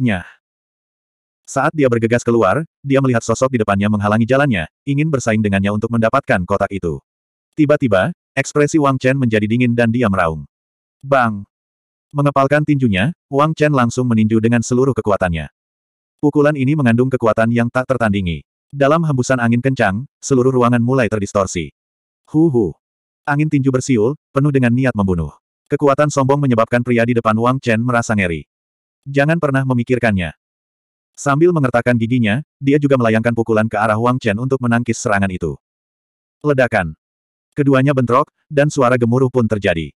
Nyah. Saat dia bergegas keluar, dia melihat sosok di depannya menghalangi jalannya, ingin bersaing dengannya untuk mendapatkan kotak itu. Tiba-tiba, ekspresi Wang Chen menjadi dingin dan dia meraung. Bang! Mengepalkan tinjunya, Wang Chen langsung meninju dengan seluruh kekuatannya. Pukulan ini mengandung kekuatan yang tak tertandingi. Dalam hembusan angin kencang, seluruh ruangan mulai terdistorsi. Hu-hu. Angin tinju bersiul, penuh dengan niat membunuh. Kekuatan sombong menyebabkan pria di depan Wang Chen merasa ngeri. Jangan pernah memikirkannya. Sambil mengertakkan giginya, dia juga melayangkan pukulan ke arah Wang Chen untuk menangkis serangan itu. Ledakan. Keduanya bentrok, dan suara gemuruh pun terjadi.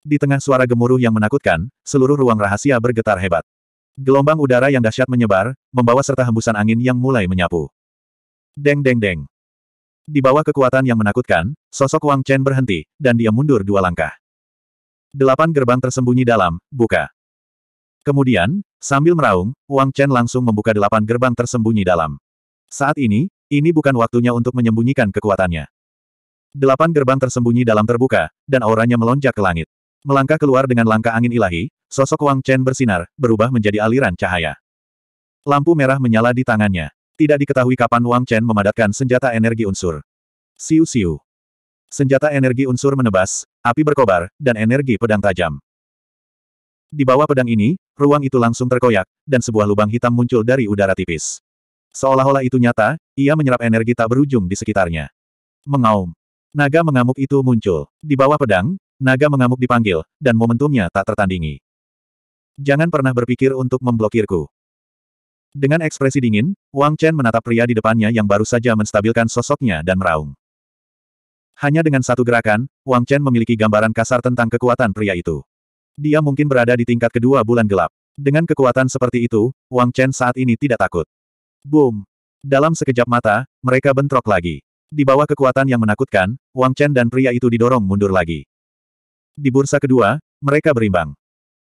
Di tengah suara gemuruh yang menakutkan, seluruh ruang rahasia bergetar hebat. Gelombang udara yang dahsyat menyebar, membawa serta hembusan angin yang mulai menyapu. Deng deng deng. Di bawah kekuatan yang menakutkan, sosok Wang Chen berhenti, dan dia mundur dua langkah. Delapan gerbang tersembunyi dalam, buka. Kemudian, sambil meraung, Wang Chen langsung membuka delapan gerbang tersembunyi dalam. Saat ini, ini bukan waktunya untuk menyembunyikan kekuatannya. Delapan gerbang tersembunyi dalam terbuka, dan auranya melonjak ke langit. Melangkah keluar dengan langkah angin ilahi, sosok Wang Chen bersinar, berubah menjadi aliran cahaya. Lampu merah menyala di tangannya. Tidak diketahui kapan Wang Chen memadatkan senjata energi unsur. Siu-siu. Senjata energi unsur menebas, api berkobar, dan energi pedang tajam. Di bawah pedang ini, ruang itu langsung terkoyak, dan sebuah lubang hitam muncul dari udara tipis. Seolah-olah itu nyata, ia menyerap energi tak berujung di sekitarnya. Mengaum. Naga mengamuk itu muncul. Di bawah pedang, naga mengamuk dipanggil, dan momentumnya tak tertandingi. Jangan pernah berpikir untuk memblokirku. Dengan ekspresi dingin, Wang Chen menatap pria di depannya yang baru saja menstabilkan sosoknya dan meraung. Hanya dengan satu gerakan, Wang Chen memiliki gambaran kasar tentang kekuatan pria itu. Dia mungkin berada di tingkat kedua bulan gelap. Dengan kekuatan seperti itu, Wang Chen saat ini tidak takut. Boom! Dalam sekejap mata, mereka bentrok lagi. Di bawah kekuatan yang menakutkan, Wang Chen dan pria itu didorong mundur lagi. Di bursa kedua, mereka berimbang.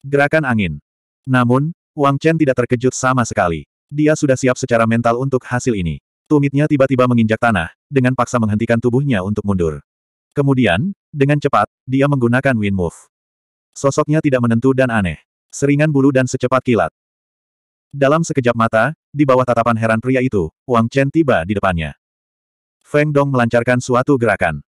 Gerakan angin. Namun, Wang Chen tidak terkejut sama sekali. Dia sudah siap secara mental untuk hasil ini. Tumitnya tiba-tiba menginjak tanah, dengan paksa menghentikan tubuhnya untuk mundur. Kemudian, dengan cepat, dia menggunakan Wind Move. Sosoknya tidak menentu dan aneh. Seringan bulu dan secepat kilat. Dalam sekejap mata, di bawah tatapan heran pria itu, Wang Chen tiba di depannya. Feng Dong melancarkan suatu gerakan.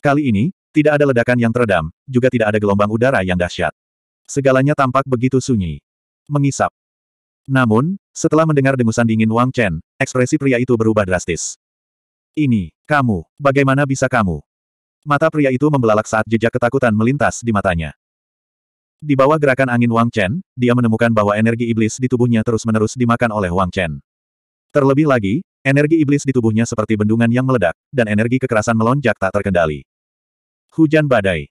Kali ini, tidak ada ledakan yang teredam, juga tidak ada gelombang udara yang dahsyat. Segalanya tampak begitu sunyi mengisap. Namun, setelah mendengar dengusan dingin Wang Chen, ekspresi pria itu berubah drastis. Ini, kamu, bagaimana bisa kamu? Mata pria itu membelalak saat jejak ketakutan melintas di matanya. Di bawah gerakan angin Wang Chen, dia menemukan bahwa energi iblis di tubuhnya terus-menerus dimakan oleh Wang Chen. Terlebih lagi, energi iblis di tubuhnya seperti bendungan yang meledak, dan energi kekerasan melonjak tak terkendali. Hujan badai.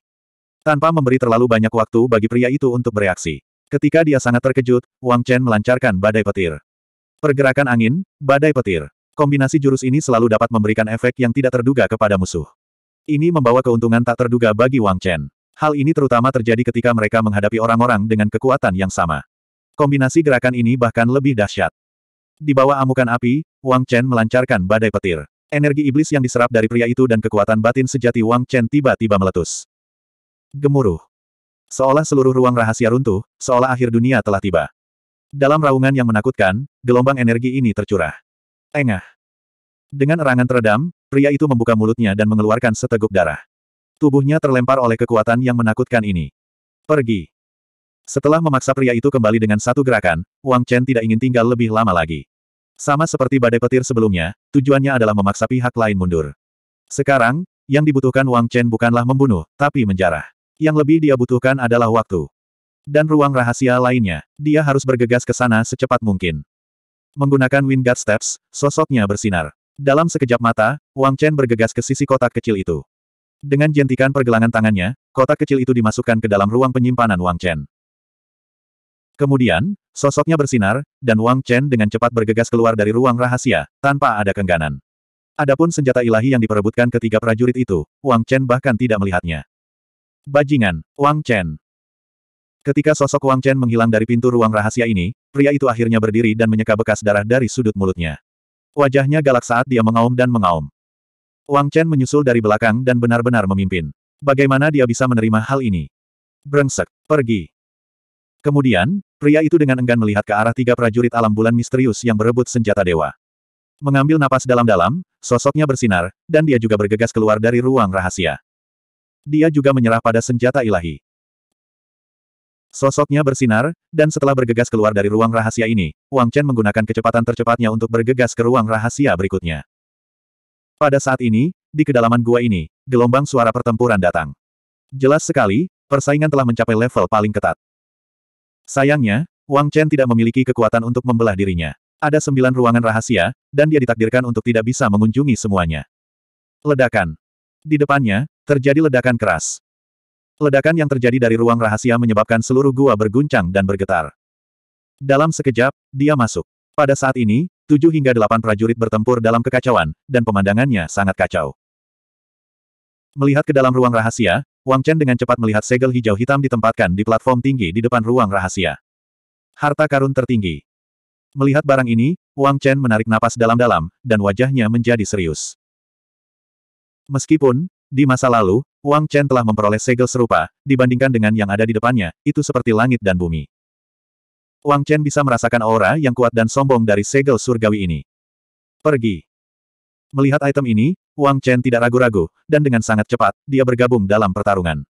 Tanpa memberi terlalu banyak waktu bagi pria itu untuk bereaksi. Ketika dia sangat terkejut, Wang Chen melancarkan badai petir. Pergerakan angin, badai petir. Kombinasi jurus ini selalu dapat memberikan efek yang tidak terduga kepada musuh. Ini membawa keuntungan tak terduga bagi Wang Chen. Hal ini terutama terjadi ketika mereka menghadapi orang-orang dengan kekuatan yang sama. Kombinasi gerakan ini bahkan lebih dahsyat. Di bawah amukan api, Wang Chen melancarkan badai petir. Energi iblis yang diserap dari pria itu dan kekuatan batin sejati Wang Chen tiba-tiba meletus. Gemuruh. Seolah seluruh ruang rahasia runtuh, seolah akhir dunia telah tiba. Dalam raungan yang menakutkan, gelombang energi ini tercurah. Engah. Dengan erangan teredam, pria itu membuka mulutnya dan mengeluarkan seteguk darah. Tubuhnya terlempar oleh kekuatan yang menakutkan ini. Pergi. Setelah memaksa pria itu kembali dengan satu gerakan, Wang Chen tidak ingin tinggal lebih lama lagi. Sama seperti badai petir sebelumnya, tujuannya adalah memaksa pihak lain mundur. Sekarang, yang dibutuhkan Wang Chen bukanlah membunuh, tapi menjarah. Yang lebih dia butuhkan adalah waktu. Dan ruang rahasia lainnya, dia harus bergegas ke sana secepat mungkin. Menggunakan Wingard Steps, sosoknya bersinar. Dalam sekejap mata, Wang Chen bergegas ke sisi kotak kecil itu. Dengan jentikan pergelangan tangannya, kotak kecil itu dimasukkan ke dalam ruang penyimpanan Wang Chen. Kemudian, sosoknya bersinar, dan Wang Chen dengan cepat bergegas keluar dari ruang rahasia, tanpa ada kengganan. Adapun senjata ilahi yang diperebutkan ketiga prajurit itu, Wang Chen bahkan tidak melihatnya. Bajingan, Wang Chen. Ketika sosok Wang Chen menghilang dari pintu ruang rahasia ini, pria itu akhirnya berdiri dan menyeka bekas darah dari sudut mulutnya. Wajahnya galak saat dia mengaum dan mengaum. Wang Chen menyusul dari belakang dan benar-benar memimpin. Bagaimana dia bisa menerima hal ini? Brengsek, pergi. Kemudian, pria itu dengan enggan melihat ke arah tiga prajurit alam bulan misterius yang berebut senjata dewa. Mengambil napas dalam-dalam, sosoknya bersinar, dan dia juga bergegas keluar dari ruang rahasia. Dia juga menyerah pada senjata ilahi. Sosoknya bersinar, dan setelah bergegas keluar dari ruang rahasia ini, Wang Chen menggunakan kecepatan tercepatnya untuk bergegas ke ruang rahasia berikutnya. Pada saat ini, di kedalaman gua ini, gelombang suara pertempuran datang. Jelas sekali, persaingan telah mencapai level paling ketat. Sayangnya, Wang Chen tidak memiliki kekuatan untuk membelah dirinya. Ada sembilan ruangan rahasia, dan dia ditakdirkan untuk tidak bisa mengunjungi semuanya. Ledakan di depannya, terjadi ledakan keras. Ledakan yang terjadi dari ruang rahasia menyebabkan seluruh gua berguncang dan bergetar. Dalam sekejap, dia masuk. Pada saat ini, tujuh hingga delapan prajurit bertempur dalam kekacauan, dan pemandangannya sangat kacau. Melihat ke dalam ruang rahasia, Wang Chen dengan cepat melihat segel hijau hitam ditempatkan di platform tinggi di depan ruang rahasia. Harta karun tertinggi. Melihat barang ini, Wang Chen menarik napas dalam-dalam, dan wajahnya menjadi serius. Meskipun, di masa lalu, Wang Chen telah memperoleh segel serupa, dibandingkan dengan yang ada di depannya, itu seperti langit dan bumi. Wang Chen bisa merasakan aura yang kuat dan sombong dari segel surgawi ini. Pergi. Melihat item ini, Wang Chen tidak ragu-ragu, dan dengan sangat cepat, dia bergabung dalam pertarungan.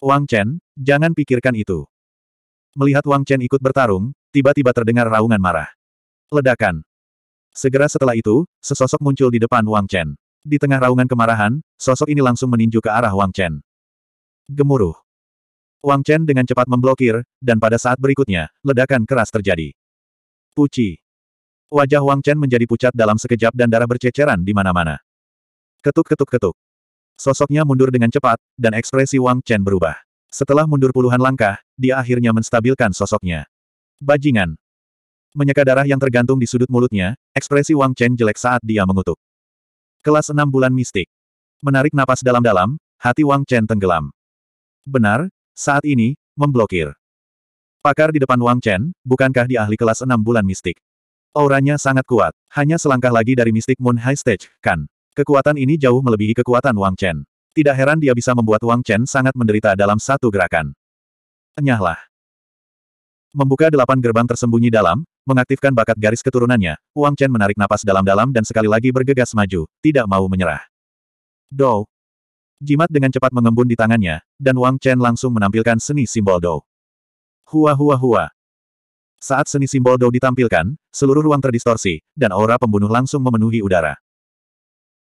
Wang Chen, jangan pikirkan itu. Melihat Wang Chen ikut bertarung, tiba-tiba terdengar raungan marah. Ledakan. Segera setelah itu, sesosok muncul di depan Wang Chen. Di tengah raungan kemarahan, sosok ini langsung meninju ke arah Wang Chen. Gemuruh. Wang Chen dengan cepat memblokir, dan pada saat berikutnya, ledakan keras terjadi. Puci. Wajah Wang Chen menjadi pucat dalam sekejap dan darah berceceran di mana-mana. Ketuk-ketuk-ketuk. Sosoknya mundur dengan cepat, dan ekspresi Wang Chen berubah. Setelah mundur puluhan langkah, dia akhirnya menstabilkan sosoknya. Bajingan. Menyeka darah yang tergantung di sudut mulutnya, ekspresi Wang Chen jelek saat dia mengutuk. Kelas 6 bulan mistik. Menarik napas dalam-dalam, hati Wang Chen tenggelam. Benar, saat ini, memblokir. Pakar di depan Wang Chen, bukankah di ahli kelas 6 bulan mistik? Auranya sangat kuat, hanya selangkah lagi dari mistik Moon High Stage, kan? Kekuatan ini jauh melebihi kekuatan Wang Chen. Tidak heran dia bisa membuat Wang Chen sangat menderita dalam satu gerakan. Enyahlah. Membuka delapan gerbang tersembunyi dalam, Mengaktifkan bakat garis keturunannya, Wang Chen menarik napas dalam-dalam dan sekali lagi bergegas maju, tidak mau menyerah. Dou. Jimat dengan cepat mengembun di tangannya, dan Wang Chen langsung menampilkan seni simbol Dou. Hua hua hua. Saat seni simbol Dou ditampilkan, seluruh ruang terdistorsi, dan aura pembunuh langsung memenuhi udara.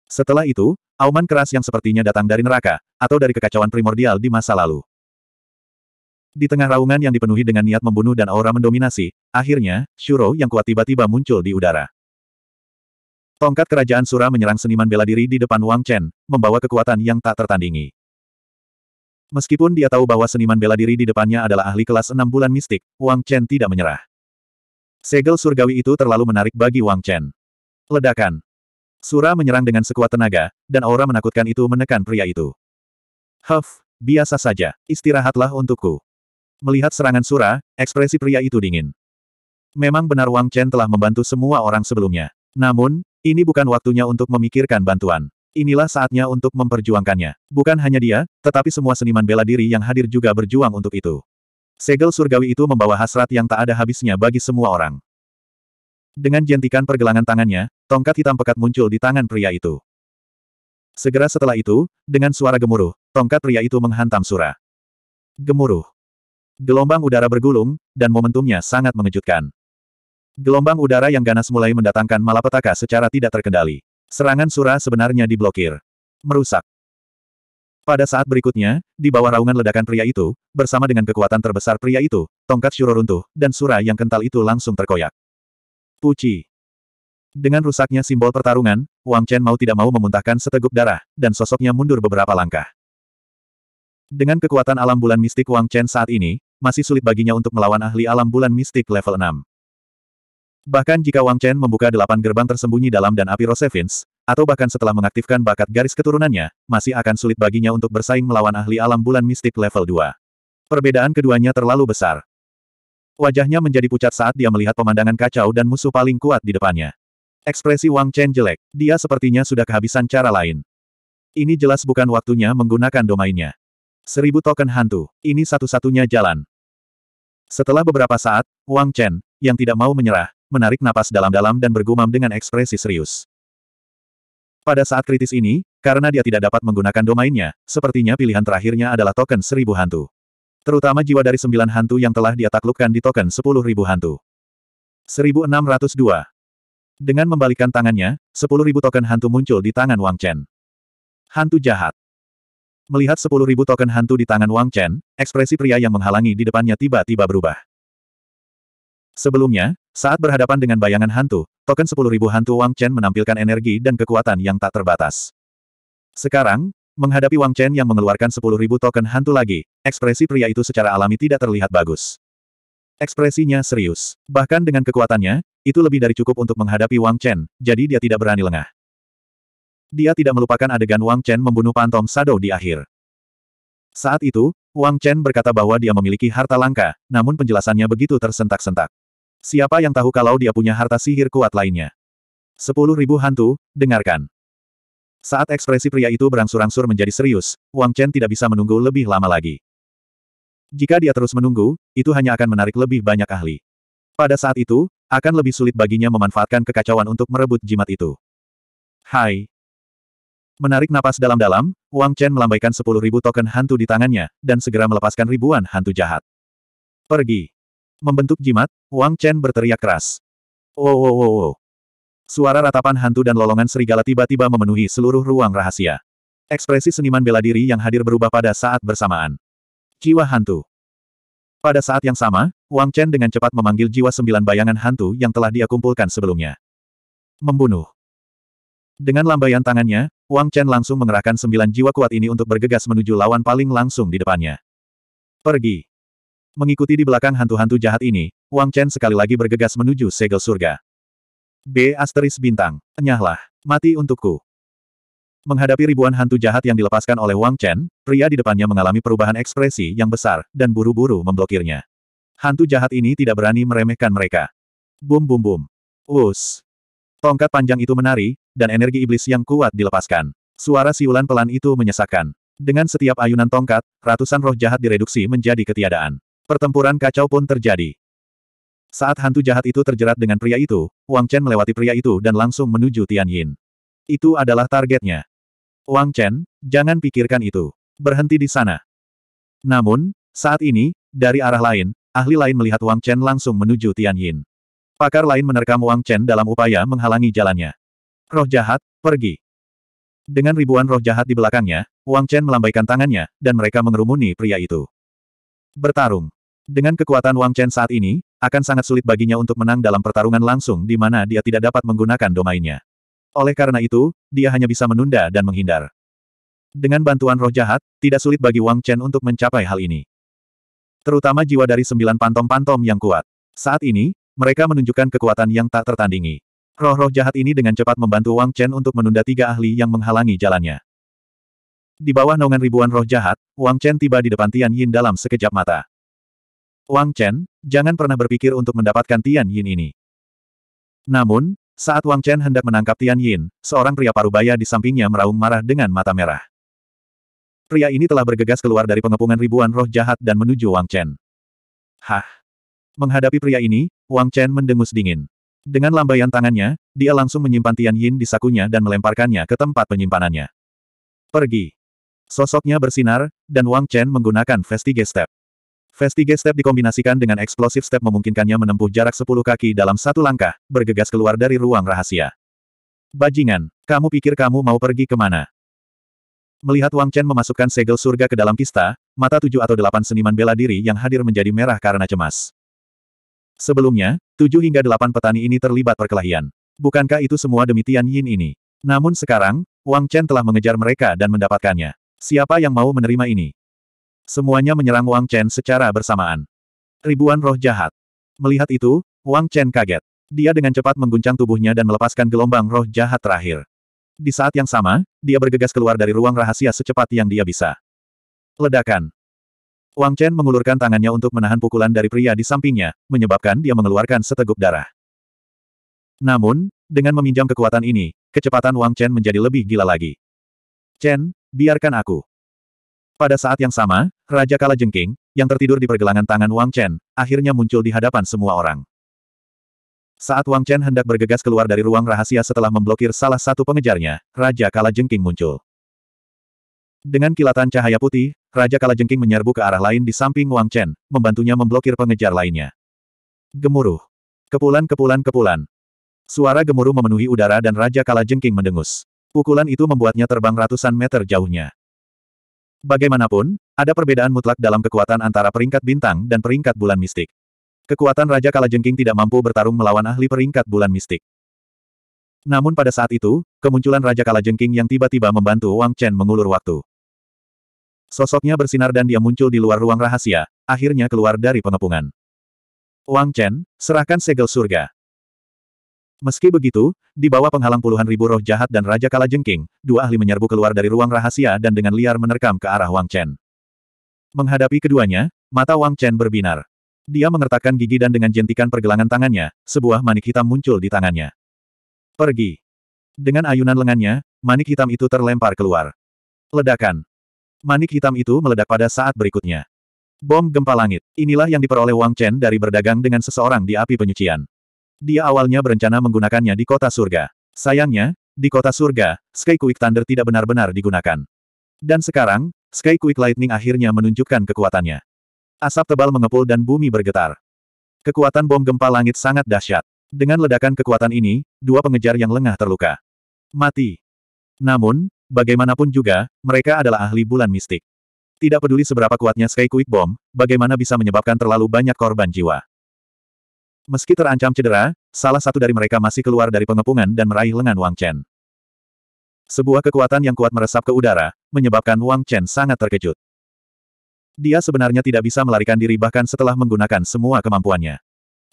Setelah itu, auman keras yang sepertinya datang dari neraka, atau dari kekacauan primordial di masa lalu. Di tengah raungan yang dipenuhi dengan niat membunuh dan aura mendominasi, akhirnya, Shuro yang kuat tiba-tiba muncul di udara. Tongkat kerajaan Sura menyerang seniman bela diri di depan Wang Chen, membawa kekuatan yang tak tertandingi. Meskipun dia tahu bahwa seniman bela diri di depannya adalah ahli kelas enam bulan mistik, Wang Chen tidak menyerah. Segel surgawi itu terlalu menarik bagi Wang Chen. Ledakan. Sura menyerang dengan sekuat tenaga, dan aura menakutkan itu menekan pria itu. Huff, biasa saja, istirahatlah untukku. Melihat serangan Sura, ekspresi pria itu dingin. Memang benar Wang Chen telah membantu semua orang sebelumnya. Namun, ini bukan waktunya untuk memikirkan bantuan. Inilah saatnya untuk memperjuangkannya. Bukan hanya dia, tetapi semua seniman bela diri yang hadir juga berjuang untuk itu. Segel surgawi itu membawa hasrat yang tak ada habisnya bagi semua orang. Dengan jentikan pergelangan tangannya, tongkat hitam pekat muncul di tangan pria itu. Segera setelah itu, dengan suara gemuruh, tongkat pria itu menghantam Sura. Gemuruh. Gelombang udara bergulung, dan momentumnya sangat mengejutkan. Gelombang udara yang ganas mulai mendatangkan malapetaka secara tidak terkendali. Serangan Sura sebenarnya diblokir. Merusak. Pada saat berikutnya, di bawah raungan ledakan pria itu, bersama dengan kekuatan terbesar pria itu, tongkat Shuro runtuh, dan Sura yang kental itu langsung terkoyak. Puci. Dengan rusaknya simbol pertarungan, Wang Chen mau tidak mau memuntahkan seteguk darah, dan sosoknya mundur beberapa langkah. Dengan kekuatan alam bulan mistik Wang Chen saat ini, masih sulit baginya untuk melawan ahli alam bulan mistik level 6. Bahkan jika Wang Chen membuka delapan gerbang tersembunyi dalam dan api Rosevins, atau bahkan setelah mengaktifkan bakat garis keturunannya, masih akan sulit baginya untuk bersaing melawan ahli alam bulan mistik level 2. Perbedaan keduanya terlalu besar. Wajahnya menjadi pucat saat dia melihat pemandangan kacau dan musuh paling kuat di depannya. Ekspresi Wang Chen jelek, dia sepertinya sudah kehabisan cara lain. Ini jelas bukan waktunya menggunakan domainnya. Seribu token hantu, ini satu-satunya jalan. Setelah beberapa saat, Wang Chen, yang tidak mau menyerah, menarik napas dalam-dalam dan bergumam dengan ekspresi serius. Pada saat kritis ini, karena dia tidak dapat menggunakan domainnya, sepertinya pilihan terakhirnya adalah token seribu hantu. Terutama jiwa dari sembilan hantu yang telah dia taklukkan di token sepuluh ribu hantu. 1602 Dengan membalikan tangannya, sepuluh ribu token hantu muncul di tangan Wang Chen. Hantu jahat. Melihat sepuluh ribu token hantu di tangan Wang Chen, ekspresi pria yang menghalangi di depannya tiba-tiba berubah. Sebelumnya, saat berhadapan dengan bayangan hantu, token sepuluh ribu hantu Wang Chen menampilkan energi dan kekuatan yang tak terbatas. Sekarang, menghadapi Wang Chen yang mengeluarkan sepuluh ribu token hantu lagi, ekspresi pria itu secara alami tidak terlihat bagus. Ekspresinya serius. Bahkan dengan kekuatannya, itu lebih dari cukup untuk menghadapi Wang Chen, jadi dia tidak berani lengah dia tidak melupakan adegan Wang Chen membunuh Pantom Sado di akhir. Saat itu, Wang Chen berkata bahwa dia memiliki harta langka, namun penjelasannya begitu tersentak-sentak. Siapa yang tahu kalau dia punya harta sihir kuat lainnya? Sepuluh ribu hantu, dengarkan. Saat ekspresi pria itu berangsur-angsur menjadi serius, Wang Chen tidak bisa menunggu lebih lama lagi. Jika dia terus menunggu, itu hanya akan menarik lebih banyak ahli. Pada saat itu, akan lebih sulit baginya memanfaatkan kekacauan untuk merebut jimat itu. Hai, Menarik napas dalam-dalam, Wang Chen melambaikan sepuluh ribu token hantu di tangannya, dan segera melepaskan ribuan hantu jahat. Pergi. Membentuk jimat, Wang Chen berteriak keras. Wow oh, wow oh, wow oh, wow. Suara ratapan hantu dan lolongan serigala tiba-tiba memenuhi seluruh ruang rahasia. Ekspresi seniman bela diri yang hadir berubah pada saat bersamaan. Jiwa hantu. Pada saat yang sama, Wang Chen dengan cepat memanggil jiwa sembilan bayangan hantu yang telah dia kumpulkan sebelumnya. Membunuh. Dengan lambaian tangannya, Wang Chen langsung mengerahkan sembilan jiwa kuat ini untuk bergegas menuju lawan paling langsung di depannya. Pergi. Mengikuti di belakang hantu-hantu jahat ini, Wang Chen sekali lagi bergegas menuju segel surga. B asteris bintang. Enyahlah. Mati untukku. Menghadapi ribuan hantu jahat yang dilepaskan oleh Wang Chen, pria di depannya mengalami perubahan ekspresi yang besar, dan buru-buru memblokirnya. Hantu jahat ini tidak berani meremehkan mereka. Bum bum bum. Us. Tongkat panjang itu menari, dan energi iblis yang kuat dilepaskan. Suara siulan pelan itu menyesakkan. Dengan setiap ayunan tongkat, ratusan roh jahat direduksi menjadi ketiadaan. Pertempuran kacau pun terjadi. Saat hantu jahat itu terjerat dengan pria itu, Wang Chen melewati pria itu dan langsung menuju Tian Yin. Itu adalah targetnya. Wang Chen, jangan pikirkan itu. Berhenti di sana. Namun, saat ini, dari arah lain, ahli lain melihat Wang Chen langsung menuju Tian Yin. Pakar lain menerkam Wang Chen dalam upaya menghalangi jalannya. Roh jahat, pergi. Dengan ribuan roh jahat di belakangnya, Wang Chen melambaikan tangannya, dan mereka mengerumuni pria itu. Bertarung. Dengan kekuatan Wang Chen saat ini, akan sangat sulit baginya untuk menang dalam pertarungan langsung di mana dia tidak dapat menggunakan domainnya. Oleh karena itu, dia hanya bisa menunda dan menghindar. Dengan bantuan roh jahat, tidak sulit bagi Wang Chen untuk mencapai hal ini. Terutama jiwa dari sembilan pantom-pantom yang kuat. Saat ini, mereka menunjukkan kekuatan yang tak tertandingi. Roh-roh jahat ini dengan cepat membantu Wang Chen untuk menunda tiga ahli yang menghalangi jalannya. Di bawah naungan ribuan roh jahat, Wang Chen tiba di depan Tian Yin dalam sekejap mata. Wang Chen, jangan pernah berpikir untuk mendapatkan Tian Yin ini. Namun, saat Wang Chen hendak menangkap Tian Yin, seorang pria parubaya di sampingnya meraung marah dengan mata merah. Pria ini telah bergegas keluar dari pengepungan ribuan roh jahat dan menuju Wang Chen. Hah! Menghadapi pria ini, Wang Chen mendengus dingin. Dengan lambaian tangannya, dia langsung menyimpan Tian Yin di sakunya dan melemparkannya ke tempat penyimpanannya. Pergi. Sosoknya bersinar, dan Wang Chen menggunakan Vestige Step. Vestige Step dikombinasikan dengan Explosive Step memungkinkannya menempuh jarak 10 kaki dalam satu langkah, bergegas keluar dari ruang rahasia. Bajingan, kamu pikir kamu mau pergi kemana? Melihat Wang Chen memasukkan segel surga ke dalam kista, mata tujuh atau delapan seniman bela diri yang hadir menjadi merah karena cemas. Sebelumnya, tujuh hingga delapan petani ini terlibat perkelahian. Bukankah itu semua demi Tian Yin ini? Namun sekarang, Wang Chen telah mengejar mereka dan mendapatkannya. Siapa yang mau menerima ini? Semuanya menyerang Wang Chen secara bersamaan. Ribuan roh jahat. Melihat itu, Wang Chen kaget. Dia dengan cepat mengguncang tubuhnya dan melepaskan gelombang roh jahat terakhir. Di saat yang sama, dia bergegas keluar dari ruang rahasia secepat yang dia bisa. Ledakan. Wang Chen mengulurkan tangannya untuk menahan pukulan dari pria di sampingnya, menyebabkan dia mengeluarkan seteguk darah. Namun, dengan meminjam kekuatan ini, kecepatan Wang Chen menjadi lebih gila lagi. Chen, biarkan aku. Pada saat yang sama, Raja Kala Jengking, yang tertidur di pergelangan tangan Wang Chen, akhirnya muncul di hadapan semua orang. Saat Wang Chen hendak bergegas keluar dari ruang rahasia setelah memblokir salah satu pengejarnya, Raja Kala Jengking muncul. Dengan kilatan cahaya putih, Raja Kalajengking menyerbu ke arah lain di samping Wang Chen, membantunya memblokir pengejar lainnya. Gemuruh. Kepulan-kepulan-kepulan. Suara gemuruh memenuhi udara dan Raja Kalajengking mendengus. Pukulan itu membuatnya terbang ratusan meter jauhnya. Bagaimanapun, ada perbedaan mutlak dalam kekuatan antara peringkat bintang dan peringkat bulan mistik. Kekuatan Raja Kalajengking tidak mampu bertarung melawan ahli peringkat bulan mistik. Namun pada saat itu, kemunculan Raja Kalajengking yang tiba-tiba membantu Wang Chen mengulur waktu. Sosoknya bersinar dan dia muncul di luar ruang rahasia, akhirnya keluar dari pengepungan. Wang Chen, serahkan segel surga. Meski begitu, di bawah penghalang puluhan ribu roh jahat dan Raja Kala Jengking, dua ahli menyerbu keluar dari ruang rahasia dan dengan liar menerkam ke arah Wang Chen. Menghadapi keduanya, mata Wang Chen berbinar. Dia mengertakkan gigi dan dengan jentikan pergelangan tangannya, sebuah manik hitam muncul di tangannya. Pergi. Dengan ayunan lengannya, manik hitam itu terlempar keluar. Ledakan. Manik hitam itu meledak pada saat berikutnya. Bom gempa langit. Inilah yang diperoleh Wang Chen dari berdagang dengan seseorang di api penyucian. Dia awalnya berencana menggunakannya di kota surga. Sayangnya, di kota surga, Sky Quick Thunder tidak benar-benar digunakan. Dan sekarang, Sky Quick Lightning akhirnya menunjukkan kekuatannya. Asap tebal mengepul dan bumi bergetar. Kekuatan bom gempa langit sangat dahsyat. Dengan ledakan kekuatan ini, dua pengejar yang lengah terluka. Mati. Namun, Bagaimanapun juga, mereka adalah ahli bulan mistik. Tidak peduli seberapa kuatnya Sky Quick Bomb, bagaimana bisa menyebabkan terlalu banyak korban jiwa. Meski terancam cedera, salah satu dari mereka masih keluar dari pengepungan dan meraih lengan Wang Chen. Sebuah kekuatan yang kuat meresap ke udara, menyebabkan Wang Chen sangat terkejut. Dia sebenarnya tidak bisa melarikan diri bahkan setelah menggunakan semua kemampuannya.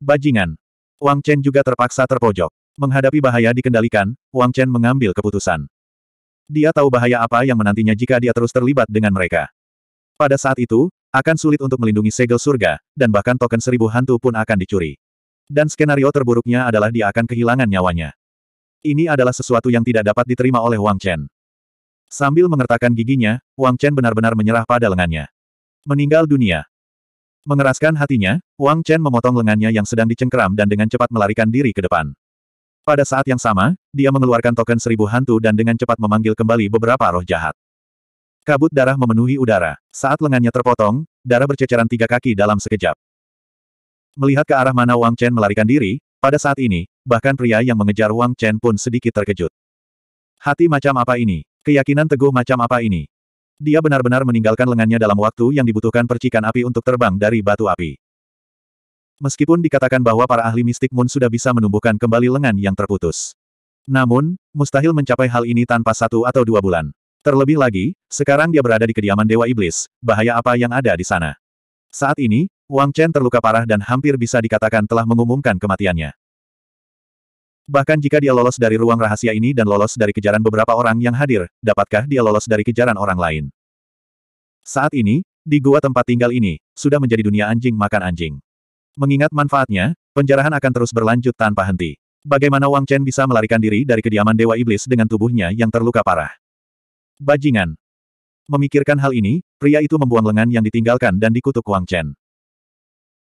Bajingan. Wang Chen juga terpaksa terpojok. Menghadapi bahaya dikendalikan, Wang Chen mengambil keputusan. Dia tahu bahaya apa yang menantinya jika dia terus terlibat dengan mereka. Pada saat itu, akan sulit untuk melindungi segel surga, dan bahkan token seribu hantu pun akan dicuri. Dan skenario terburuknya adalah dia akan kehilangan nyawanya. Ini adalah sesuatu yang tidak dapat diterima oleh Wang Chen. Sambil mengertakkan giginya, Wang Chen benar-benar menyerah pada lengannya. Meninggal dunia. Mengeraskan hatinya, Wang Chen memotong lengannya yang sedang dicengkeram dan dengan cepat melarikan diri ke depan. Pada saat yang sama, dia mengeluarkan token seribu hantu dan dengan cepat memanggil kembali beberapa roh jahat. Kabut darah memenuhi udara. Saat lengannya terpotong, darah berceceran tiga kaki dalam sekejap. Melihat ke arah mana Wang Chen melarikan diri, pada saat ini, bahkan pria yang mengejar Wang Chen pun sedikit terkejut. Hati macam apa ini? Keyakinan teguh macam apa ini? Dia benar-benar meninggalkan lengannya dalam waktu yang dibutuhkan percikan api untuk terbang dari batu api. Meskipun dikatakan bahwa para ahli mistik Moon sudah bisa menumbuhkan kembali lengan yang terputus. Namun, mustahil mencapai hal ini tanpa satu atau dua bulan. Terlebih lagi, sekarang dia berada di kediaman Dewa Iblis, bahaya apa yang ada di sana. Saat ini, Wang Chen terluka parah dan hampir bisa dikatakan telah mengumumkan kematiannya. Bahkan jika dia lolos dari ruang rahasia ini dan lolos dari kejaran beberapa orang yang hadir, dapatkah dia lolos dari kejaran orang lain? Saat ini, di gua tempat tinggal ini, sudah menjadi dunia anjing makan anjing. Mengingat manfaatnya, penjarahan akan terus berlanjut tanpa henti. Bagaimana Wang Chen bisa melarikan diri dari kediaman Dewa Iblis dengan tubuhnya yang terluka parah? Bajingan. Memikirkan hal ini, pria itu membuang lengan yang ditinggalkan dan dikutuk Wang Chen.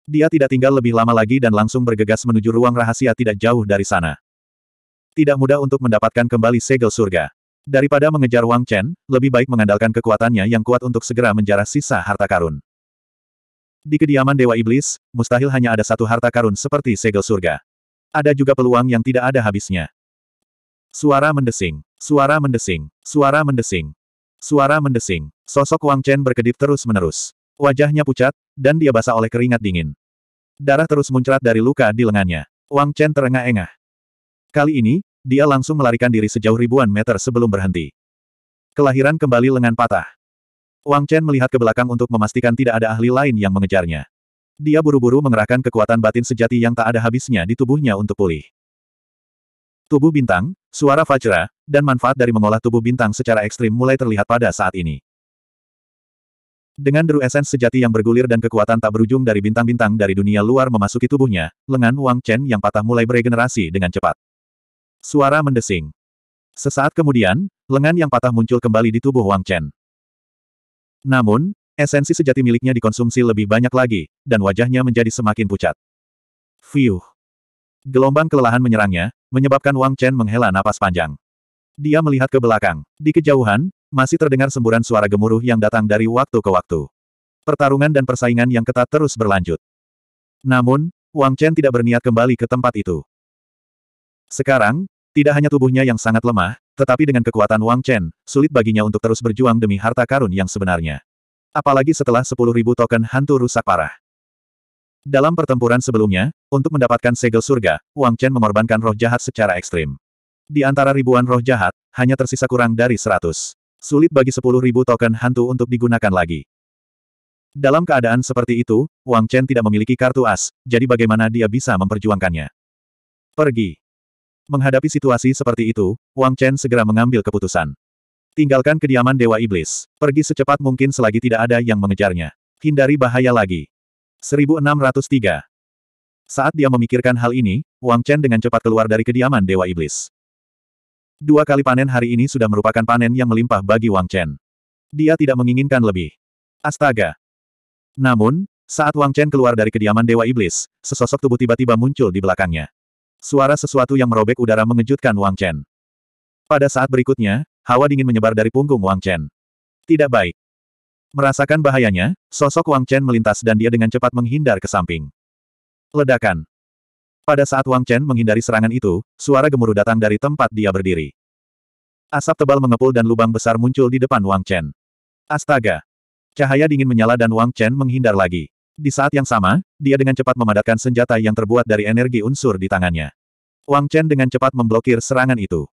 Dia tidak tinggal lebih lama lagi dan langsung bergegas menuju ruang rahasia tidak jauh dari sana. Tidak mudah untuk mendapatkan kembali segel surga. Daripada mengejar Wang Chen, lebih baik mengandalkan kekuatannya yang kuat untuk segera menjarah sisa harta karun. Di kediaman Dewa Iblis, mustahil hanya ada satu harta karun seperti segel surga. Ada juga peluang yang tidak ada habisnya. Suara mendesing, suara mendesing, suara mendesing, suara mendesing. Sosok Wang Chen berkedip terus-menerus. Wajahnya pucat, dan dia basah oleh keringat dingin. Darah terus muncrat dari luka di lengannya. Wang Chen terengah-engah. Kali ini, dia langsung melarikan diri sejauh ribuan meter sebelum berhenti. Kelahiran kembali lengan patah. Wang Chen melihat ke belakang untuk memastikan tidak ada ahli lain yang mengejarnya. Dia buru-buru mengerahkan kekuatan batin sejati yang tak ada habisnya di tubuhnya untuk pulih. Tubuh bintang, suara fajra, dan manfaat dari mengolah tubuh bintang secara ekstrim mulai terlihat pada saat ini. Dengan deru esens sejati yang bergulir dan kekuatan tak berujung dari bintang-bintang dari dunia luar memasuki tubuhnya, lengan Wang Chen yang patah mulai beregenerasi dengan cepat. Suara mendesing. Sesaat kemudian, lengan yang patah muncul kembali di tubuh Wang Chen. Namun, esensi sejati miliknya dikonsumsi lebih banyak lagi, dan wajahnya menjadi semakin pucat. Fiuh. Gelombang kelelahan menyerangnya, menyebabkan Wang Chen menghela napas panjang. Dia melihat ke belakang. Di kejauhan, masih terdengar semburan suara gemuruh yang datang dari waktu ke waktu. Pertarungan dan persaingan yang ketat terus berlanjut. Namun, Wang Chen tidak berniat kembali ke tempat itu. Sekarang, tidak hanya tubuhnya yang sangat lemah, tetapi dengan kekuatan Wang Chen, sulit baginya untuk terus berjuang demi harta karun yang sebenarnya. Apalagi setelah 10.000 token hantu rusak parah. Dalam pertempuran sebelumnya, untuk mendapatkan segel surga, Wang Chen mengorbankan roh jahat secara ekstrim. Di antara ribuan roh jahat, hanya tersisa kurang dari 100. Sulit bagi 10.000 token hantu untuk digunakan lagi. Dalam keadaan seperti itu, Wang Chen tidak memiliki kartu as, jadi bagaimana dia bisa memperjuangkannya? Pergi. Menghadapi situasi seperti itu, Wang Chen segera mengambil keputusan. Tinggalkan kediaman Dewa Iblis. Pergi secepat mungkin selagi tidak ada yang mengejarnya. Hindari bahaya lagi. 1603 Saat dia memikirkan hal ini, Wang Chen dengan cepat keluar dari kediaman Dewa Iblis. Dua kali panen hari ini sudah merupakan panen yang melimpah bagi Wang Chen. Dia tidak menginginkan lebih. Astaga. Namun, saat Wang Chen keluar dari kediaman Dewa Iblis, sesosok tubuh tiba-tiba muncul di belakangnya. Suara sesuatu yang merobek udara mengejutkan Wang Chen. Pada saat berikutnya, hawa dingin menyebar dari punggung Wang Chen. Tidak baik. Merasakan bahayanya, sosok Wang Chen melintas dan dia dengan cepat menghindar ke samping. Ledakan. Pada saat Wang Chen menghindari serangan itu, suara gemuruh datang dari tempat dia berdiri. Asap tebal mengepul dan lubang besar muncul di depan Wang Chen. Astaga! Cahaya dingin menyala dan Wang Chen menghindar lagi. Di saat yang sama, dia dengan cepat memadatkan senjata yang terbuat dari energi unsur di tangannya. Wang Chen dengan cepat memblokir serangan itu.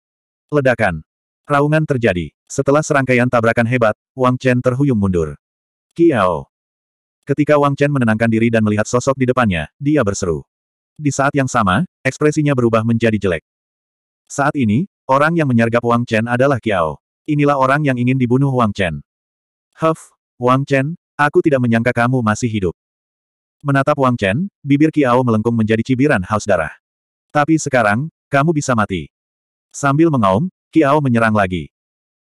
Ledakan. Raungan terjadi. Setelah serangkaian tabrakan hebat, Wang Chen terhuyung mundur. Kiao. Ketika Wang Chen menenangkan diri dan melihat sosok di depannya, dia berseru. Di saat yang sama, ekspresinya berubah menjadi jelek. Saat ini, orang yang menyergap Wang Chen adalah Kiao. Inilah orang yang ingin dibunuh Wang Chen. Huff, Wang Chen, aku tidak menyangka kamu masih hidup. Menatap Wang Chen, bibir Kiao melengkung menjadi cibiran haus darah. Tapi sekarang, kamu bisa mati. Sambil mengaum, Kiao menyerang lagi.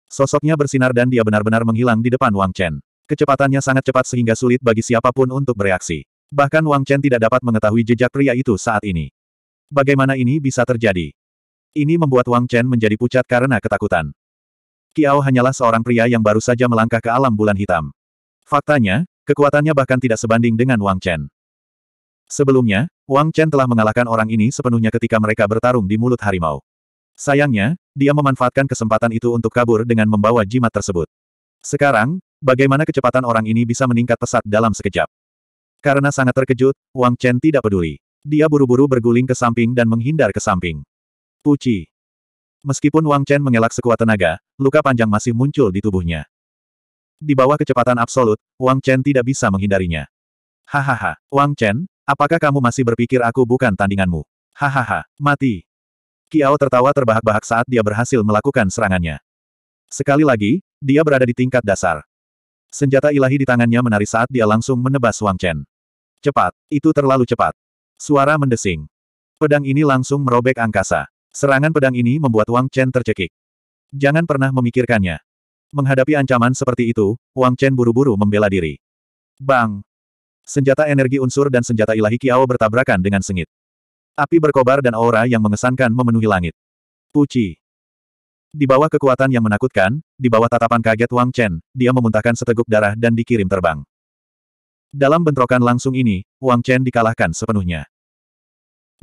Sosoknya bersinar dan dia benar-benar menghilang di depan Wang Chen. Kecepatannya sangat cepat sehingga sulit bagi siapapun untuk bereaksi. Bahkan Wang Chen tidak dapat mengetahui jejak pria itu saat ini. Bagaimana ini bisa terjadi? Ini membuat Wang Chen menjadi pucat karena ketakutan. Kiao hanyalah seorang pria yang baru saja melangkah ke alam bulan hitam. Faktanya, Kekuatannya bahkan tidak sebanding dengan Wang Chen. Sebelumnya, Wang Chen telah mengalahkan orang ini sepenuhnya ketika mereka bertarung di mulut harimau. Sayangnya, dia memanfaatkan kesempatan itu untuk kabur dengan membawa jimat tersebut. Sekarang, bagaimana kecepatan orang ini bisa meningkat pesat dalam sekejap? Karena sangat terkejut, Wang Chen tidak peduli. Dia buru-buru berguling ke samping dan menghindar ke samping. Puci. Meskipun Wang Chen mengelak sekuat tenaga, luka panjang masih muncul di tubuhnya. Di bawah kecepatan absolut, Wang Chen tidak bisa menghindarinya. Hahaha, Wang Chen, apakah kamu masih berpikir aku bukan tandinganmu? Hahaha, mati. Kiao tertawa terbahak-bahak saat dia berhasil melakukan serangannya. Sekali lagi, dia berada di tingkat dasar. Senjata ilahi di tangannya menari saat dia langsung menebas Wang Chen. Cepat, itu terlalu cepat. Suara mendesing. Pedang ini langsung merobek angkasa. Serangan pedang ini membuat Wang Chen tercekik. Jangan pernah memikirkannya. Menghadapi ancaman seperti itu, Wang Chen buru-buru membela diri. Bang! Senjata energi unsur dan senjata ilahi Kiao bertabrakan dengan sengit. Api berkobar dan aura yang mengesankan memenuhi langit. Puci! Di bawah kekuatan yang menakutkan, di bawah tatapan kaget Wang Chen, dia memuntahkan seteguk darah dan dikirim terbang. Dalam bentrokan langsung ini, Wang Chen dikalahkan sepenuhnya.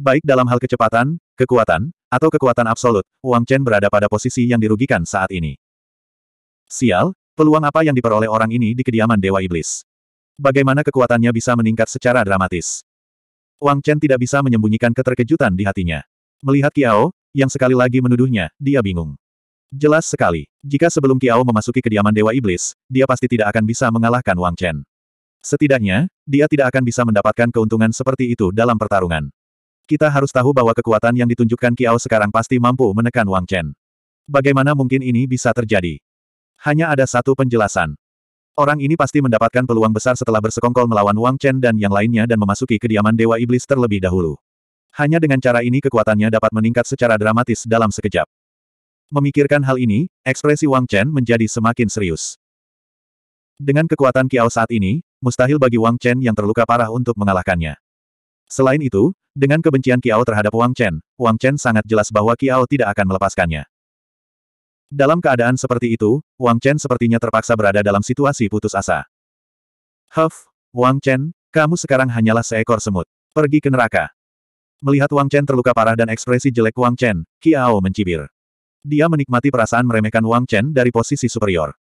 Baik dalam hal kecepatan, kekuatan, atau kekuatan absolut, Wang Chen berada pada posisi yang dirugikan saat ini. Sial, peluang apa yang diperoleh orang ini di kediaman Dewa Iblis? Bagaimana kekuatannya bisa meningkat secara dramatis? Wang Chen tidak bisa menyembunyikan keterkejutan di hatinya. Melihat Kiao, yang sekali lagi menuduhnya, dia bingung. Jelas sekali, jika sebelum Kiao memasuki kediaman Dewa Iblis, dia pasti tidak akan bisa mengalahkan Wang Chen. Setidaknya, dia tidak akan bisa mendapatkan keuntungan seperti itu dalam pertarungan. Kita harus tahu bahwa kekuatan yang ditunjukkan Kiao sekarang pasti mampu menekan Wang Chen. Bagaimana mungkin ini bisa terjadi? Hanya ada satu penjelasan. Orang ini pasti mendapatkan peluang besar setelah bersekongkol melawan Wang Chen dan yang lainnya dan memasuki kediaman Dewa Iblis terlebih dahulu. Hanya dengan cara ini kekuatannya dapat meningkat secara dramatis dalam sekejap. Memikirkan hal ini, ekspresi Wang Chen menjadi semakin serius. Dengan kekuatan Kiao saat ini, mustahil bagi Wang Chen yang terluka parah untuk mengalahkannya. Selain itu, dengan kebencian Kiao terhadap Wang Chen, Wang Chen sangat jelas bahwa Kiao tidak akan melepaskannya. Dalam keadaan seperti itu, Wang Chen sepertinya terpaksa berada dalam situasi putus asa. Huff, Wang Chen, kamu sekarang hanyalah seekor semut. Pergi ke neraka. Melihat Wang Chen terluka parah dan ekspresi jelek Wang Chen, Qiao mencibir. Dia menikmati perasaan meremehkan Wang Chen dari posisi superior.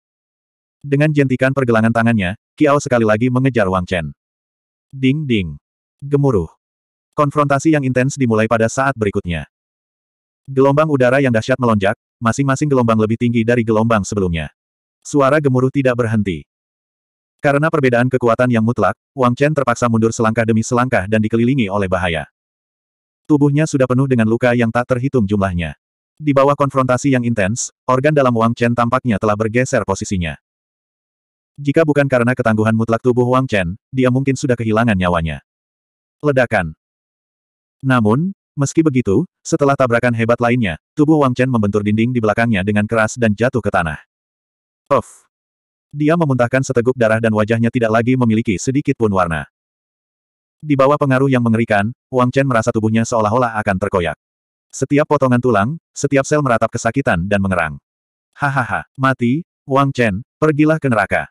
Dengan jentikan pergelangan tangannya, Qiao sekali lagi mengejar Wang Chen. Ding ding. Gemuruh. Konfrontasi yang intens dimulai pada saat berikutnya. Gelombang udara yang dahsyat melonjak, masing-masing gelombang lebih tinggi dari gelombang sebelumnya. Suara gemuruh tidak berhenti. Karena perbedaan kekuatan yang mutlak, Wang Chen terpaksa mundur selangkah demi selangkah dan dikelilingi oleh bahaya. Tubuhnya sudah penuh dengan luka yang tak terhitung jumlahnya. Di bawah konfrontasi yang intens, organ dalam Wang Chen tampaknya telah bergeser posisinya. Jika bukan karena ketangguhan mutlak tubuh Wang Chen, dia mungkin sudah kehilangan nyawanya. Ledakan. Namun, Meski begitu, setelah tabrakan hebat lainnya, tubuh Wang Chen membentur dinding di belakangnya dengan keras dan jatuh ke tanah. Of! Dia memuntahkan seteguk darah dan wajahnya tidak lagi memiliki sedikit pun warna. Di bawah pengaruh yang mengerikan, Wang Chen merasa tubuhnya seolah-olah akan terkoyak. Setiap potongan tulang, setiap sel meratap kesakitan dan mengerang. Hahaha, mati, Wang Chen, pergilah ke neraka.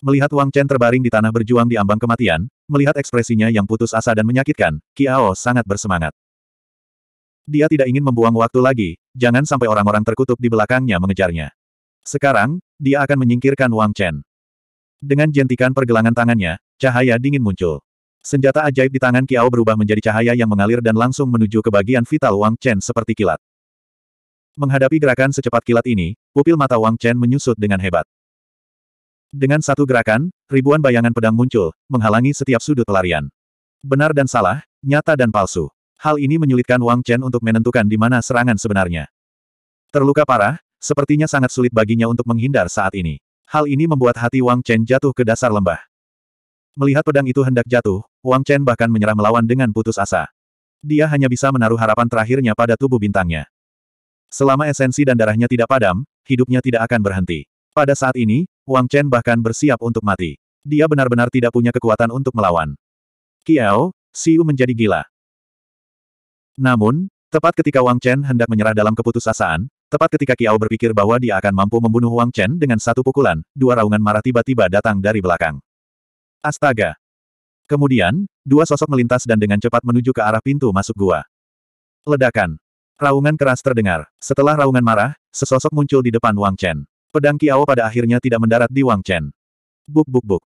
Melihat Wang Chen terbaring di tanah berjuang di ambang kematian, Melihat ekspresinya yang putus asa dan menyakitkan, Kiao sangat bersemangat. Dia tidak ingin membuang waktu lagi, jangan sampai orang-orang terkutuk di belakangnya mengejarnya. Sekarang, dia akan menyingkirkan Wang Chen. Dengan jentikan pergelangan tangannya, cahaya dingin muncul. Senjata ajaib di tangan Kiao berubah menjadi cahaya yang mengalir dan langsung menuju ke bagian vital Wang Chen seperti kilat. Menghadapi gerakan secepat kilat ini, pupil mata Wang Chen menyusut dengan hebat. Dengan satu gerakan, ribuan bayangan pedang muncul, menghalangi setiap sudut pelarian. Benar dan salah, nyata dan palsu. Hal ini menyulitkan Wang Chen untuk menentukan di mana serangan sebenarnya. Terluka parah, sepertinya sangat sulit baginya untuk menghindar saat ini. Hal ini membuat hati Wang Chen jatuh ke dasar lembah. Melihat pedang itu hendak jatuh, Wang Chen bahkan menyerah melawan dengan putus asa. Dia hanya bisa menaruh harapan terakhirnya pada tubuh bintangnya. Selama esensi dan darahnya tidak padam, hidupnya tidak akan berhenti. Pada saat ini, Wang Chen bahkan bersiap untuk mati. Dia benar-benar tidak punya kekuatan untuk melawan. Kiao, Siu menjadi gila. Namun, tepat ketika Wang Chen hendak menyerah dalam keputusasaan, tepat ketika Kiao berpikir bahwa dia akan mampu membunuh Wang Chen dengan satu pukulan, dua raungan marah tiba-tiba datang dari belakang. Astaga! Kemudian, dua sosok melintas dan dengan cepat menuju ke arah pintu masuk gua. Ledakan. Raungan keras terdengar. Setelah raungan marah, sesosok muncul di depan Wang Chen. Pedang Kiao pada akhirnya tidak mendarat di Wang Chen. Buk buk buk.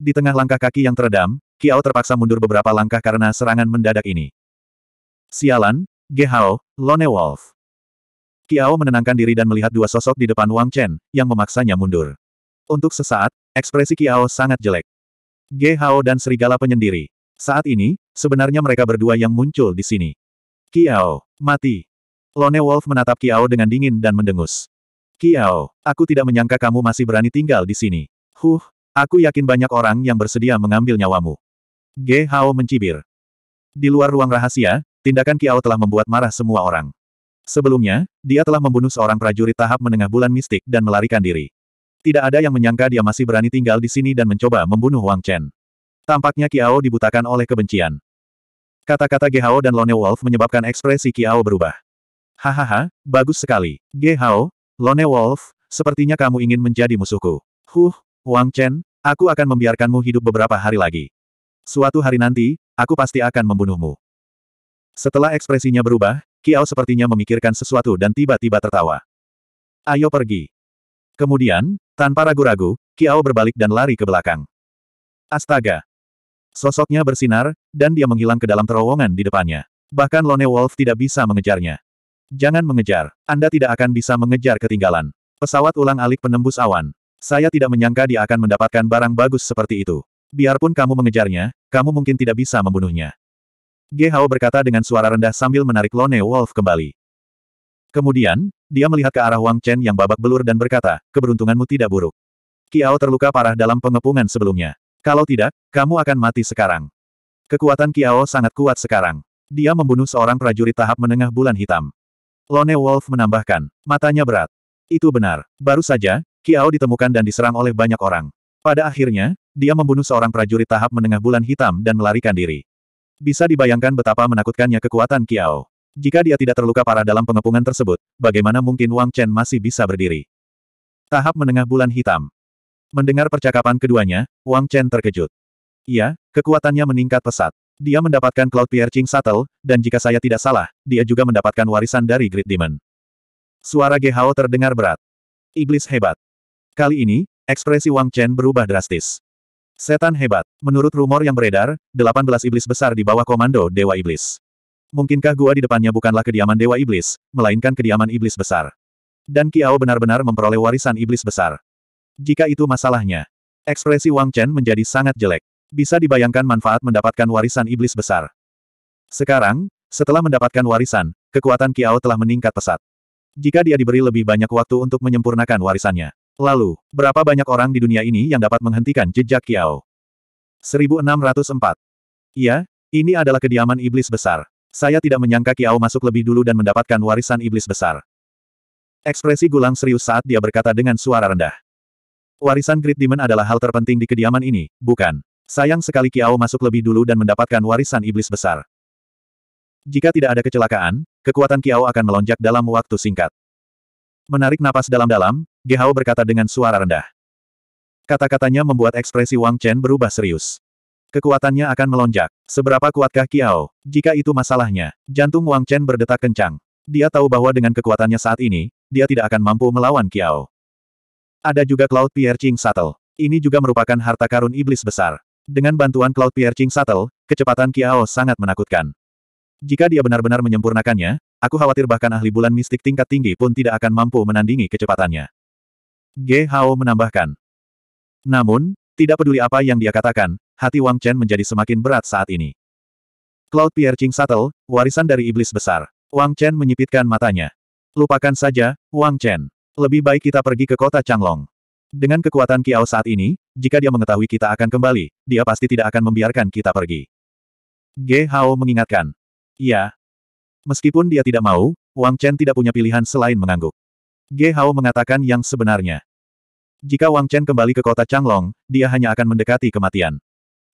Di tengah langkah kaki yang teredam, Kiao terpaksa mundur beberapa langkah karena serangan mendadak ini. Sialan, Gehao, Lone Wolf. Kiao menenangkan diri dan melihat dua sosok di depan Wang Chen, yang memaksanya mundur. Untuk sesaat, ekspresi Kiao sangat jelek. Gehao dan serigala penyendiri. Saat ini, sebenarnya mereka berdua yang muncul di sini. Kiao, mati. Lone Wolf menatap Kiao dengan dingin dan mendengus. Kiao, aku tidak menyangka kamu masih berani tinggal di sini. Huh, aku yakin banyak orang yang bersedia mengambil nyawamu. Ge Hao mencibir. Di luar ruang rahasia, tindakan Kiao telah membuat marah semua orang. Sebelumnya, dia telah membunuh seorang prajurit tahap menengah bulan mistik dan melarikan diri. Tidak ada yang menyangka dia masih berani tinggal di sini dan mencoba membunuh Wang Chen. Tampaknya Kiao dibutakan oleh kebencian. Kata-kata Ge Hao dan Lone Wolf menyebabkan ekspresi Kiao berubah. Hahaha, bagus sekali. Ge Hao, Lone Wolf, sepertinya kamu ingin menjadi musuhku. Huh, Wang Chen, aku akan membiarkanmu hidup beberapa hari lagi. Suatu hari nanti, aku pasti akan membunuhmu. Setelah ekspresinya berubah, Kiao sepertinya memikirkan sesuatu dan tiba-tiba tertawa. Ayo pergi. Kemudian, tanpa ragu-ragu, Kiao berbalik dan lari ke belakang. Astaga. Sosoknya bersinar, dan dia menghilang ke dalam terowongan di depannya. Bahkan Lone Wolf tidak bisa mengejarnya. Jangan mengejar. Anda tidak akan bisa mengejar ketinggalan. Pesawat ulang-alik penembus awan. Saya tidak menyangka dia akan mendapatkan barang bagus seperti itu. Biarpun kamu mengejarnya, kamu mungkin tidak bisa membunuhnya. Ge Hao berkata dengan suara rendah sambil menarik Lone Wolf kembali. Kemudian, dia melihat ke arah Wang Chen yang babak belur dan berkata, keberuntunganmu tidak buruk. Kiao terluka parah dalam pengepungan sebelumnya. Kalau tidak, kamu akan mati sekarang. Kekuatan Kiao sangat kuat sekarang. Dia membunuh seorang prajurit tahap menengah bulan hitam. Lone Wolf menambahkan, matanya berat. Itu benar. Baru saja, Kiao ditemukan dan diserang oleh banyak orang. Pada akhirnya, dia membunuh seorang prajurit tahap menengah bulan hitam dan melarikan diri. Bisa dibayangkan betapa menakutkannya kekuatan Kiao. Jika dia tidak terluka parah dalam pengepungan tersebut, bagaimana mungkin Wang Chen masih bisa berdiri? Tahap menengah bulan hitam. Mendengar percakapan keduanya, Wang Chen terkejut. Iya, kekuatannya meningkat pesat. Dia mendapatkan Cloud Piercing Shuttle, dan jika saya tidak salah, dia juga mendapatkan warisan dari Great Demon. Suara Gehao terdengar berat. Iblis hebat. Kali ini, ekspresi Wang Chen berubah drastis. Setan hebat. Menurut rumor yang beredar, 18 iblis besar di bawah komando Dewa Iblis. Mungkinkah gua di depannya bukanlah kediaman Dewa Iblis, melainkan kediaman iblis besar. Dan Kiao benar-benar memperoleh warisan iblis besar. Jika itu masalahnya. Ekspresi Wang Chen menjadi sangat jelek. Bisa dibayangkan manfaat mendapatkan warisan iblis besar. Sekarang, setelah mendapatkan warisan, kekuatan Kiao telah meningkat pesat. Jika dia diberi lebih banyak waktu untuk menyempurnakan warisannya. Lalu, berapa banyak orang di dunia ini yang dapat menghentikan jejak Kiao? 1604. Iya, ini adalah kediaman iblis besar. Saya tidak menyangka Kiao masuk lebih dulu dan mendapatkan warisan iblis besar. Ekspresi Gulang serius saat dia berkata dengan suara rendah. Warisan Great Demon adalah hal terpenting di kediaman ini, bukan? Sayang sekali Kiao masuk lebih dulu dan mendapatkan warisan iblis besar. Jika tidak ada kecelakaan, kekuatan Kiao akan melonjak dalam waktu singkat. Menarik napas dalam-dalam, Gehao berkata dengan suara rendah. Kata-katanya membuat ekspresi Wang Chen berubah serius. Kekuatannya akan melonjak. Seberapa kuatkah Kiao? Jika itu masalahnya, jantung Wang Chen berdetak kencang. Dia tahu bahwa dengan kekuatannya saat ini, dia tidak akan mampu melawan Kiao. Ada juga Cloud Pierre Ching Shuttle. Ini juga merupakan harta karun iblis besar. Dengan bantuan Cloud Piercing Shuttle, kecepatan Kiao sangat menakutkan. Jika dia benar-benar menyempurnakannya, aku khawatir bahkan ahli bulan mistik tingkat tinggi pun tidak akan mampu menandingi kecepatannya. Ge Hao menambahkan. Namun, tidak peduli apa yang dia katakan, hati Wang Chen menjadi semakin berat saat ini. Cloud Piercing Shuttle, warisan dari iblis besar. Wang Chen menyipitkan matanya. Lupakan saja, Wang Chen. Lebih baik kita pergi ke kota Changlong. Dengan kekuatan Kiao saat ini, jika dia mengetahui kita akan kembali, dia pasti tidak akan membiarkan kita pergi. Ge Hao mengingatkan. Iya. Meskipun dia tidak mau, Wang Chen tidak punya pilihan selain mengangguk. Ge Hao mengatakan yang sebenarnya. Jika Wang Chen kembali ke kota Changlong, dia hanya akan mendekati kematian.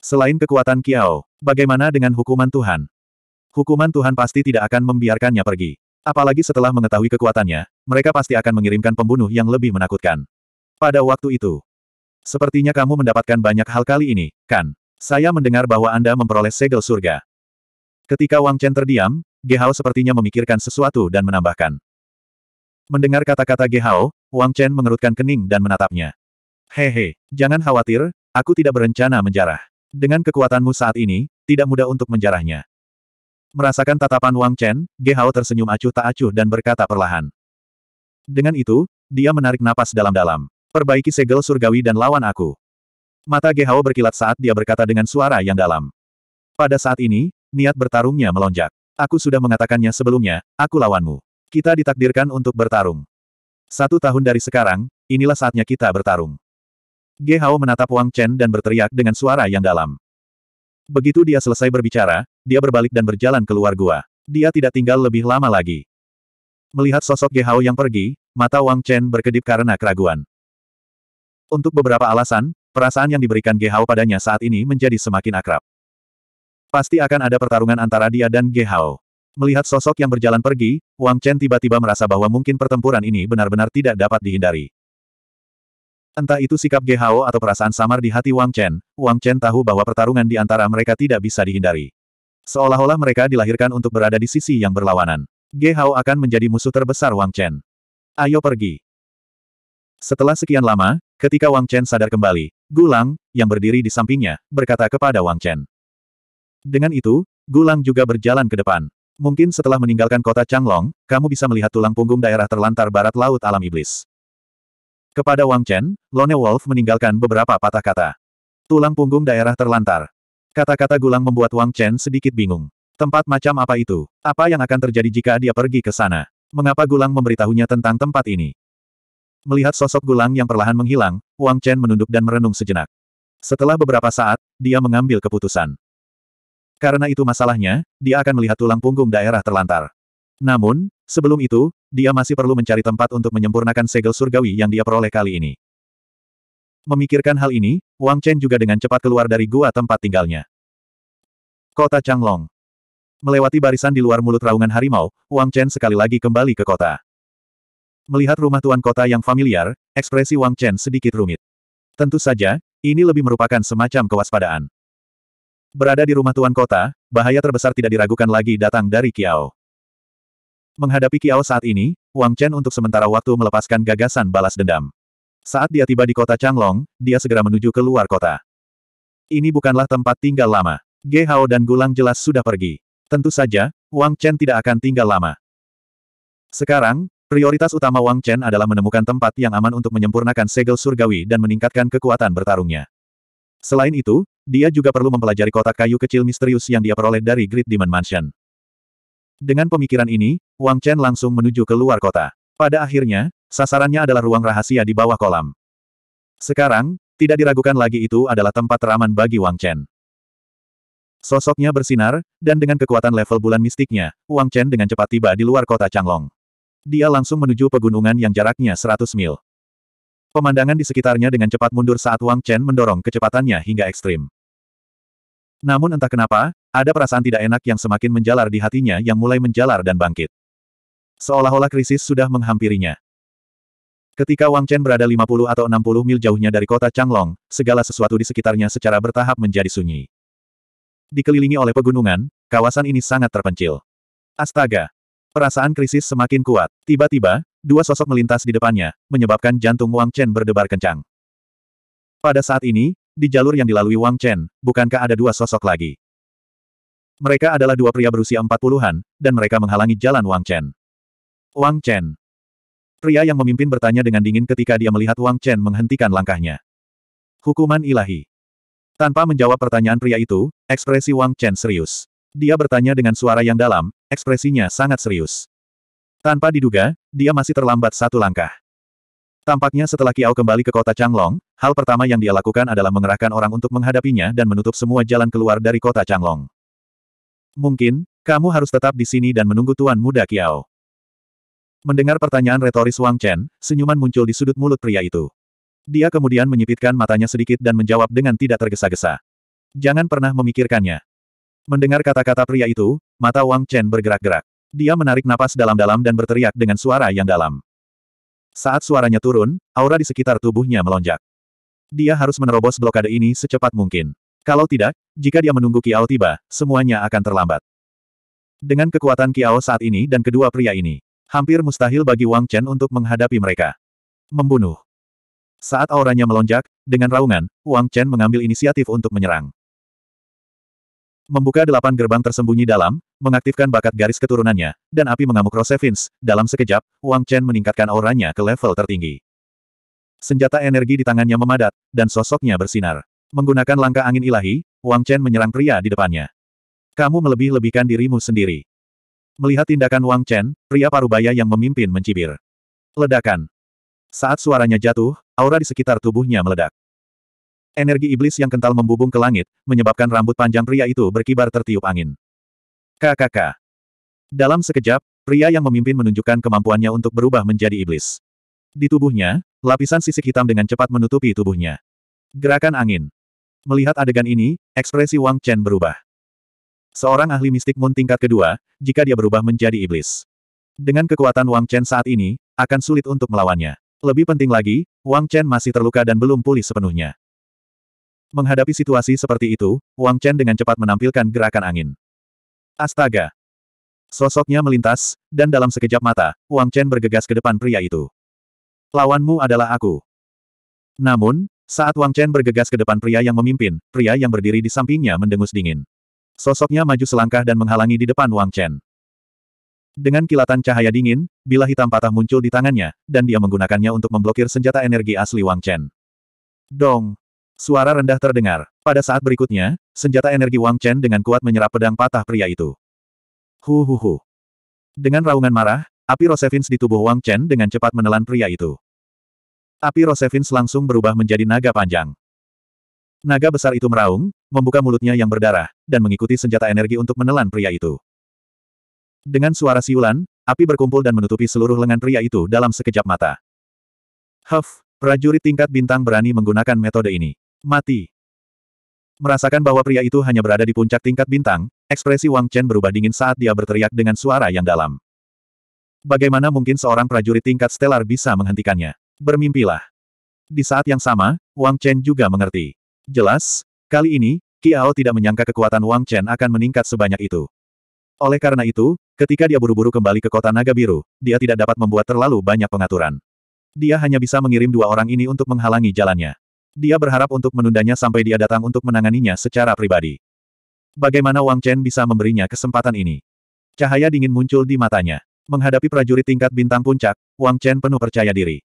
Selain kekuatan Kiao, bagaimana dengan hukuman Tuhan? Hukuman Tuhan pasti tidak akan membiarkannya pergi. Apalagi setelah mengetahui kekuatannya, mereka pasti akan mengirimkan pembunuh yang lebih menakutkan. Pada waktu itu, sepertinya kamu mendapatkan banyak hal kali ini, kan? Saya mendengar bahwa Anda memperoleh segel surga. Ketika Wang Chen terdiam, Gehao sepertinya memikirkan sesuatu dan menambahkan. Mendengar kata-kata Gehao, Wang Chen mengerutkan kening dan menatapnya. Hehe, jangan khawatir, aku tidak berencana menjarah. Dengan kekuatanmu saat ini, tidak mudah untuk menjarahnya. Merasakan tatapan Wang Chen, Ge Hao tersenyum acuh tak acuh dan berkata perlahan. Dengan itu, dia menarik napas dalam-dalam. Perbaiki segel surgawi dan lawan aku. Mata Gehao berkilat saat dia berkata dengan suara yang dalam. Pada saat ini, niat bertarungnya melonjak. Aku sudah mengatakannya sebelumnya, aku lawanmu. Kita ditakdirkan untuk bertarung. Satu tahun dari sekarang, inilah saatnya kita bertarung. Gehao menatap Wang Chen dan berteriak dengan suara yang dalam. Begitu dia selesai berbicara, dia berbalik dan berjalan keluar gua. Dia tidak tinggal lebih lama lagi. Melihat sosok Gehao yang pergi, mata Wang Chen berkedip karena keraguan. Untuk beberapa alasan, perasaan yang diberikan Gehao padanya saat ini menjadi semakin akrab. Pasti akan ada pertarungan antara dia dan Gehao. Melihat sosok yang berjalan pergi, Wang Chen tiba-tiba merasa bahwa mungkin pertempuran ini benar-benar tidak dapat dihindari. Entah itu sikap Gehao atau perasaan samar di hati Wang Chen, Wang Chen tahu bahwa pertarungan di antara mereka tidak bisa dihindari. Seolah-olah mereka dilahirkan untuk berada di sisi yang berlawanan. Gehao akan menjadi musuh terbesar Wang Chen. Ayo pergi. Setelah sekian lama, Ketika Wang Chen sadar kembali, Gulang, yang berdiri di sampingnya, berkata kepada Wang Chen. Dengan itu, Gulang juga berjalan ke depan. Mungkin setelah meninggalkan kota Changlong, kamu bisa melihat tulang punggung daerah terlantar barat laut alam iblis. Kepada Wang Chen, Lone Wolf meninggalkan beberapa patah kata. Tulang punggung daerah terlantar. Kata-kata Gulang membuat Wang Chen sedikit bingung. Tempat macam apa itu? Apa yang akan terjadi jika dia pergi ke sana? Mengapa Gulang memberitahunya tentang tempat ini? Melihat sosok gulang yang perlahan menghilang, Wang Chen menunduk dan merenung sejenak. Setelah beberapa saat, dia mengambil keputusan. Karena itu masalahnya, dia akan melihat tulang punggung daerah terlantar. Namun, sebelum itu, dia masih perlu mencari tempat untuk menyempurnakan segel surgawi yang dia peroleh kali ini. Memikirkan hal ini, Wang Chen juga dengan cepat keluar dari gua tempat tinggalnya. Kota Changlong Melewati barisan di luar mulut raungan harimau, Wang Chen sekali lagi kembali ke kota. Melihat rumah tuan kota yang familiar, ekspresi Wang Chen sedikit rumit. Tentu saja, ini lebih merupakan semacam kewaspadaan. Berada di rumah tuan kota, bahaya terbesar tidak diragukan lagi datang dari Kiao. Menghadapi Kiao saat ini, Wang Chen untuk sementara waktu melepaskan gagasan balas dendam. Saat dia tiba di kota Changlong, dia segera menuju ke luar kota. Ini bukanlah tempat tinggal lama. Ge Hao dan Gulang jelas sudah pergi. Tentu saja, Wang Chen tidak akan tinggal lama. Sekarang, Prioritas utama Wang Chen adalah menemukan tempat yang aman untuk menyempurnakan segel surgawi dan meningkatkan kekuatan bertarungnya. Selain itu, dia juga perlu mempelajari kotak kayu kecil misterius yang dia peroleh dari Great Demon Mansion. Dengan pemikiran ini, Wang Chen langsung menuju ke luar kota. Pada akhirnya, sasarannya adalah ruang rahasia di bawah kolam. Sekarang, tidak diragukan lagi itu adalah tempat teraman bagi Wang Chen. Sosoknya bersinar, dan dengan kekuatan level bulan mistiknya, Wang Chen dengan cepat tiba di luar kota Changlong. Dia langsung menuju pegunungan yang jaraknya 100 mil. Pemandangan di sekitarnya dengan cepat mundur saat Wang Chen mendorong kecepatannya hingga ekstrim. Namun entah kenapa, ada perasaan tidak enak yang semakin menjalar di hatinya yang mulai menjalar dan bangkit. Seolah-olah krisis sudah menghampirinya. Ketika Wang Chen berada 50 atau 60 mil jauhnya dari kota Changlong, segala sesuatu di sekitarnya secara bertahap menjadi sunyi. Dikelilingi oleh pegunungan, kawasan ini sangat terpencil. Astaga! Perasaan krisis semakin kuat. Tiba-tiba, dua sosok melintas di depannya, menyebabkan jantung Wang Chen berdebar kencang. Pada saat ini, di jalur yang dilalui Wang Chen, bukankah ada dua sosok lagi? Mereka adalah dua pria berusia empat puluhan, dan mereka menghalangi jalan Wang Chen. Wang Chen. Pria yang memimpin bertanya dengan dingin ketika dia melihat Wang Chen menghentikan langkahnya. Hukuman ilahi. Tanpa menjawab pertanyaan pria itu, ekspresi Wang Chen serius. Dia bertanya dengan suara yang dalam, ekspresinya sangat serius. Tanpa diduga, dia masih terlambat satu langkah. Tampaknya setelah Kiao kembali ke kota Changlong, hal pertama yang dia lakukan adalah mengerahkan orang untuk menghadapinya dan menutup semua jalan keluar dari kota Changlong. Mungkin, kamu harus tetap di sini dan menunggu Tuan Muda Kiao. Mendengar pertanyaan retoris Wang Chen, senyuman muncul di sudut mulut pria itu. Dia kemudian menyipitkan matanya sedikit dan menjawab dengan tidak tergesa-gesa. Jangan pernah memikirkannya. Mendengar kata-kata pria itu, mata Wang Chen bergerak-gerak. Dia menarik napas dalam-dalam dan berteriak dengan suara yang dalam. Saat suaranya turun, aura di sekitar tubuhnya melonjak. Dia harus menerobos blokade ini secepat mungkin. Kalau tidak, jika dia menunggu Kiao tiba, semuanya akan terlambat. Dengan kekuatan Kiao saat ini dan kedua pria ini, hampir mustahil bagi Wang Chen untuk menghadapi mereka. Membunuh. Saat auranya melonjak, dengan raungan, Wang Chen mengambil inisiatif untuk menyerang membuka delapan gerbang tersembunyi dalam, mengaktifkan bakat garis keturunannya, dan api mengamuk Rosevins, dalam sekejap, Wang Chen meningkatkan auranya ke level tertinggi. Senjata energi di tangannya memadat, dan sosoknya bersinar. Menggunakan langkah angin ilahi, Wang Chen menyerang pria di depannya. Kamu melebih-lebihkan dirimu sendiri. Melihat tindakan Wang Chen, pria parubaya yang memimpin mencibir. Ledakan. Saat suaranya jatuh, aura di sekitar tubuhnya meledak. Energi iblis yang kental membubung ke langit, menyebabkan rambut panjang pria itu berkibar tertiup angin. KKK. Dalam sekejap, pria yang memimpin menunjukkan kemampuannya untuk berubah menjadi iblis. Di tubuhnya, lapisan sisik hitam dengan cepat menutupi tubuhnya. Gerakan angin. Melihat adegan ini, ekspresi Wang Chen berubah. Seorang ahli mistik Moon tingkat kedua, jika dia berubah menjadi iblis. Dengan kekuatan Wang Chen saat ini, akan sulit untuk melawannya. Lebih penting lagi, Wang Chen masih terluka dan belum pulih sepenuhnya. Menghadapi situasi seperti itu, Wang Chen dengan cepat menampilkan gerakan angin. Astaga! Sosoknya melintas, dan dalam sekejap mata, Wang Chen bergegas ke depan pria itu. Lawanmu adalah aku. Namun, saat Wang Chen bergegas ke depan pria yang memimpin, pria yang berdiri di sampingnya mendengus dingin. Sosoknya maju selangkah dan menghalangi di depan Wang Chen. Dengan kilatan cahaya dingin, bila hitam patah muncul di tangannya, dan dia menggunakannya untuk memblokir senjata energi asli Wang Chen. Dong! Suara rendah terdengar. Pada saat berikutnya, senjata energi Wang Chen dengan kuat menyerap pedang patah pria itu. Hu hu hu. Dengan raungan marah, api Rosevins di tubuh Wang Chen dengan cepat menelan pria itu. Api Rosevins langsung berubah menjadi naga panjang. Naga besar itu meraung, membuka mulutnya yang berdarah, dan mengikuti senjata energi untuk menelan pria itu. Dengan suara siulan, api berkumpul dan menutupi seluruh lengan pria itu dalam sekejap mata. Huff, prajurit tingkat bintang berani menggunakan metode ini. Mati. Merasakan bahwa pria itu hanya berada di puncak tingkat bintang, ekspresi Wang Chen berubah dingin saat dia berteriak dengan suara yang dalam. Bagaimana mungkin seorang prajurit tingkat stellar bisa menghentikannya? Bermimpilah. Di saat yang sama, Wang Chen juga mengerti. Jelas, kali ini, Kiao tidak menyangka kekuatan Wang Chen akan meningkat sebanyak itu. Oleh karena itu, ketika dia buru-buru kembali ke kota Naga Biru, dia tidak dapat membuat terlalu banyak pengaturan. Dia hanya bisa mengirim dua orang ini untuk menghalangi jalannya. Dia berharap untuk menundanya sampai dia datang untuk menanganinya secara pribadi. Bagaimana Wang Chen bisa memberinya kesempatan ini? Cahaya dingin muncul di matanya. Menghadapi prajurit tingkat bintang puncak, Wang Chen penuh percaya diri.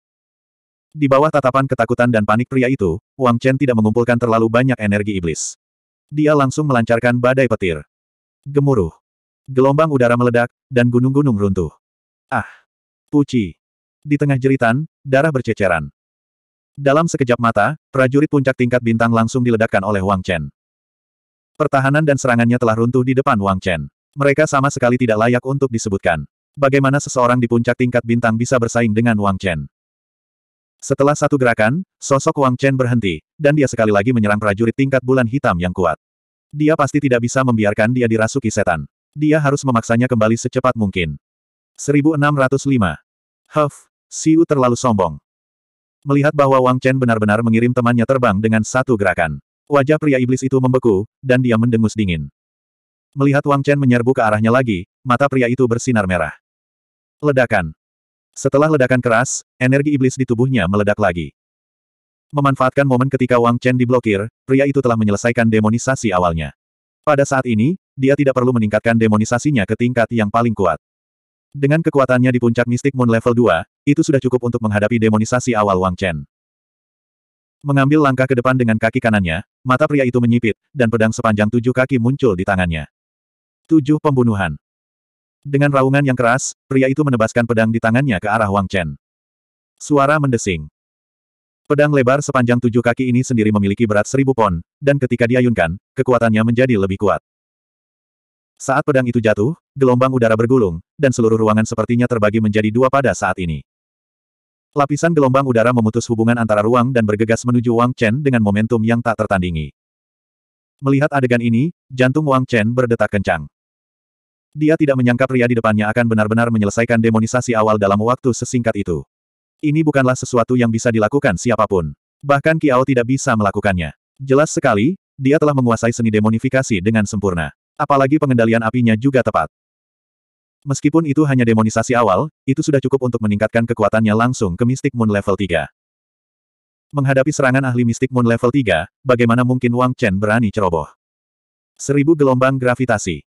Di bawah tatapan ketakutan dan panik pria itu, Wang Chen tidak mengumpulkan terlalu banyak energi iblis. Dia langsung melancarkan badai petir. Gemuruh. Gelombang udara meledak, dan gunung-gunung runtuh. Ah! Puci! Di tengah jeritan, darah berceceran. Dalam sekejap mata, prajurit puncak tingkat bintang langsung diledakkan oleh Wang Chen. Pertahanan dan serangannya telah runtuh di depan Wang Chen. Mereka sama sekali tidak layak untuk disebutkan. Bagaimana seseorang di puncak tingkat bintang bisa bersaing dengan Wang Chen? Setelah satu gerakan, sosok Wang Chen berhenti, dan dia sekali lagi menyerang prajurit tingkat bulan hitam yang kuat. Dia pasti tidak bisa membiarkan dia dirasuki setan. Dia harus memaksanya kembali secepat mungkin. 1605. Huff, Siu terlalu sombong. Melihat bahwa Wang Chen benar-benar mengirim temannya terbang dengan satu gerakan. Wajah pria iblis itu membeku, dan dia mendengus dingin. Melihat Wang Chen menyerbu ke arahnya lagi, mata pria itu bersinar merah. Ledakan. Setelah ledakan keras, energi iblis di tubuhnya meledak lagi. Memanfaatkan momen ketika Wang Chen diblokir, pria itu telah menyelesaikan demonisasi awalnya. Pada saat ini, dia tidak perlu meningkatkan demonisasinya ke tingkat yang paling kuat. Dengan kekuatannya di puncak Mystic Moon level 2, itu sudah cukup untuk menghadapi demonisasi awal Wang Chen. Mengambil langkah ke depan dengan kaki kanannya, mata pria itu menyipit, dan pedang sepanjang tujuh kaki muncul di tangannya. Tujuh pembunuhan. Dengan raungan yang keras, pria itu menebaskan pedang di tangannya ke arah Wang Chen. Suara mendesing. Pedang lebar sepanjang tujuh kaki ini sendiri memiliki berat seribu pon, dan ketika diayunkan, kekuatannya menjadi lebih kuat. Saat pedang itu jatuh, gelombang udara bergulung, dan seluruh ruangan sepertinya terbagi menjadi dua pada saat ini. Lapisan gelombang udara memutus hubungan antara ruang dan bergegas menuju Wang Chen dengan momentum yang tak tertandingi. Melihat adegan ini, jantung Wang Chen berdetak kencang. Dia tidak menyangka pria di depannya akan benar-benar menyelesaikan demonisasi awal dalam waktu sesingkat itu. Ini bukanlah sesuatu yang bisa dilakukan siapapun. Bahkan Kiao tidak bisa melakukannya. Jelas sekali, dia telah menguasai seni demonifikasi dengan sempurna. Apalagi pengendalian apinya juga tepat. Meskipun itu hanya demonisasi awal, itu sudah cukup untuk meningkatkan kekuatannya langsung ke Mystic Moon level 3. Menghadapi serangan ahli Mystic Moon level 3, bagaimana mungkin Wang Chen berani ceroboh? Seribu gelombang gravitasi.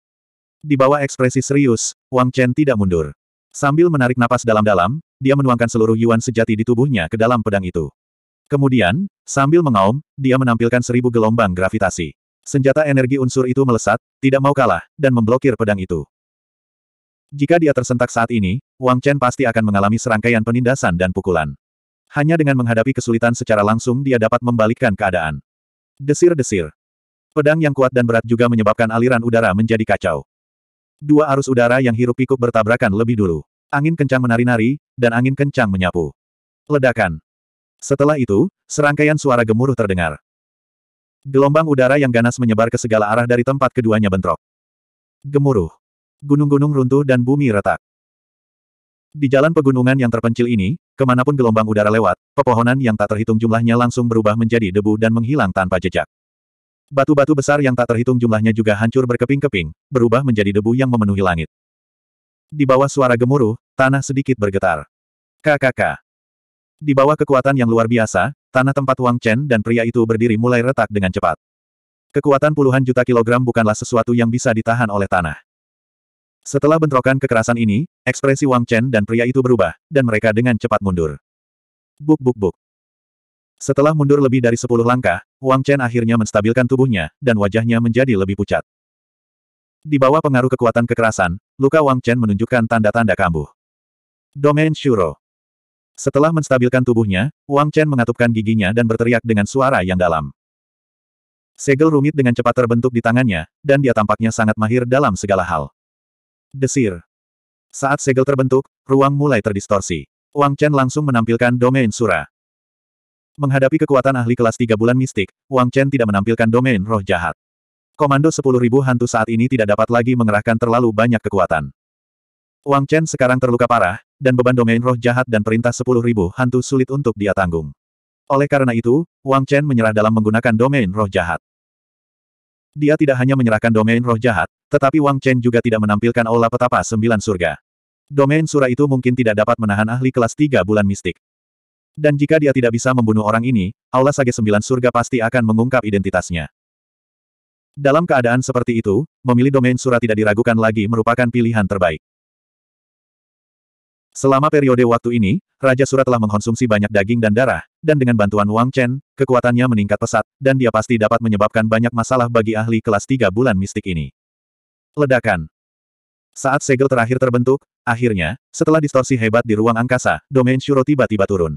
Di bawah ekspresi serius, Wang Chen tidak mundur. Sambil menarik napas dalam-dalam, dia menuangkan seluruh yuan sejati di tubuhnya ke dalam pedang itu. Kemudian, sambil mengaum, dia menampilkan seribu gelombang gravitasi. Senjata energi unsur itu melesat, tidak mau kalah, dan memblokir pedang itu. Jika dia tersentak saat ini, Wang Chen pasti akan mengalami serangkaian penindasan dan pukulan. Hanya dengan menghadapi kesulitan secara langsung dia dapat membalikkan keadaan. Desir-desir. Pedang yang kuat dan berat juga menyebabkan aliran udara menjadi kacau. Dua arus udara yang hirup pikuk bertabrakan lebih dulu. Angin kencang menari-nari, dan angin kencang menyapu. Ledakan. Setelah itu, serangkaian suara gemuruh terdengar. Gelombang udara yang ganas menyebar ke segala arah dari tempat keduanya bentrok. Gemuruh gunung-gunung runtuh dan bumi retak. Di jalan pegunungan yang terpencil ini, kemanapun gelombang udara lewat, pepohonan yang tak terhitung jumlahnya langsung berubah menjadi debu dan menghilang tanpa jejak. Batu-batu besar yang tak terhitung jumlahnya juga hancur berkeping-keping, berubah menjadi debu yang memenuhi langit. Di bawah suara gemuruh, tanah sedikit bergetar. KKK. Di bawah kekuatan yang luar biasa, tanah tempat Wang Chen dan pria itu berdiri mulai retak dengan cepat. Kekuatan puluhan juta kilogram bukanlah sesuatu yang bisa ditahan oleh tanah. Setelah bentrokan kekerasan ini, ekspresi Wang Chen dan pria itu berubah, dan mereka dengan cepat mundur. Buk buk buk. Setelah mundur lebih dari sepuluh langkah, Wang Chen akhirnya menstabilkan tubuhnya, dan wajahnya menjadi lebih pucat. Di bawah pengaruh kekuatan kekerasan, luka Wang Chen menunjukkan tanda-tanda kambuh. Domain Shuro. Setelah menstabilkan tubuhnya, Wang Chen mengatupkan giginya dan berteriak dengan suara yang dalam. Segel rumit dengan cepat terbentuk di tangannya, dan dia tampaknya sangat mahir dalam segala hal. Desir. Saat segel terbentuk, ruang mulai terdistorsi. Wang Chen langsung menampilkan domain sura. Menghadapi kekuatan ahli kelas tiga bulan mistik, Wang Chen tidak menampilkan domain roh jahat. Komando sepuluh ribu hantu saat ini tidak dapat lagi mengerahkan terlalu banyak kekuatan. Wang Chen sekarang terluka parah, dan beban domain roh jahat dan perintah sepuluh ribu hantu sulit untuk dia tanggung. Oleh karena itu, Wang Chen menyerah dalam menggunakan domain roh jahat. Dia tidak hanya menyerahkan domain roh jahat, tetapi Wang Chen juga tidak menampilkan aula petapa sembilan surga. Domain sura itu mungkin tidak dapat menahan ahli kelas tiga bulan mistik. Dan jika dia tidak bisa membunuh orang ini, aula sage sembilan surga pasti akan mengungkap identitasnya. Dalam keadaan seperti itu, memilih domain sura tidak diragukan lagi merupakan pilihan terbaik. Selama periode waktu ini, Raja Surat telah mengkonsumsi banyak daging dan darah, dan dengan bantuan Wang Chen, kekuatannya meningkat pesat, dan dia pasti dapat menyebabkan banyak masalah bagi ahli kelas tiga bulan mistik ini. Ledakan. Saat segel terakhir terbentuk, akhirnya, setelah distorsi hebat di ruang angkasa, domain Shuro tiba-tiba turun.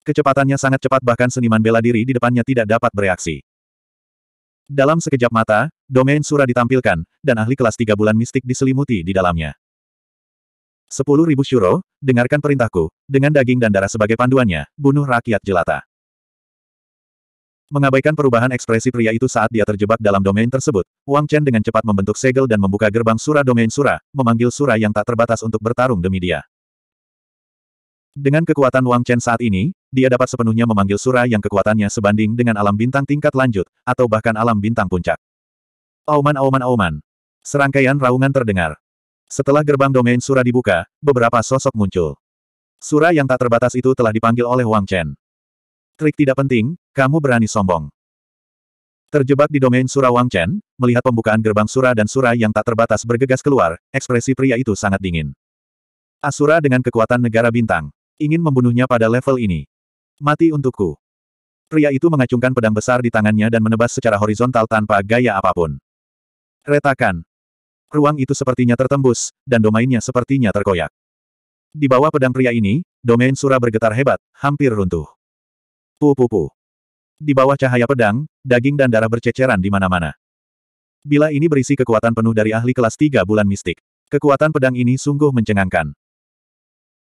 Kecepatannya sangat cepat bahkan seniman bela diri di depannya tidak dapat bereaksi. Dalam sekejap mata, domain Sura ditampilkan, dan ahli kelas tiga bulan mistik diselimuti di dalamnya. Sepuluh ribu Shuro, dengarkan perintahku, dengan daging dan darah sebagai panduannya, bunuh rakyat jelata. Mengabaikan perubahan ekspresi pria itu saat dia terjebak dalam domain tersebut, Wang Chen dengan cepat membentuk segel dan membuka gerbang Sura domain Sura, memanggil Sura yang tak terbatas untuk bertarung demi dia. Dengan kekuatan Wang Chen saat ini, dia dapat sepenuhnya memanggil Sura yang kekuatannya sebanding dengan alam bintang tingkat lanjut, atau bahkan alam bintang puncak. Auman auman auman. Serangkaian raungan terdengar. Setelah gerbang domain Sura dibuka, beberapa sosok muncul. Sura yang tak terbatas itu telah dipanggil oleh Wang Chen. Trik tidak penting, kamu berani sombong. Terjebak di domain Sura Wang Chen, melihat pembukaan gerbang Sura dan Sura yang tak terbatas bergegas keluar, ekspresi pria itu sangat dingin. Asura dengan kekuatan negara bintang. Ingin membunuhnya pada level ini. Mati untukku. Pria itu mengacungkan pedang besar di tangannya dan menebas secara horizontal tanpa gaya apapun. Retakan. Ruang itu sepertinya tertembus, dan domainnya sepertinya terkoyak. Di bawah pedang pria ini, domain Sura bergetar hebat, hampir runtuh. pu pu di bawah cahaya pedang, daging dan darah berceceran di mana-mana. Bila ini berisi kekuatan penuh dari ahli kelas tiga bulan mistik. Kekuatan pedang ini sungguh mencengangkan.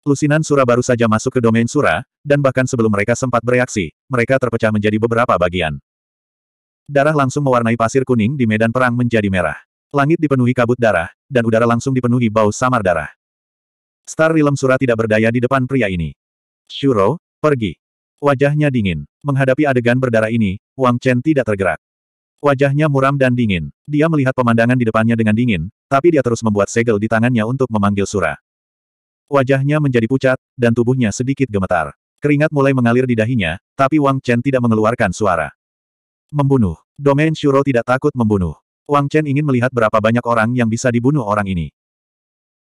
Lusinan Sura baru saja masuk ke domain Sura, dan bahkan sebelum mereka sempat bereaksi, mereka terpecah menjadi beberapa bagian. Darah langsung mewarnai pasir kuning di medan perang menjadi merah. Langit dipenuhi kabut darah, dan udara langsung dipenuhi bau samar darah. Star Rilem Sura tidak berdaya di depan pria ini. Shuro, pergi. Wajahnya dingin. Menghadapi adegan berdarah ini, Wang Chen tidak tergerak. Wajahnya muram dan dingin. Dia melihat pemandangan di depannya dengan dingin, tapi dia terus membuat segel di tangannya untuk memanggil Sura. Wajahnya menjadi pucat, dan tubuhnya sedikit gemetar. Keringat mulai mengalir di dahinya, tapi Wang Chen tidak mengeluarkan suara. Membunuh. Domain Shuro tidak takut membunuh. Wang Chen ingin melihat berapa banyak orang yang bisa dibunuh orang ini.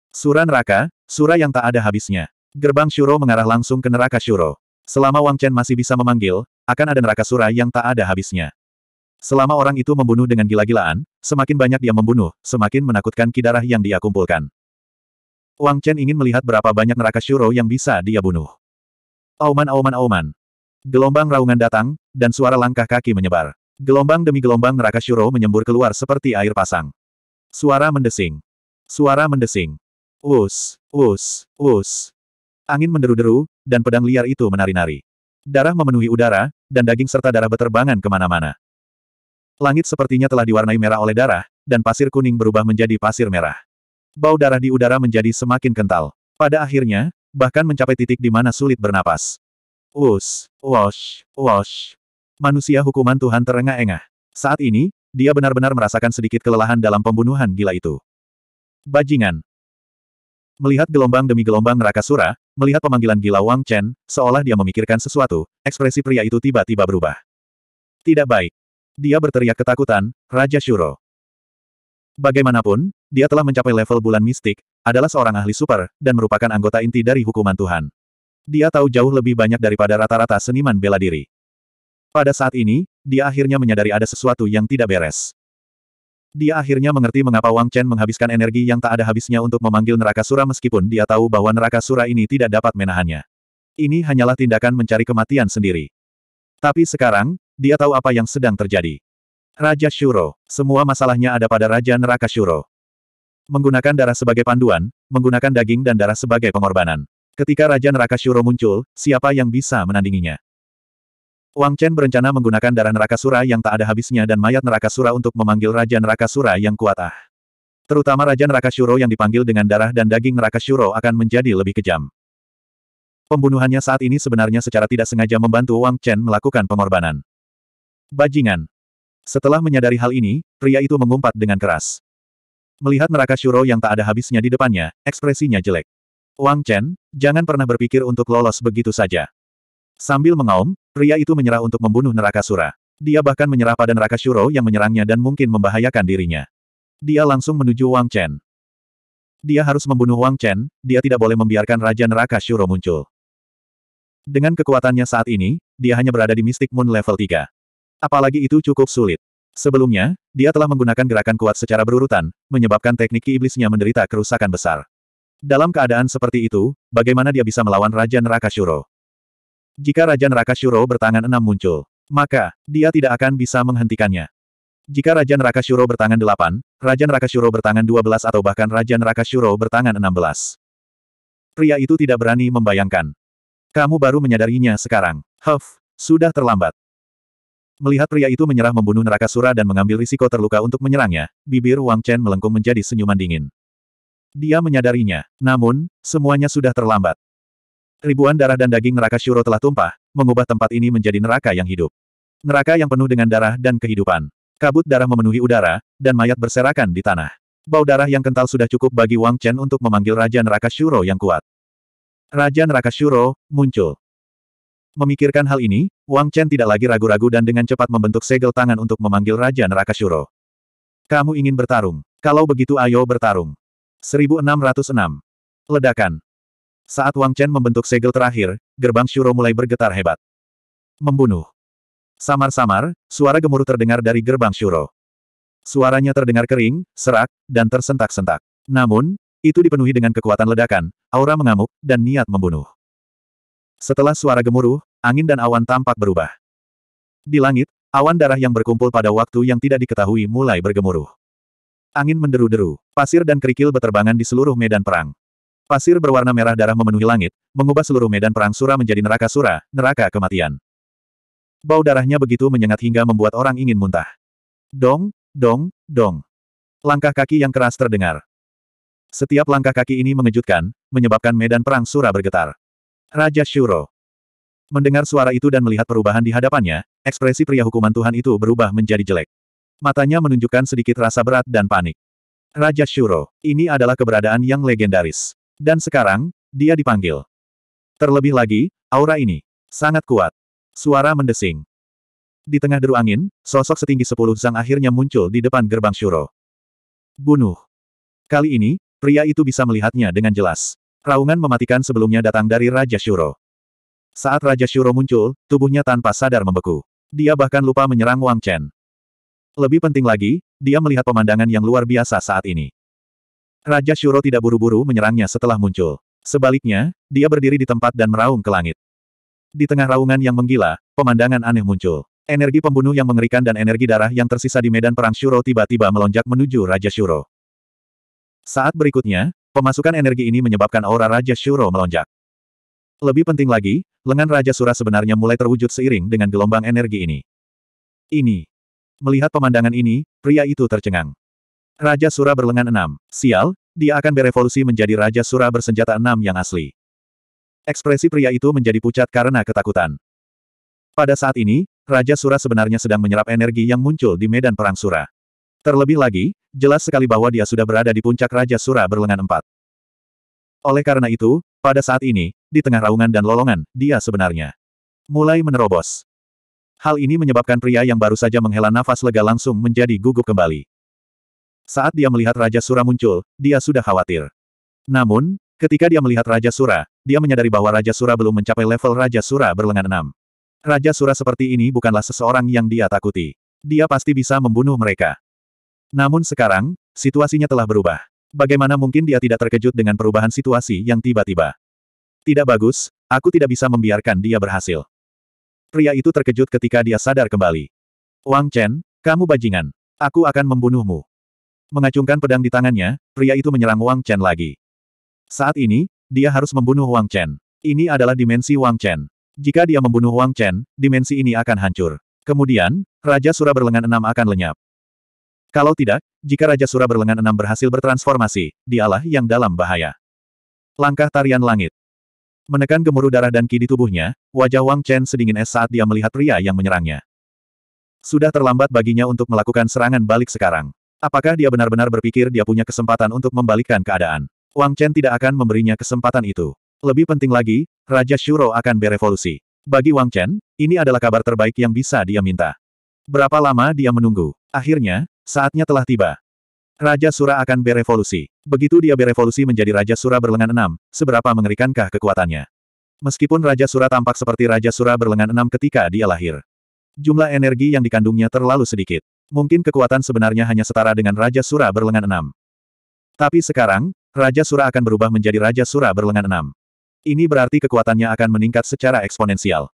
Sura neraka, sura yang tak ada habisnya. Gerbang Shuro mengarah langsung ke neraka Shuro. Selama Wang Chen masih bisa memanggil, akan ada neraka sura yang tak ada habisnya. Selama orang itu membunuh dengan gila-gilaan, semakin banyak dia membunuh, semakin menakutkan kidarah yang dia kumpulkan. Wang Chen ingin melihat berapa banyak neraka syuro yang bisa dia bunuh. Auman auman auman. Gelombang raungan datang, dan suara langkah kaki menyebar. Gelombang demi gelombang neraka syuro menyembur keluar seperti air pasang. Suara mendesing. Suara mendesing. Us, us, us. Angin menderu-deru, dan pedang liar itu menari-nari. Darah memenuhi udara, dan daging serta darah beterbangan kemana-mana. Langit sepertinya telah diwarnai merah oleh darah, dan pasir kuning berubah menjadi pasir merah. Bau darah di udara menjadi semakin kental. Pada akhirnya, bahkan mencapai titik di mana sulit bernapas. Us, wash, wash. Manusia hukuman Tuhan terengah-engah. Saat ini, dia benar-benar merasakan sedikit kelelahan dalam pembunuhan gila itu. Bajingan. Melihat gelombang demi gelombang neraka sura, Melihat pemanggilan gila Wang Chen, seolah dia memikirkan sesuatu, ekspresi pria itu tiba-tiba berubah. Tidak baik. Dia berteriak ketakutan, Raja Shuro. Bagaimanapun, dia telah mencapai level bulan mistik, adalah seorang ahli super, dan merupakan anggota inti dari hukuman Tuhan. Dia tahu jauh lebih banyak daripada rata-rata seniman bela diri. Pada saat ini, dia akhirnya menyadari ada sesuatu yang tidak beres. Dia akhirnya mengerti mengapa Wang Chen menghabiskan energi yang tak ada habisnya untuk memanggil neraka sura meskipun dia tahu bahwa neraka sura ini tidak dapat menahannya. Ini hanyalah tindakan mencari kematian sendiri. Tapi sekarang, dia tahu apa yang sedang terjadi. Raja Shuro, semua masalahnya ada pada Raja Neraka Shuro. Menggunakan darah sebagai panduan, menggunakan daging dan darah sebagai pengorbanan. Ketika Raja Neraka Shuro muncul, siapa yang bisa menandinginya? Wang Chen berencana menggunakan darah neraka Sura yang tak ada habisnya dan mayat neraka Sura untuk memanggil Raja Neraka Sura yang kuat ah. Terutama Raja Neraka Shuro yang dipanggil dengan darah dan daging neraka Shuro akan menjadi lebih kejam. Pembunuhannya saat ini sebenarnya secara tidak sengaja membantu Wang Chen melakukan pengorbanan. Bajingan. Setelah menyadari hal ini, pria itu mengumpat dengan keras. Melihat neraka Shuro yang tak ada habisnya di depannya, ekspresinya jelek. Wang Chen, jangan pernah berpikir untuk lolos begitu saja. Sambil mengaum, pria itu menyerah untuk membunuh neraka Sura. Dia bahkan menyerah pada neraka Shuro yang menyerangnya dan mungkin membahayakan dirinya. Dia langsung menuju Wang Chen. Dia harus membunuh Wang Chen, dia tidak boleh membiarkan Raja Neraka Shuro muncul. Dengan kekuatannya saat ini, dia hanya berada di Mystic Moon level 3. Apalagi itu cukup sulit. Sebelumnya, dia telah menggunakan gerakan kuat secara berurutan, menyebabkan teknik iblisnya menderita kerusakan besar. Dalam keadaan seperti itu, bagaimana dia bisa melawan Raja Neraka Shuro? Jika Raja Neraka Shuro bertangan enam muncul, maka, dia tidak akan bisa menghentikannya. Jika Raja Neraka Shuro bertangan delapan, Raja Neraka Shuro bertangan dua belas atau bahkan Raja Neraka Shuro bertangan enam belas. Pria itu tidak berani membayangkan. Kamu baru menyadarinya sekarang. Huff, sudah terlambat. Melihat pria itu menyerah membunuh neraka sura dan mengambil risiko terluka untuk menyerangnya, bibir Wang Chen melengkung menjadi senyuman dingin. Dia menyadarinya, namun, semuanya sudah terlambat. Ribuan darah dan daging neraka Shuro telah tumpah, mengubah tempat ini menjadi neraka yang hidup. Neraka yang penuh dengan darah dan kehidupan. Kabut darah memenuhi udara, dan mayat berserakan di tanah. Bau darah yang kental sudah cukup bagi Wang Chen untuk memanggil Raja Neraka Shuro yang kuat. Raja Neraka Shuro, muncul. Memikirkan hal ini, Wang Chen tidak lagi ragu-ragu dan dengan cepat membentuk segel tangan untuk memanggil Raja Neraka Shuro. Kamu ingin bertarung? Kalau begitu ayo bertarung. 1606. Ledakan. Saat Wang Chen membentuk segel terakhir, gerbang Shuro mulai bergetar hebat. Membunuh. Samar-samar, suara gemuruh terdengar dari gerbang Shuro. Suaranya terdengar kering, serak, dan tersentak-sentak. Namun, itu dipenuhi dengan kekuatan ledakan, aura mengamuk, dan niat membunuh. Setelah suara gemuruh, angin dan awan tampak berubah. Di langit, awan darah yang berkumpul pada waktu yang tidak diketahui mulai bergemuruh. Angin menderu-deru, pasir dan kerikil beterbangan di seluruh medan perang. Pasir berwarna merah darah memenuhi langit, mengubah seluruh medan perang Sura menjadi neraka Sura, neraka kematian. Bau darahnya begitu menyengat hingga membuat orang ingin muntah. Dong, dong, dong. Langkah kaki yang keras terdengar. Setiap langkah kaki ini mengejutkan, menyebabkan medan perang Sura bergetar. Raja Shuro. Mendengar suara itu dan melihat perubahan di hadapannya, ekspresi pria hukuman Tuhan itu berubah menjadi jelek. Matanya menunjukkan sedikit rasa berat dan panik. Raja Shuro, ini adalah keberadaan yang legendaris. Dan sekarang, dia dipanggil. Terlebih lagi, aura ini sangat kuat. Suara mendesing. Di tengah deru angin, sosok setinggi sepuluh zang akhirnya muncul di depan gerbang Shuro. Bunuh. Kali ini, pria itu bisa melihatnya dengan jelas. Raungan mematikan sebelumnya datang dari Raja Shuro. Saat Raja Shuro muncul, tubuhnya tanpa sadar membeku. Dia bahkan lupa menyerang Wang Chen. Lebih penting lagi, dia melihat pemandangan yang luar biasa saat ini. Raja Shuro tidak buru-buru menyerangnya setelah muncul. Sebaliknya, dia berdiri di tempat dan meraung ke langit. Di tengah raungan yang menggila, pemandangan aneh muncul. Energi pembunuh yang mengerikan dan energi darah yang tersisa di medan perang Shuro tiba-tiba melonjak menuju Raja Shuro. Saat berikutnya, pemasukan energi ini menyebabkan aura Raja Shuro melonjak. Lebih penting lagi, lengan Raja Sura sebenarnya mulai terwujud seiring dengan gelombang energi ini. Ini. Melihat pemandangan ini, pria itu tercengang. Raja Sura berlengan enam. Sial, dia akan berevolusi menjadi Raja Sura bersenjata enam yang asli. Ekspresi pria itu menjadi pucat karena ketakutan. Pada saat ini, Raja Sura sebenarnya sedang menyerap energi yang muncul di medan perang Sura. Terlebih lagi, jelas sekali bahwa dia sudah berada di puncak Raja Sura berlengan empat. Oleh karena itu, pada saat ini, di tengah raungan dan lolongan, dia sebenarnya mulai menerobos. Hal ini menyebabkan pria yang baru saja menghela nafas lega langsung menjadi gugup kembali. Saat dia melihat Raja Sura muncul, dia sudah khawatir. Namun, ketika dia melihat Raja Sura, dia menyadari bahwa Raja Sura belum mencapai level Raja Sura berlengan enam. Raja Sura seperti ini bukanlah seseorang yang dia takuti. Dia pasti bisa membunuh mereka. Namun sekarang, situasinya telah berubah. Bagaimana mungkin dia tidak terkejut dengan perubahan situasi yang tiba-tiba? Tidak bagus, aku tidak bisa membiarkan dia berhasil. Pria itu terkejut ketika dia sadar kembali. Wang Chen, kamu bajingan. Aku akan membunuhmu. Mengacungkan pedang di tangannya, pria itu menyerang Wang Chen lagi. Saat ini, dia harus membunuh Wang Chen. Ini adalah dimensi Wang Chen. Jika dia membunuh Wang Chen, dimensi ini akan hancur. Kemudian, Raja Sura berlengan enam akan lenyap. Kalau tidak, jika Raja Sura berlengan enam berhasil bertransformasi, dialah yang dalam bahaya. Langkah tarian langit. Menekan gemuruh darah dan ki di tubuhnya, wajah Wang Chen sedingin es saat dia melihat pria yang menyerangnya. Sudah terlambat baginya untuk melakukan serangan balik sekarang. Apakah dia benar-benar berpikir dia punya kesempatan untuk membalikkan keadaan? Wang Chen tidak akan memberinya kesempatan itu. Lebih penting lagi, Raja Shuro akan berevolusi. Bagi Wang Chen, ini adalah kabar terbaik yang bisa dia minta. Berapa lama dia menunggu? Akhirnya, saatnya telah tiba. Raja Sura akan berevolusi. Begitu dia berevolusi menjadi Raja Sura berlengan enam, seberapa mengerikankah kekuatannya? Meskipun Raja Sura tampak seperti Raja Sura berlengan enam ketika dia lahir. Jumlah energi yang dikandungnya terlalu sedikit. Mungkin kekuatan sebenarnya hanya setara dengan Raja Sura berlengan enam. Tapi sekarang, Raja Sura akan berubah menjadi Raja Sura berlengan enam. Ini berarti kekuatannya akan meningkat secara eksponensial.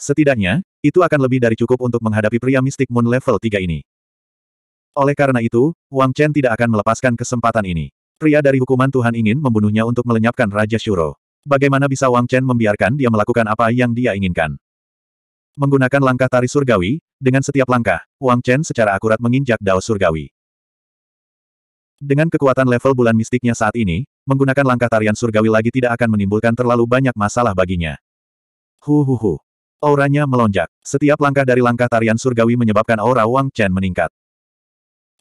Setidaknya, itu akan lebih dari cukup untuk menghadapi pria mistik Moon level 3 ini. Oleh karena itu, Wang Chen tidak akan melepaskan kesempatan ini. Pria dari hukuman Tuhan ingin membunuhnya untuk melenyapkan Raja Shuro. Bagaimana bisa Wang Chen membiarkan dia melakukan apa yang dia inginkan? Menggunakan langkah tari surgawi, dengan setiap langkah, Wang Chen secara akurat menginjak dao surgawi. Dengan kekuatan level bulan mistiknya saat ini, menggunakan langkah tarian surgawi lagi tidak akan menimbulkan terlalu banyak masalah baginya. Hu hu hu. Auranya melonjak. Setiap langkah dari langkah tarian surgawi menyebabkan aura Wang Chen meningkat.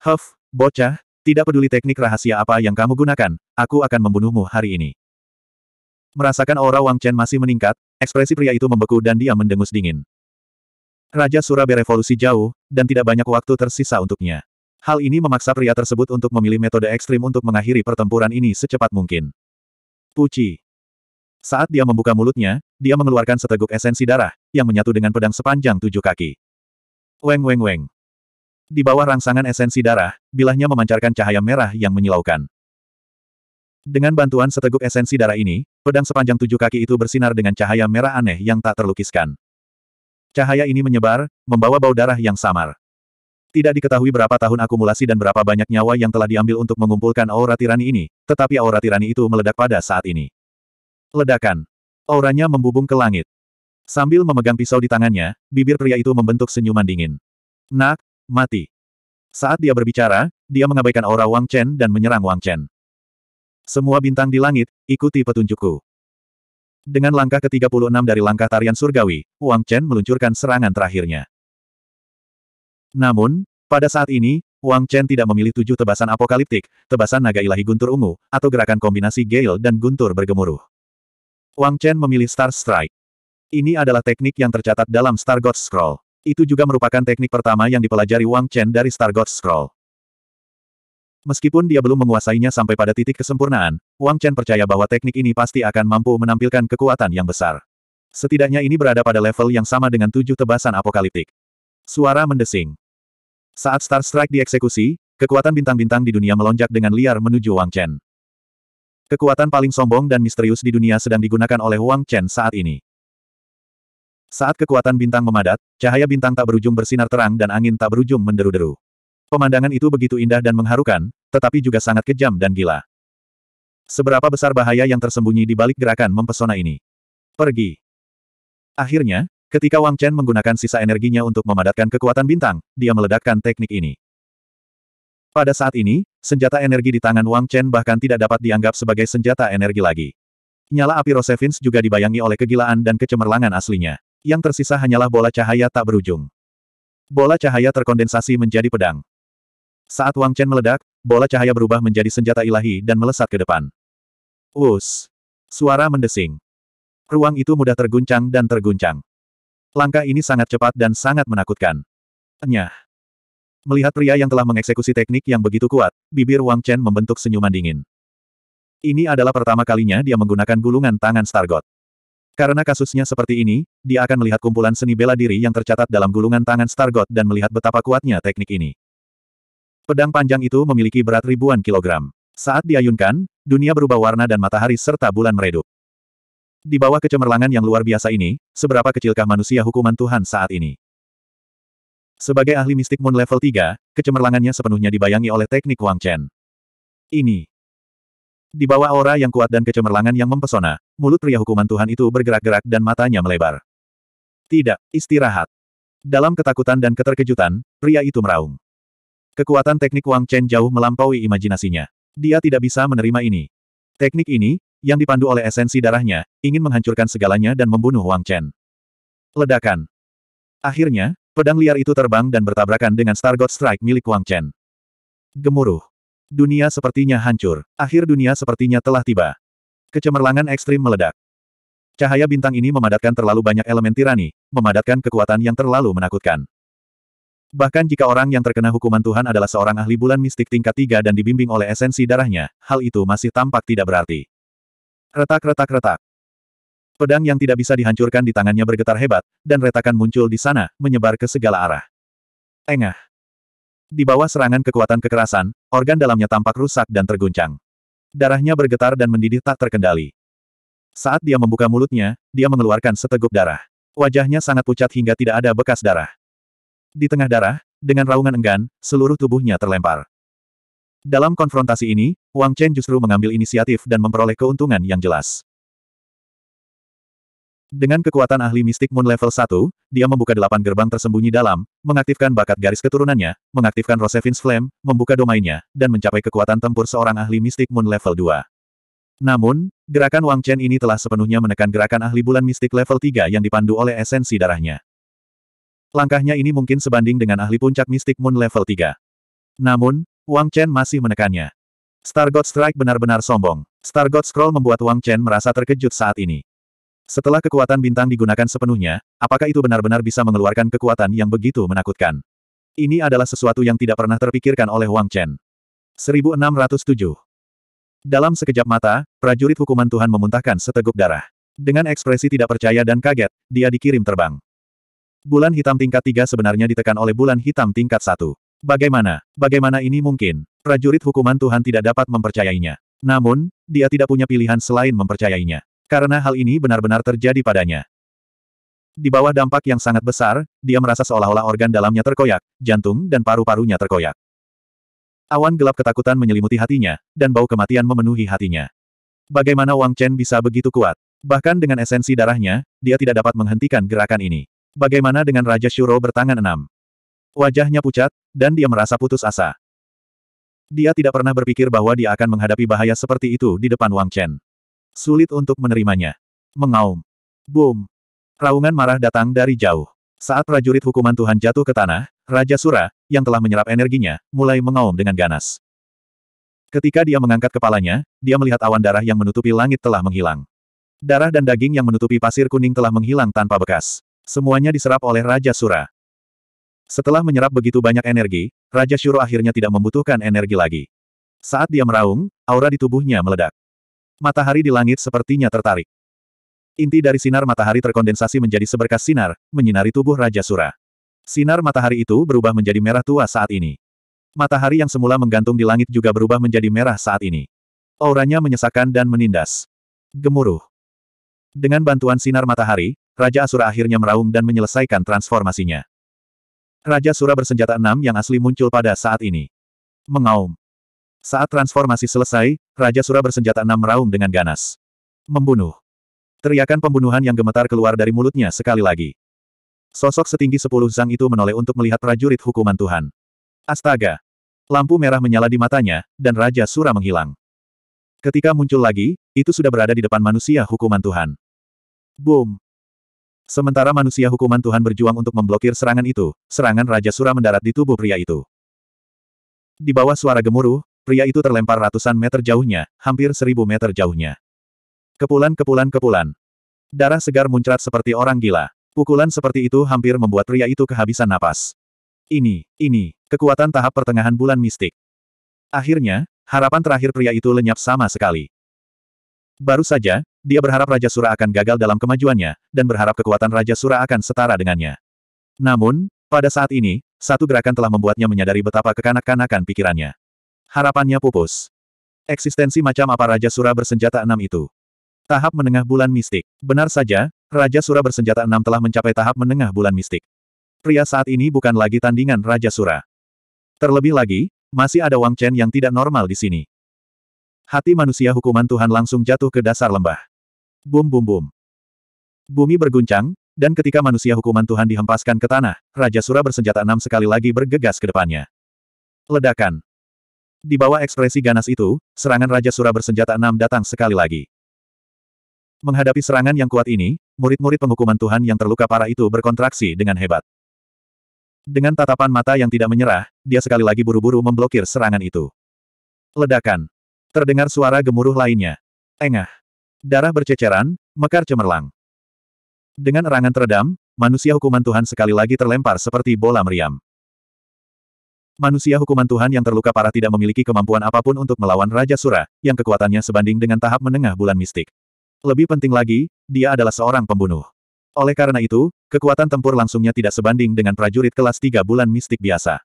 Huff, bocah, tidak peduli teknik rahasia apa yang kamu gunakan, aku akan membunuhmu hari ini. Merasakan aura Wang Chen masih meningkat, ekspresi pria itu membeku dan dia mendengus dingin. Raja Sura berevolusi jauh, dan tidak banyak waktu tersisa untuknya. Hal ini memaksa pria tersebut untuk memilih metode ekstrim untuk mengakhiri pertempuran ini secepat mungkin. Puci. Saat dia membuka mulutnya, dia mengeluarkan seteguk esensi darah, yang menyatu dengan pedang sepanjang tujuh kaki. Weng weng weng. Di bawah rangsangan esensi darah, bilahnya memancarkan cahaya merah yang menyilaukan. Dengan bantuan seteguk esensi darah ini, pedang sepanjang tujuh kaki itu bersinar dengan cahaya merah aneh yang tak terlukiskan. Cahaya ini menyebar, membawa bau darah yang samar. Tidak diketahui berapa tahun akumulasi dan berapa banyak nyawa yang telah diambil untuk mengumpulkan aura tirani ini, tetapi aura tirani itu meledak pada saat ini. Ledakan. Auranya membubung ke langit. Sambil memegang pisau di tangannya, bibir pria itu membentuk senyuman dingin. Nak, mati. Saat dia berbicara, dia mengabaikan aura Wang Chen dan menyerang Wang Chen. Semua bintang di langit, ikuti petunjukku. Dengan langkah ke-36 dari langkah tarian surgawi, Wang Chen meluncurkan serangan terakhirnya. Namun, pada saat ini, Wang Chen tidak memilih tujuh tebasan apokaliptik, tebasan naga ilahi guntur ungu, atau gerakan kombinasi gale dan guntur bergemuruh. Wang Chen memilih Star Strike. Ini adalah teknik yang tercatat dalam Star God Scroll. Itu juga merupakan teknik pertama yang dipelajari Wang Chen dari Star God Scroll. Meskipun dia belum menguasainya sampai pada titik kesempurnaan, Wang Chen percaya bahwa teknik ini pasti akan mampu menampilkan kekuatan yang besar. Setidaknya ini berada pada level yang sama dengan tujuh tebasan apokaliptik. Suara mendesing. Saat Star Strike dieksekusi, kekuatan bintang-bintang di dunia melonjak dengan liar menuju Wang Chen. Kekuatan paling sombong dan misterius di dunia sedang digunakan oleh Wang Chen saat ini. Saat kekuatan bintang memadat, cahaya bintang tak berujung bersinar terang dan angin tak berujung menderu-deru. Pemandangan itu begitu indah dan mengharukan, tetapi juga sangat kejam dan gila. Seberapa besar bahaya yang tersembunyi di balik gerakan mempesona ini? Pergi. Akhirnya, ketika Wang Chen menggunakan sisa energinya untuk memadatkan kekuatan bintang, dia meledakkan teknik ini. Pada saat ini, senjata energi di tangan Wang Chen bahkan tidak dapat dianggap sebagai senjata energi lagi. Nyala api Rosevins juga dibayangi oleh kegilaan dan kecemerlangan aslinya. Yang tersisa hanyalah bola cahaya tak berujung. Bola cahaya terkondensasi menjadi pedang. Saat Wang Chen meledak, bola cahaya berubah menjadi senjata ilahi dan melesat ke depan. Us! Suara mendesing. Ruang itu mudah terguncang dan terguncang. Langkah ini sangat cepat dan sangat menakutkan. Enyah. Melihat pria yang telah mengeksekusi teknik yang begitu kuat, bibir Wang Chen membentuk senyuman dingin. Ini adalah pertama kalinya dia menggunakan gulungan tangan Stargot. Karena kasusnya seperti ini, dia akan melihat kumpulan seni bela diri yang tercatat dalam gulungan tangan Stargot dan melihat betapa kuatnya teknik ini. Pedang panjang itu memiliki berat ribuan kilogram. Saat diayunkan, dunia berubah warna dan matahari serta bulan meredup. Di bawah kecemerlangan yang luar biasa ini, seberapa kecilkah manusia hukuman Tuhan saat ini? Sebagai ahli mistik Moon level 3, kecemerlangannya sepenuhnya dibayangi oleh teknik Wang Chen. Ini. Di bawah aura yang kuat dan kecemerlangan yang mempesona, mulut pria hukuman Tuhan itu bergerak-gerak dan matanya melebar. Tidak, istirahat. Dalam ketakutan dan keterkejutan, pria itu meraung. Kekuatan teknik Wang Chen jauh melampaui imajinasinya. Dia tidak bisa menerima ini. Teknik ini, yang dipandu oleh esensi darahnya, ingin menghancurkan segalanya dan membunuh Wang Chen. Ledakan. Akhirnya, pedang liar itu terbang dan bertabrakan dengan Star God Strike milik Wang Chen. Gemuruh. Dunia sepertinya hancur. Akhir dunia sepertinya telah tiba. Kecemerlangan ekstrim meledak. Cahaya bintang ini memadatkan terlalu banyak elemen tirani, memadatkan kekuatan yang terlalu menakutkan. Bahkan jika orang yang terkena hukuman Tuhan adalah seorang ahli bulan mistik tingkat tiga dan dibimbing oleh esensi darahnya, hal itu masih tampak tidak berarti. Retak-retak-retak. Pedang yang tidak bisa dihancurkan di tangannya bergetar hebat, dan retakan muncul di sana, menyebar ke segala arah. Engah. Di bawah serangan kekuatan kekerasan, organ dalamnya tampak rusak dan terguncang. Darahnya bergetar dan mendidih tak terkendali. Saat dia membuka mulutnya, dia mengeluarkan seteguk darah. Wajahnya sangat pucat hingga tidak ada bekas darah. Di tengah darah, dengan raungan enggan, seluruh tubuhnya terlempar. Dalam konfrontasi ini, Wang Chen justru mengambil inisiatif dan memperoleh keuntungan yang jelas. Dengan kekuatan ahli mistik Moon level 1, dia membuka delapan gerbang tersembunyi dalam, mengaktifkan bakat garis keturunannya, mengaktifkan Rosevin's Flame, membuka domainnya, dan mencapai kekuatan tempur seorang ahli mistik Moon level 2. Namun, gerakan Wang Chen ini telah sepenuhnya menekan gerakan ahli bulan mistik level 3 yang dipandu oleh esensi darahnya. Langkahnya ini mungkin sebanding dengan ahli puncak mistik Moon level 3. Namun, Wang Chen masih menekannya. Star God Strike benar-benar sombong. Star God Scroll membuat Wang Chen merasa terkejut saat ini. Setelah kekuatan bintang digunakan sepenuhnya, apakah itu benar-benar bisa mengeluarkan kekuatan yang begitu menakutkan? Ini adalah sesuatu yang tidak pernah terpikirkan oleh Wang Chen. 1607 Dalam sekejap mata, prajurit hukuman Tuhan memuntahkan seteguk darah. Dengan ekspresi tidak percaya dan kaget, dia dikirim terbang. Bulan hitam tingkat tiga sebenarnya ditekan oleh bulan hitam tingkat satu. Bagaimana? Bagaimana ini mungkin? Prajurit hukuman Tuhan tidak dapat mempercayainya. Namun, dia tidak punya pilihan selain mempercayainya. Karena hal ini benar-benar terjadi padanya. Di bawah dampak yang sangat besar, dia merasa seolah-olah organ dalamnya terkoyak, jantung dan paru-parunya terkoyak. Awan gelap ketakutan menyelimuti hatinya, dan bau kematian memenuhi hatinya. Bagaimana Wang Chen bisa begitu kuat? Bahkan dengan esensi darahnya, dia tidak dapat menghentikan gerakan ini. Bagaimana dengan Raja Shuro bertangan enam? Wajahnya pucat, dan dia merasa putus asa. Dia tidak pernah berpikir bahwa dia akan menghadapi bahaya seperti itu di depan Wang Chen. Sulit untuk menerimanya. Mengaum. Boom. Raungan marah datang dari jauh. Saat prajurit hukuman Tuhan jatuh ke tanah, Raja Sura, yang telah menyerap energinya, mulai mengaum dengan ganas. Ketika dia mengangkat kepalanya, dia melihat awan darah yang menutupi langit telah menghilang. Darah dan daging yang menutupi pasir kuning telah menghilang tanpa bekas. Semuanya diserap oleh Raja Sura. Setelah menyerap begitu banyak energi, Raja Shuro akhirnya tidak membutuhkan energi lagi. Saat dia meraung, aura di tubuhnya meledak. Matahari di langit sepertinya tertarik. Inti dari sinar matahari terkondensasi menjadi seberkas sinar, menyinari tubuh Raja Sura. Sinar matahari itu berubah menjadi merah tua saat ini. Matahari yang semula menggantung di langit juga berubah menjadi merah saat ini. Auranya menyesakkan dan menindas. Gemuruh. Dengan bantuan sinar matahari, Raja Asura akhirnya meraung dan menyelesaikan transformasinya. Raja Asura bersenjata enam yang asli muncul pada saat ini. Mengaum. Saat transformasi selesai, Raja Asura bersenjata enam meraung dengan ganas. Membunuh. Teriakan pembunuhan yang gemetar keluar dari mulutnya sekali lagi. Sosok setinggi sepuluh zang itu menoleh untuk melihat prajurit hukuman Tuhan. Astaga! Lampu merah menyala di matanya, dan Raja Sura menghilang. Ketika muncul lagi, itu sudah berada di depan manusia hukuman Tuhan. Boom! Sementara manusia hukuman Tuhan berjuang untuk memblokir serangan itu, serangan Raja Sura mendarat di tubuh pria itu. Di bawah suara gemuruh, pria itu terlempar ratusan meter jauhnya, hampir seribu meter jauhnya. Kepulan kepulan kepulan. Darah segar muncrat seperti orang gila. Pukulan seperti itu hampir membuat pria itu kehabisan napas. Ini, ini, kekuatan tahap pertengahan bulan mistik. Akhirnya, harapan terakhir pria itu lenyap sama sekali. Baru saja, dia berharap Raja Sura akan gagal dalam kemajuannya, dan berharap kekuatan Raja Sura akan setara dengannya. Namun, pada saat ini, satu gerakan telah membuatnya menyadari betapa kekanak-kanakan pikirannya. Harapannya pupus. Eksistensi macam apa Raja Sura bersenjata enam itu? Tahap menengah bulan mistik. Benar saja, Raja Sura bersenjata enam telah mencapai tahap menengah bulan mistik. Pria saat ini bukan lagi tandingan Raja Sura. Terlebih lagi, masih ada Wang Chen yang tidak normal di sini. Hati manusia hukuman Tuhan langsung jatuh ke dasar lembah. Bum bum bum. Bumi berguncang, dan ketika manusia hukuman Tuhan dihempaskan ke tanah, Raja Sura bersenjata enam sekali lagi bergegas ke depannya. Ledakan. Di bawah ekspresi ganas itu, serangan Raja Sura bersenjata enam datang sekali lagi. Menghadapi serangan yang kuat ini, murid-murid penghukuman Tuhan yang terluka parah itu berkontraksi dengan hebat. Dengan tatapan mata yang tidak menyerah, dia sekali lagi buru-buru memblokir serangan itu. Ledakan. Terdengar suara gemuruh lainnya. Engah. Darah berceceran, mekar cemerlang. Dengan erangan teredam, manusia hukuman Tuhan sekali lagi terlempar seperti bola meriam. Manusia hukuman Tuhan yang terluka parah tidak memiliki kemampuan apapun untuk melawan Raja Sura, yang kekuatannya sebanding dengan tahap menengah bulan mistik. Lebih penting lagi, dia adalah seorang pembunuh. Oleh karena itu, kekuatan tempur langsungnya tidak sebanding dengan prajurit kelas 3 bulan mistik biasa.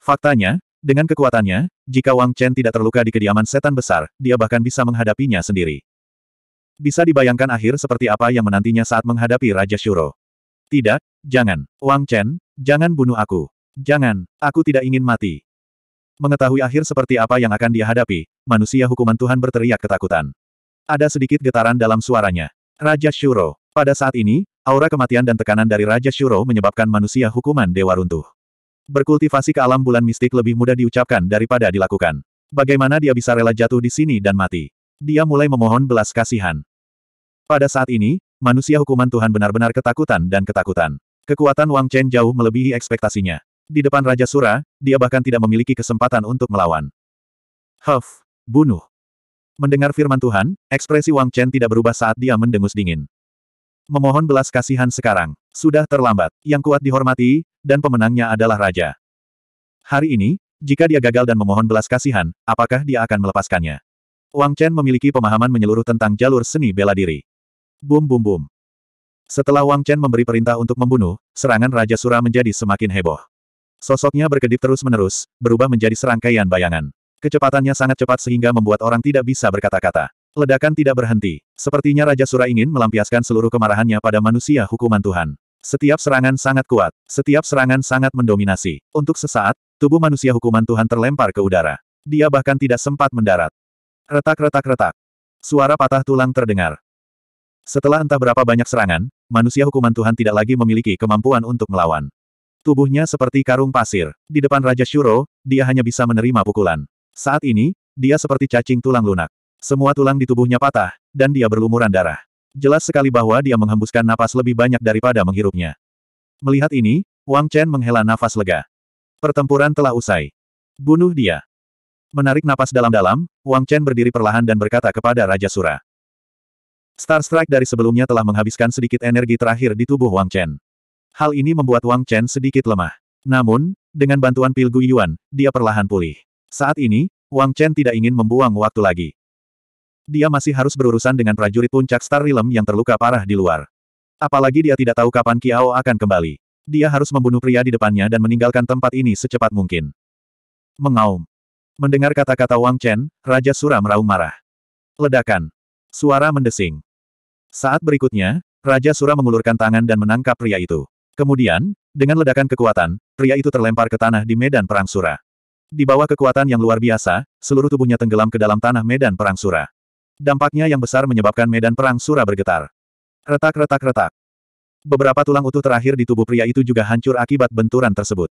Faktanya, dengan kekuatannya, jika Wang Chen tidak terluka di kediaman setan besar, dia bahkan bisa menghadapinya sendiri. Bisa dibayangkan akhir seperti apa yang menantinya saat menghadapi Raja Shuro. Tidak, jangan, Wang Chen, jangan bunuh aku. Jangan, aku tidak ingin mati. Mengetahui akhir seperti apa yang akan dia hadapi, manusia hukuman Tuhan berteriak ketakutan. Ada sedikit getaran dalam suaranya. Raja Shuro. Pada saat ini, aura kematian dan tekanan dari Raja Shuro menyebabkan manusia hukuman dewa runtuh. Berkultivasi ke alam bulan mistik lebih mudah diucapkan daripada dilakukan. Bagaimana dia bisa rela jatuh di sini dan mati? dia mulai memohon belas kasihan. Pada saat ini, manusia hukuman Tuhan benar-benar ketakutan dan ketakutan. Kekuatan Wang Chen jauh melebihi ekspektasinya. Di depan Raja Sura, dia bahkan tidak memiliki kesempatan untuk melawan. Huff! Bunuh! Mendengar firman Tuhan, ekspresi Wang Chen tidak berubah saat dia mendengus dingin. Memohon belas kasihan sekarang. Sudah terlambat. Yang kuat dihormati, dan pemenangnya adalah Raja. Hari ini, jika dia gagal dan memohon belas kasihan, apakah dia akan melepaskannya? Wang Chen memiliki pemahaman menyeluruh tentang jalur seni bela diri. Bum bum bum. Setelah Wang Chen memberi perintah untuk membunuh, serangan Raja Sura menjadi semakin heboh. Sosoknya berkedip terus-menerus, berubah menjadi serangkaian bayangan. Kecepatannya sangat cepat sehingga membuat orang tidak bisa berkata-kata. Ledakan tidak berhenti. Sepertinya Raja Sura ingin melampiaskan seluruh kemarahannya pada manusia hukuman Tuhan. Setiap serangan sangat kuat, setiap serangan sangat mendominasi. Untuk sesaat, tubuh manusia hukuman Tuhan terlempar ke udara. Dia bahkan tidak sempat mendarat. Retak-retak-retak. Suara patah tulang terdengar. Setelah entah berapa banyak serangan, manusia hukuman Tuhan tidak lagi memiliki kemampuan untuk melawan. Tubuhnya seperti karung pasir. Di depan Raja Shuro, dia hanya bisa menerima pukulan. Saat ini, dia seperti cacing tulang lunak. Semua tulang di tubuhnya patah, dan dia berlumuran darah. Jelas sekali bahwa dia menghembuskan napas lebih banyak daripada menghirupnya. Melihat ini, Wang Chen menghela nafas lega. Pertempuran telah usai. Bunuh dia. Menarik napas dalam-dalam, Wang Chen berdiri perlahan dan berkata kepada Raja Sura. Star Strike dari sebelumnya telah menghabiskan sedikit energi terakhir di tubuh Wang Chen. Hal ini membuat Wang Chen sedikit lemah. Namun, dengan bantuan pil Yuan, dia perlahan pulih. Saat ini, Wang Chen tidak ingin membuang waktu lagi. Dia masih harus berurusan dengan prajurit puncak Star Realm yang terluka parah di luar. Apalagi dia tidak tahu kapan Kiao akan kembali. Dia harus membunuh pria di depannya dan meninggalkan tempat ini secepat mungkin. Mengaum. Mendengar kata-kata Wang Chen, Raja Sura meraung marah. Ledakan. Suara mendesing. Saat berikutnya, Raja Sura mengulurkan tangan dan menangkap pria itu. Kemudian, dengan ledakan kekuatan, pria itu terlempar ke tanah di medan perang Sura. Di bawah kekuatan yang luar biasa, seluruh tubuhnya tenggelam ke dalam tanah medan perang Sura. Dampaknya yang besar menyebabkan medan perang Sura bergetar. Retak-retak-retak. Beberapa tulang utuh terakhir di tubuh pria itu juga hancur akibat benturan tersebut.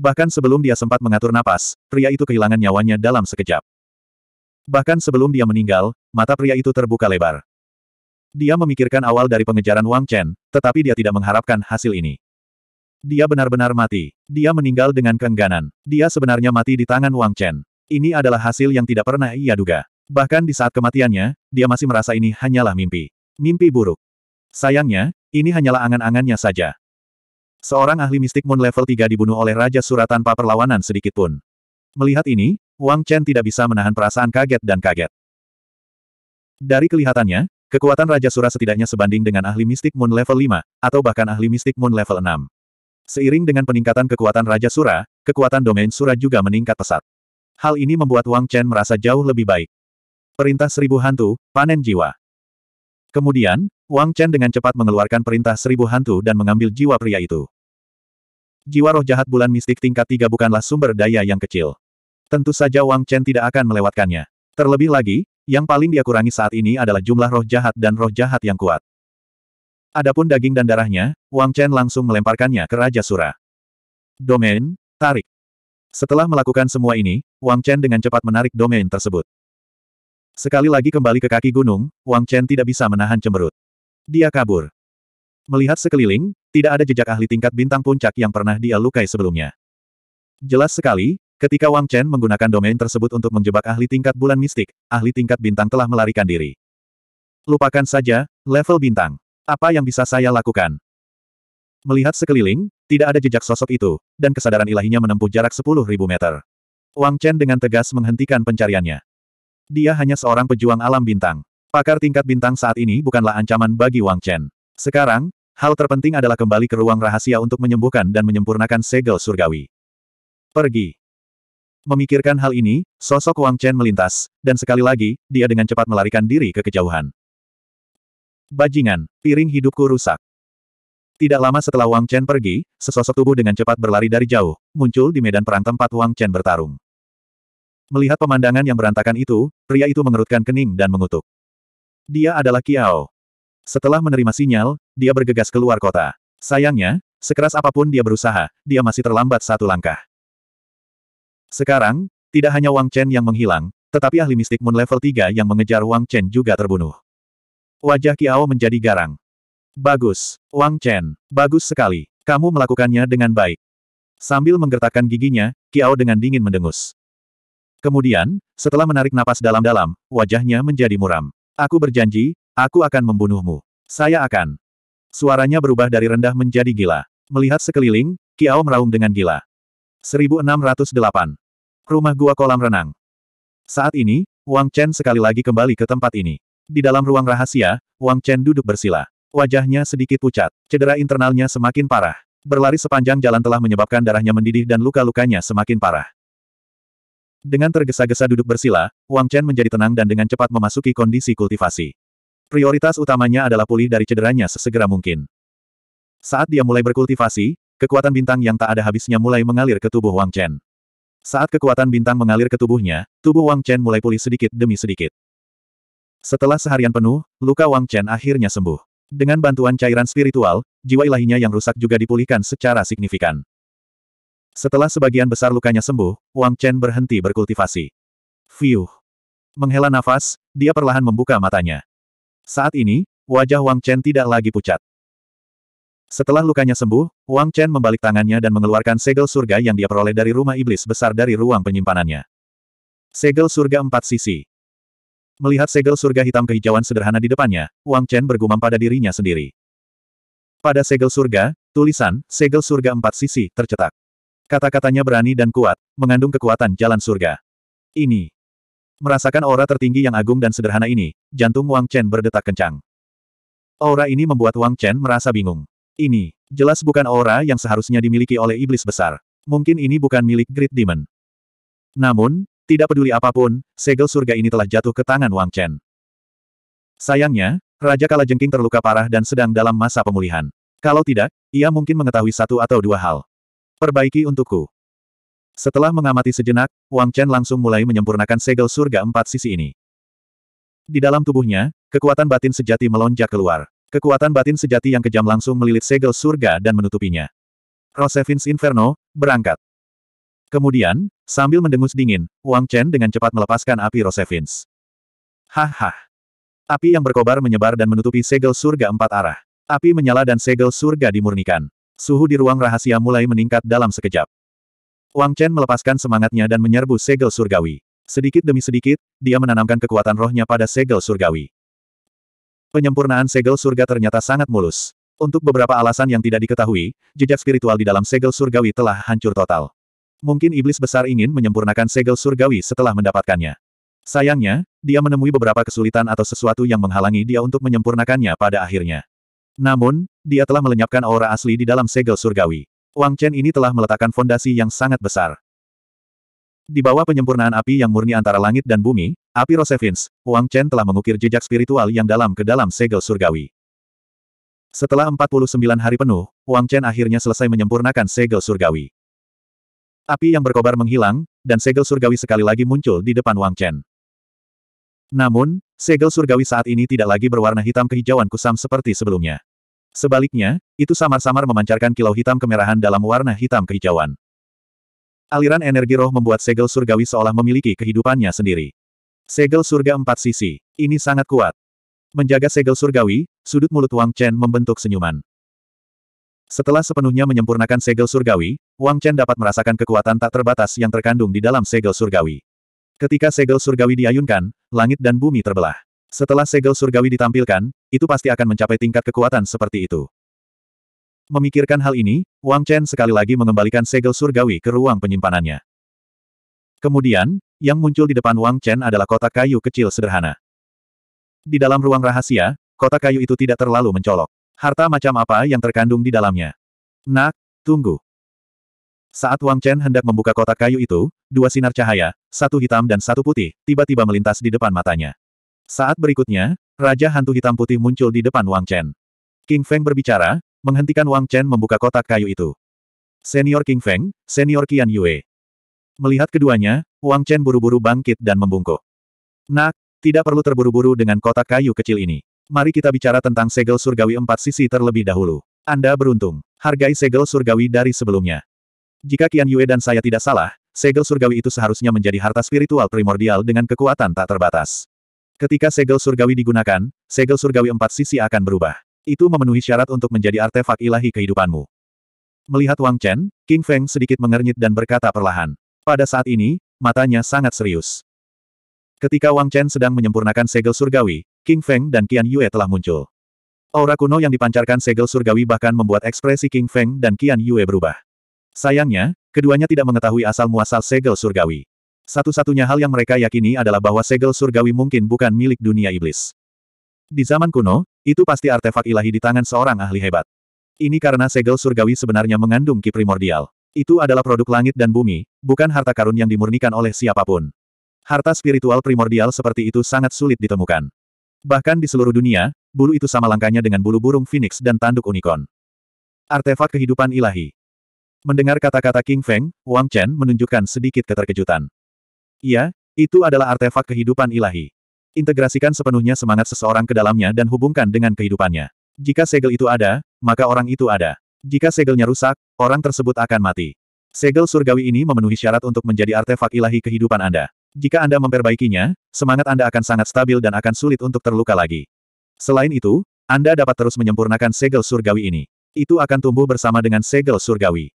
Bahkan sebelum dia sempat mengatur napas, pria itu kehilangan nyawanya dalam sekejap. Bahkan sebelum dia meninggal, mata pria itu terbuka lebar. Dia memikirkan awal dari pengejaran Wang Chen, tetapi dia tidak mengharapkan hasil ini. Dia benar-benar mati. Dia meninggal dengan keengganan. Dia sebenarnya mati di tangan Wang Chen. Ini adalah hasil yang tidak pernah ia duga. Bahkan di saat kematiannya, dia masih merasa ini hanyalah mimpi. Mimpi buruk. Sayangnya, ini hanyalah angan-angannya saja. Seorang ahli mistik Moon level 3 dibunuh oleh Raja Surat tanpa perlawanan sedikitpun. Melihat ini, Wang Chen tidak bisa menahan perasaan kaget dan kaget. Dari kelihatannya, kekuatan Raja Sura setidaknya sebanding dengan ahli mistik Moon level 5, atau bahkan ahli mistik Moon level 6. Seiring dengan peningkatan kekuatan Raja Sura, kekuatan domain Sura juga meningkat pesat. Hal ini membuat Wang Chen merasa jauh lebih baik. Perintah Seribu Hantu, Panen Jiwa. Kemudian, Wang Chen dengan cepat mengeluarkan perintah Seribu Hantu dan mengambil jiwa pria itu. Jiwa roh jahat bulan mistik tingkat tiga bukanlah sumber daya yang kecil. Tentu saja Wang Chen tidak akan melewatkannya. Terlebih lagi, yang paling dia kurangi saat ini adalah jumlah roh jahat dan roh jahat yang kuat. Adapun daging dan darahnya, Wang Chen langsung melemparkannya ke Raja Sura. Domain, tarik. Setelah melakukan semua ini, Wang Chen dengan cepat menarik domain tersebut. Sekali lagi kembali ke kaki gunung, Wang Chen tidak bisa menahan cemberut. Dia kabur. Melihat sekeliling, tidak ada jejak ahli tingkat bintang puncak yang pernah dia lukai sebelumnya. Jelas sekali, ketika Wang Chen menggunakan domain tersebut untuk menjebak ahli tingkat bulan mistik, ahli tingkat bintang telah melarikan diri. Lupakan saja, level bintang. Apa yang bisa saya lakukan? Melihat sekeliling, tidak ada jejak sosok itu, dan kesadaran ilahinya menempuh jarak 10.000 meter. Wang Chen dengan tegas menghentikan pencariannya. Dia hanya seorang pejuang alam bintang. Pakar tingkat bintang saat ini bukanlah ancaman bagi Wang Chen. Sekarang, Hal terpenting adalah kembali ke ruang rahasia untuk menyembuhkan dan menyempurnakan segel surgawi. Pergi. Memikirkan hal ini, sosok Wang Chen melintas, dan sekali lagi, dia dengan cepat melarikan diri ke kejauhan. Bajingan, piring hidupku rusak. Tidak lama setelah Wang Chen pergi, sesosok tubuh dengan cepat berlari dari jauh, muncul di medan perang tempat Wang Chen bertarung. Melihat pemandangan yang berantakan itu, pria itu mengerutkan kening dan mengutuk. Dia adalah Kiao. Setelah menerima sinyal, dia bergegas keluar kota. Sayangnya, sekeras apapun dia berusaha, dia masih terlambat satu langkah. Sekarang, tidak hanya Wang Chen yang menghilang, tetapi ahli mistik Moon level 3 yang mengejar Wang Chen juga terbunuh. Wajah Kiao menjadi garang. Bagus, Wang Chen, bagus sekali. Kamu melakukannya dengan baik. Sambil menggertakkan giginya, Kiao dengan dingin mendengus. Kemudian, setelah menarik napas dalam-dalam, wajahnya menjadi muram. Aku berjanji, Aku akan membunuhmu. Saya akan. Suaranya berubah dari rendah menjadi gila. Melihat sekeliling, Kiao meraung dengan gila. 1608. Rumah gua kolam renang. Saat ini, Wang Chen sekali lagi kembali ke tempat ini. Di dalam ruang rahasia, Wang Chen duduk bersila. Wajahnya sedikit pucat. Cedera internalnya semakin parah. Berlari sepanjang jalan telah menyebabkan darahnya mendidih dan luka-lukanya semakin parah. Dengan tergesa-gesa duduk bersila, Wang Chen menjadi tenang dan dengan cepat memasuki kondisi kultivasi. Prioritas utamanya adalah pulih dari cederanya sesegera mungkin. Saat dia mulai berkultivasi, kekuatan bintang yang tak ada habisnya mulai mengalir ke tubuh Wang Chen. Saat kekuatan bintang mengalir ke tubuhnya, tubuh Wang Chen mulai pulih sedikit demi sedikit. Setelah seharian penuh, luka Wang Chen akhirnya sembuh. Dengan bantuan cairan spiritual, jiwa ilahinya yang rusak juga dipulihkan secara signifikan. Setelah sebagian besar lukanya sembuh, Wang Chen berhenti berkultivasi. Fiuh. Menghela nafas, dia perlahan membuka matanya. Saat ini, wajah Wang Chen tidak lagi pucat. Setelah lukanya sembuh, Wang Chen membalik tangannya dan mengeluarkan segel surga yang dia peroleh dari rumah iblis besar dari ruang penyimpanannya. Segel surga empat sisi. Melihat segel surga hitam kehijauan sederhana di depannya, Wang Chen bergumam pada dirinya sendiri. Pada segel surga, tulisan, segel surga empat sisi, tercetak. Kata-katanya berani dan kuat, mengandung kekuatan jalan surga. Ini Merasakan aura tertinggi yang agung dan sederhana ini, jantung Wang Chen berdetak kencang. Aura ini membuat Wang Chen merasa bingung. Ini, jelas bukan aura yang seharusnya dimiliki oleh iblis besar. Mungkin ini bukan milik Great Demon. Namun, tidak peduli apapun, segel surga ini telah jatuh ke tangan Wang Chen. Sayangnya, Raja Kalajengking terluka parah dan sedang dalam masa pemulihan. Kalau tidak, ia mungkin mengetahui satu atau dua hal. Perbaiki untukku. Setelah mengamati sejenak, Wang Chen langsung mulai menyempurnakan segel surga empat sisi ini. Di dalam tubuhnya, kekuatan batin sejati melonjak keluar. Kekuatan batin sejati yang kejam langsung melilit segel surga dan menutupinya. Rosevin's Inferno, berangkat. Kemudian, sambil mendengus dingin, Wang Chen dengan cepat melepaskan api Rosevin's. Haha. Api yang berkobar menyebar dan menutupi segel surga empat arah. Api menyala dan segel surga dimurnikan. Suhu di ruang rahasia mulai meningkat dalam sekejap. Wang Chen melepaskan semangatnya dan menyerbu segel surgawi. Sedikit demi sedikit, dia menanamkan kekuatan rohnya pada segel surgawi. Penyempurnaan segel surga ternyata sangat mulus. Untuk beberapa alasan yang tidak diketahui, jejak spiritual di dalam segel surgawi telah hancur total. Mungkin iblis besar ingin menyempurnakan segel surgawi setelah mendapatkannya. Sayangnya, dia menemui beberapa kesulitan atau sesuatu yang menghalangi dia untuk menyempurnakannya pada akhirnya. Namun, dia telah melenyapkan aura asli di dalam segel surgawi. Wang Chen ini telah meletakkan fondasi yang sangat besar. Di bawah penyempurnaan api yang murni antara langit dan bumi, api Rosevins, Wang Chen telah mengukir jejak spiritual yang dalam ke dalam segel surgawi. Setelah 49 hari penuh, Wang Chen akhirnya selesai menyempurnakan segel surgawi. Api yang berkobar menghilang, dan segel surgawi sekali lagi muncul di depan Wang Chen. Namun, segel surgawi saat ini tidak lagi berwarna hitam kehijauan kusam seperti sebelumnya. Sebaliknya, itu samar-samar memancarkan kilau hitam kemerahan dalam warna hitam kehijauan. Aliran energi roh membuat segel surgawi seolah memiliki kehidupannya sendiri. Segel surga empat sisi. Ini sangat kuat. Menjaga segel surgawi, sudut mulut Wang Chen membentuk senyuman. Setelah sepenuhnya menyempurnakan segel surgawi, Wang Chen dapat merasakan kekuatan tak terbatas yang terkandung di dalam segel surgawi. Ketika segel surgawi diayunkan, langit dan bumi terbelah. Setelah segel surgawi ditampilkan, itu pasti akan mencapai tingkat kekuatan seperti itu. Memikirkan hal ini, Wang Chen sekali lagi mengembalikan segel surgawi ke ruang penyimpanannya. Kemudian, yang muncul di depan Wang Chen adalah kotak kayu kecil sederhana. Di dalam ruang rahasia, kotak kayu itu tidak terlalu mencolok. Harta macam apa yang terkandung di dalamnya? Nak, tunggu. Saat Wang Chen hendak membuka kotak kayu itu, dua sinar cahaya, satu hitam dan satu putih, tiba-tiba melintas di depan matanya. Saat berikutnya, Raja Hantu Hitam Putih muncul di depan Wang Chen. King Feng berbicara, menghentikan Wang Chen membuka kotak kayu itu. Senior King Feng, Senior Qian Yue. Melihat keduanya, Wang Chen buru-buru bangkit dan membungkuk. Nak, tidak perlu terburu-buru dengan kotak kayu kecil ini. Mari kita bicara tentang segel surgawi empat sisi terlebih dahulu. Anda beruntung. Hargai segel surgawi dari sebelumnya. Jika Qian Yue dan saya tidak salah, segel surgawi itu seharusnya menjadi harta spiritual primordial dengan kekuatan tak terbatas. Ketika segel surgawi digunakan, segel surgawi empat sisi akan berubah. Itu memenuhi syarat untuk menjadi artefak ilahi kehidupanmu. Melihat Wang Chen, King Feng sedikit mengernyit dan berkata perlahan. Pada saat ini, matanya sangat serius. Ketika Wang Chen sedang menyempurnakan segel surgawi, King Feng dan Qian Yue telah muncul. Aura kuno yang dipancarkan segel surgawi bahkan membuat ekspresi King Feng dan Qian Yue berubah. Sayangnya, keduanya tidak mengetahui asal-muasal segel surgawi. Satu-satunya hal yang mereka yakini adalah bahwa segel surgawi mungkin bukan milik dunia iblis. Di zaman kuno, itu pasti artefak ilahi di tangan seorang ahli hebat. Ini karena segel surgawi sebenarnya mengandung ki primordial. Itu adalah produk langit dan bumi, bukan harta karun yang dimurnikan oleh siapapun. Harta spiritual primordial seperti itu sangat sulit ditemukan. Bahkan di seluruh dunia, bulu itu sama langkanya dengan bulu burung phoenix dan tanduk unicorn. Artefak kehidupan ilahi. Mendengar kata-kata King Feng, Wang Chen menunjukkan sedikit keterkejutan. Iya, itu adalah artefak kehidupan ilahi. Integrasikan sepenuhnya semangat seseorang ke dalamnya dan hubungkan dengan kehidupannya. Jika segel itu ada, maka orang itu ada. Jika segelnya rusak, orang tersebut akan mati. Segel surgawi ini memenuhi syarat untuk menjadi artefak ilahi kehidupan Anda. Jika Anda memperbaikinya, semangat Anda akan sangat stabil dan akan sulit untuk terluka lagi. Selain itu, Anda dapat terus menyempurnakan segel surgawi ini. Itu akan tumbuh bersama dengan segel surgawi.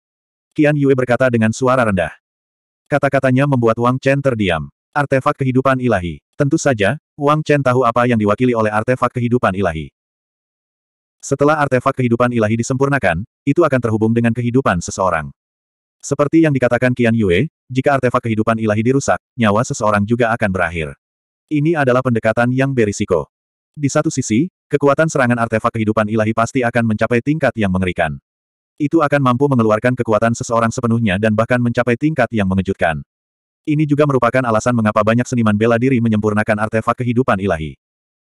Kian Yue berkata dengan suara rendah. Kata-katanya membuat Wang Chen terdiam. Artefak kehidupan ilahi. Tentu saja, Wang Chen tahu apa yang diwakili oleh artefak kehidupan ilahi. Setelah artefak kehidupan ilahi disempurnakan, itu akan terhubung dengan kehidupan seseorang. Seperti yang dikatakan Qian Yue, jika artefak kehidupan ilahi dirusak, nyawa seseorang juga akan berakhir. Ini adalah pendekatan yang berisiko. Di satu sisi, kekuatan serangan artefak kehidupan ilahi pasti akan mencapai tingkat yang mengerikan. Itu akan mampu mengeluarkan kekuatan seseorang sepenuhnya dan bahkan mencapai tingkat yang mengejutkan. Ini juga merupakan alasan mengapa banyak seniman bela diri menyempurnakan artefak kehidupan ilahi.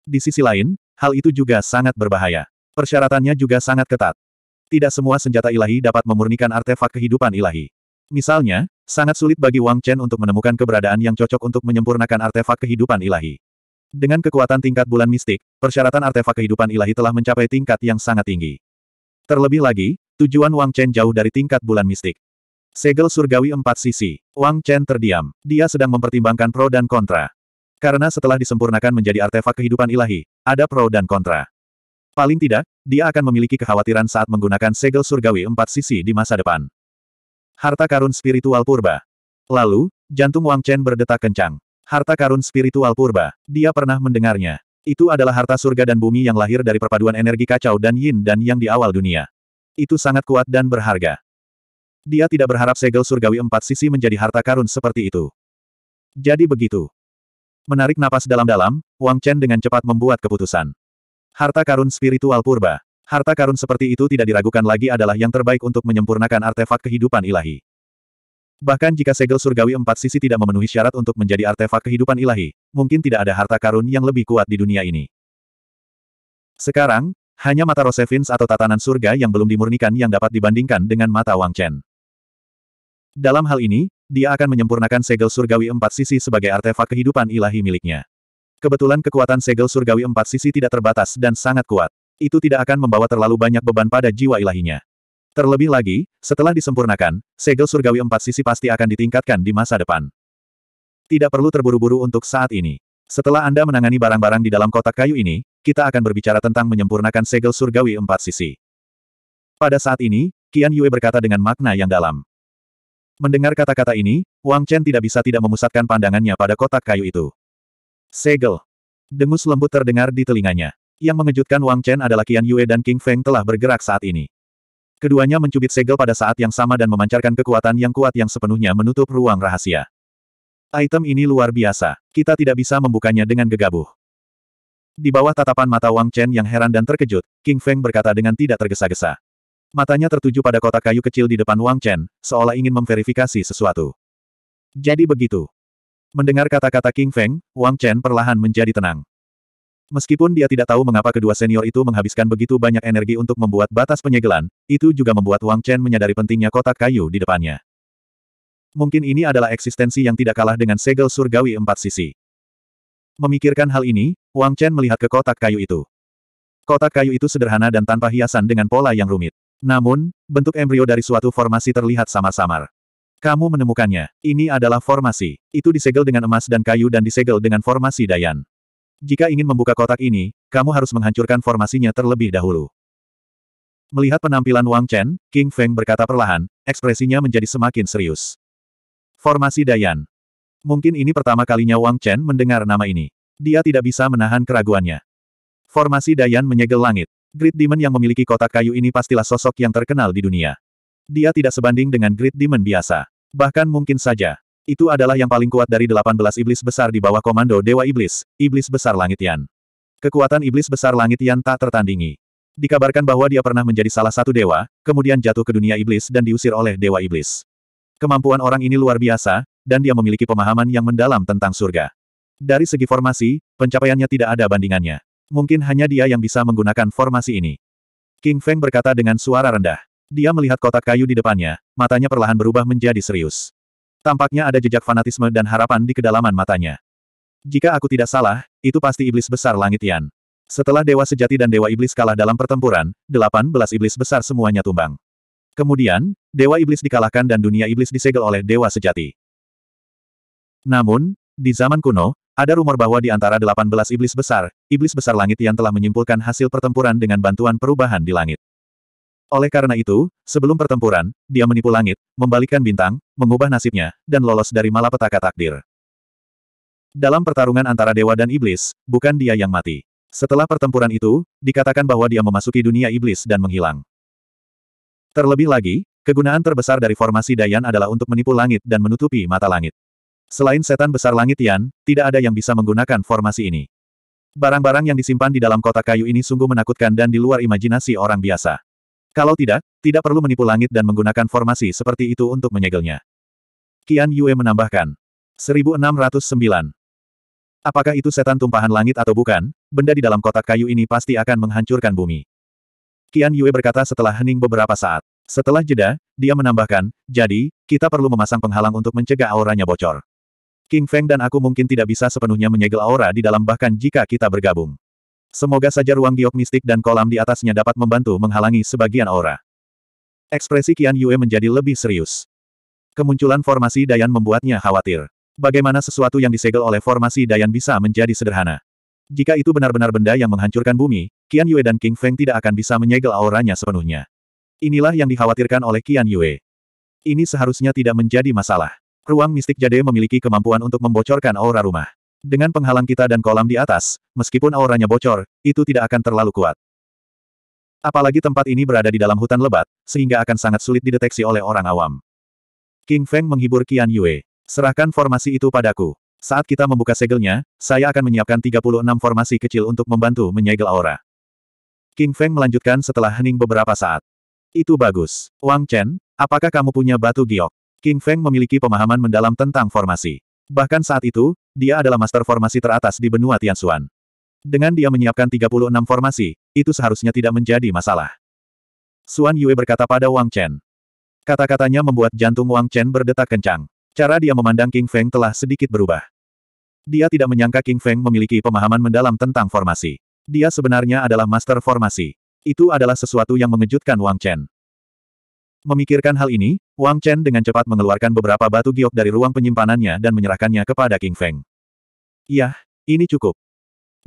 Di sisi lain, hal itu juga sangat berbahaya. Persyaratannya juga sangat ketat. Tidak semua senjata ilahi dapat memurnikan artefak kehidupan ilahi. Misalnya, sangat sulit bagi Wang Chen untuk menemukan keberadaan yang cocok untuk menyempurnakan artefak kehidupan ilahi. Dengan kekuatan tingkat bulan mistik, persyaratan artefak kehidupan ilahi telah mencapai tingkat yang sangat tinggi. Terlebih lagi, Tujuan Wang Chen jauh dari tingkat bulan mistik. Segel surgawi empat sisi. Wang Chen terdiam. Dia sedang mempertimbangkan pro dan kontra. Karena setelah disempurnakan menjadi artefak kehidupan ilahi, ada pro dan kontra. Paling tidak, dia akan memiliki kekhawatiran saat menggunakan segel surgawi empat sisi di masa depan. Harta karun spiritual purba. Lalu, jantung Wang Chen berdetak kencang. Harta karun spiritual purba. Dia pernah mendengarnya. Itu adalah harta surga dan bumi yang lahir dari perpaduan energi kacau dan yin dan yang di awal dunia. Itu sangat kuat dan berharga. Dia tidak berharap segel surgawi empat sisi menjadi harta karun seperti itu. Jadi begitu. Menarik napas dalam-dalam, Wang Chen dengan cepat membuat keputusan. Harta karun spiritual purba. Harta karun seperti itu tidak diragukan lagi adalah yang terbaik untuk menyempurnakan artefak kehidupan ilahi. Bahkan jika segel surgawi empat sisi tidak memenuhi syarat untuk menjadi artefak kehidupan ilahi, mungkin tidak ada harta karun yang lebih kuat di dunia ini. Sekarang, hanya mata Rosevins atau tatanan surga yang belum dimurnikan yang dapat dibandingkan dengan mata Wang Chen. Dalam hal ini, dia akan menyempurnakan segel surgawi empat sisi sebagai artefak kehidupan ilahi miliknya. Kebetulan kekuatan segel surgawi empat sisi tidak terbatas dan sangat kuat. Itu tidak akan membawa terlalu banyak beban pada jiwa ilahinya. Terlebih lagi, setelah disempurnakan, segel surgawi empat sisi pasti akan ditingkatkan di masa depan. Tidak perlu terburu-buru untuk saat ini. Setelah Anda menangani barang-barang di dalam kotak kayu ini, kita akan berbicara tentang menyempurnakan segel surgawi empat sisi. Pada saat ini, Qian Yue berkata dengan makna yang dalam. Mendengar kata-kata ini, Wang Chen tidak bisa tidak memusatkan pandangannya pada kotak kayu itu. Segel. Dengus lembut terdengar di telinganya. Yang mengejutkan Wang Chen adalah Qian Yue dan King Feng telah bergerak saat ini. Keduanya mencubit segel pada saat yang sama dan memancarkan kekuatan yang kuat yang sepenuhnya menutup ruang rahasia. Item ini luar biasa. Kita tidak bisa membukanya dengan gegabah. Di bawah tatapan mata Wang Chen yang heran dan terkejut, King Feng berkata dengan tidak tergesa-gesa. Matanya tertuju pada kotak kayu kecil di depan Wang Chen, seolah ingin memverifikasi sesuatu. Jadi begitu. Mendengar kata-kata King Feng, Wang Chen perlahan menjadi tenang. Meskipun dia tidak tahu mengapa kedua senior itu menghabiskan begitu banyak energi untuk membuat batas penyegelan, itu juga membuat Wang Chen menyadari pentingnya kotak kayu di depannya. Mungkin ini adalah eksistensi yang tidak kalah dengan segel surgawi empat sisi. Memikirkan hal ini, Wang Chen melihat ke kotak kayu itu. Kotak kayu itu sederhana dan tanpa hiasan dengan pola yang rumit. Namun, bentuk embrio dari suatu formasi terlihat samar-samar. Kamu menemukannya. Ini adalah formasi. Itu disegel dengan emas dan kayu dan disegel dengan formasi Dayan. Jika ingin membuka kotak ini, kamu harus menghancurkan formasinya terlebih dahulu. Melihat penampilan Wang Chen, King Feng berkata perlahan, ekspresinya menjadi semakin serius. Formasi Dayan. Mungkin ini pertama kalinya Wang Chen mendengar nama ini. Dia tidak bisa menahan keraguannya. Formasi Dayan menyegel langit. Great Demon yang memiliki kotak kayu ini pastilah sosok yang terkenal di dunia. Dia tidak sebanding dengan Great Demon biasa. Bahkan mungkin saja, itu adalah yang paling kuat dari 18 iblis besar di bawah komando Dewa Iblis, Iblis Besar Langit Yan. Kekuatan Iblis Besar Langit Yan tak tertandingi. Dikabarkan bahwa dia pernah menjadi salah satu dewa, kemudian jatuh ke dunia iblis dan diusir oleh Dewa Iblis. Kemampuan orang ini luar biasa, dan dia memiliki pemahaman yang mendalam tentang surga. Dari segi formasi, pencapaiannya tidak ada bandingannya. Mungkin hanya dia yang bisa menggunakan formasi ini. King Feng berkata dengan suara rendah. Dia melihat kotak kayu di depannya, matanya perlahan berubah menjadi serius. Tampaknya ada jejak fanatisme dan harapan di kedalaman matanya. Jika aku tidak salah, itu pasti iblis besar langit Yan. Setelah dewa sejati dan dewa iblis kalah dalam pertempuran, 18 iblis besar semuanya tumbang. Kemudian, Dewa Iblis dikalahkan dan dunia Iblis disegel oleh Dewa Sejati. Namun, di zaman kuno, ada rumor bahwa di antara 18 Iblis Besar, Iblis Besar Langit yang telah menyimpulkan hasil pertempuran dengan bantuan perubahan di langit. Oleh karena itu, sebelum pertempuran, dia menipu langit, membalikkan bintang, mengubah nasibnya, dan lolos dari malapetaka takdir. Dalam pertarungan antara dewa dan iblis, bukan dia yang mati. Setelah pertempuran itu, dikatakan bahwa dia memasuki dunia iblis dan menghilang. Terlebih lagi, kegunaan terbesar dari formasi Dayan adalah untuk menipu langit dan menutupi mata langit. Selain setan besar langit Yan, tidak ada yang bisa menggunakan formasi ini. Barang-barang yang disimpan di dalam kotak kayu ini sungguh menakutkan dan di luar imajinasi orang biasa. Kalau tidak, tidak perlu menipu langit dan menggunakan formasi seperti itu untuk menyegelnya. Qian Yue menambahkan. 1609. Apakah itu setan tumpahan langit atau bukan, benda di dalam kotak kayu ini pasti akan menghancurkan bumi. Qian Yue berkata setelah hening beberapa saat. Setelah jeda, dia menambahkan, jadi, kita perlu memasang penghalang untuk mencegah auranya bocor. King Feng dan aku mungkin tidak bisa sepenuhnya menyegel aura di dalam bahkan jika kita bergabung. Semoga saja ruang giok mistik dan kolam di atasnya dapat membantu menghalangi sebagian aura. Ekspresi Qian Yue menjadi lebih serius. Kemunculan formasi Dayan membuatnya khawatir. Bagaimana sesuatu yang disegel oleh formasi Dayan bisa menjadi sederhana? Jika itu benar-benar benda yang menghancurkan bumi, Qian Yue dan King Feng tidak akan bisa menyegel auranya sepenuhnya. Inilah yang dikhawatirkan oleh Qian Yue. Ini seharusnya tidak menjadi masalah. Ruang mistik jade memiliki kemampuan untuk membocorkan aura rumah. Dengan penghalang kita dan kolam di atas, meskipun auranya bocor, itu tidak akan terlalu kuat. Apalagi tempat ini berada di dalam hutan lebat, sehingga akan sangat sulit dideteksi oleh orang awam. King Feng menghibur Qian Yue. Serahkan formasi itu padaku. Saat kita membuka segelnya, saya akan menyiapkan 36 formasi kecil untuk membantu menyegel aura. King Feng melanjutkan setelah hening beberapa saat. Itu bagus. Wang Chen, apakah kamu punya batu giok? King Feng memiliki pemahaman mendalam tentang formasi. Bahkan saat itu, dia adalah master formasi teratas di benua Tianxuan. Dengan dia menyiapkan 36 formasi, itu seharusnya tidak menjadi masalah. Suan Yue berkata pada Wang Chen. Kata-katanya membuat jantung Wang Chen berdetak kencang. Cara dia memandang King Feng telah sedikit berubah. Dia tidak menyangka King Feng memiliki pemahaman mendalam tentang formasi. Dia sebenarnya adalah master formasi. Itu adalah sesuatu yang mengejutkan Wang Chen. Memikirkan hal ini, Wang Chen dengan cepat mengeluarkan beberapa batu giok dari ruang penyimpanannya dan menyerahkannya kepada King Feng. Yah, ini cukup.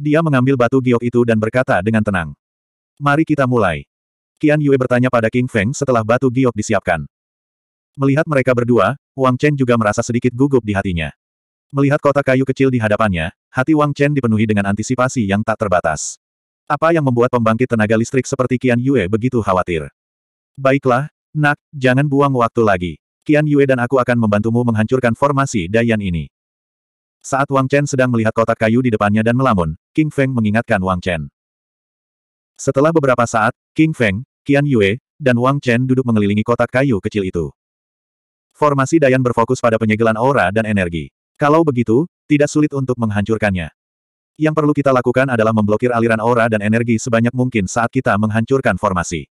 Dia mengambil batu giok itu dan berkata dengan tenang. Mari kita mulai. Qian Yue bertanya pada King Feng setelah batu giok disiapkan. Melihat mereka berdua, Wang Chen juga merasa sedikit gugup di hatinya. Melihat kotak kayu kecil di hadapannya, hati Wang Chen dipenuhi dengan antisipasi yang tak terbatas. Apa yang membuat pembangkit tenaga listrik seperti Qian Yue begitu khawatir? Baiklah, nak, jangan buang waktu lagi. Qian Yue dan aku akan membantumu menghancurkan formasi Dayan ini. Saat Wang Chen sedang melihat kotak kayu di depannya dan melamun, King Feng mengingatkan Wang Chen. Setelah beberapa saat, King Feng, Qian Yue, dan Wang Chen duduk mengelilingi kotak kayu kecil itu. Formasi Dayan berfokus pada penyegelan aura dan energi. Kalau begitu, tidak sulit untuk menghancurkannya. Yang perlu kita lakukan adalah memblokir aliran aura dan energi sebanyak mungkin saat kita menghancurkan formasi.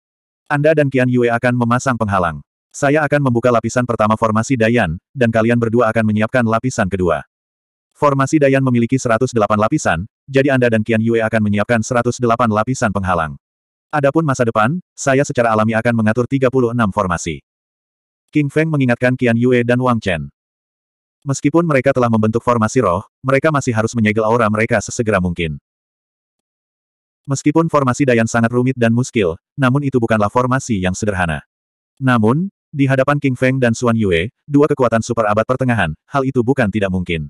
Anda dan Kian Yue akan memasang penghalang. Saya akan membuka lapisan pertama formasi Dayan, dan kalian berdua akan menyiapkan lapisan kedua. Formasi Dayan memiliki 108 lapisan, jadi Anda dan Kian Yue akan menyiapkan 108 lapisan penghalang. Adapun masa depan, saya secara alami akan mengatur 36 formasi. King Feng mengingatkan Qian Yue dan Wang Chen. Meskipun mereka telah membentuk formasi roh, mereka masih harus menyegel aura mereka sesegera mungkin. Meskipun formasi Dayan sangat rumit dan muskil, namun itu bukanlah formasi yang sederhana. Namun, di hadapan King Feng dan Xuan Yue, dua kekuatan super abad pertengahan, hal itu bukan tidak mungkin.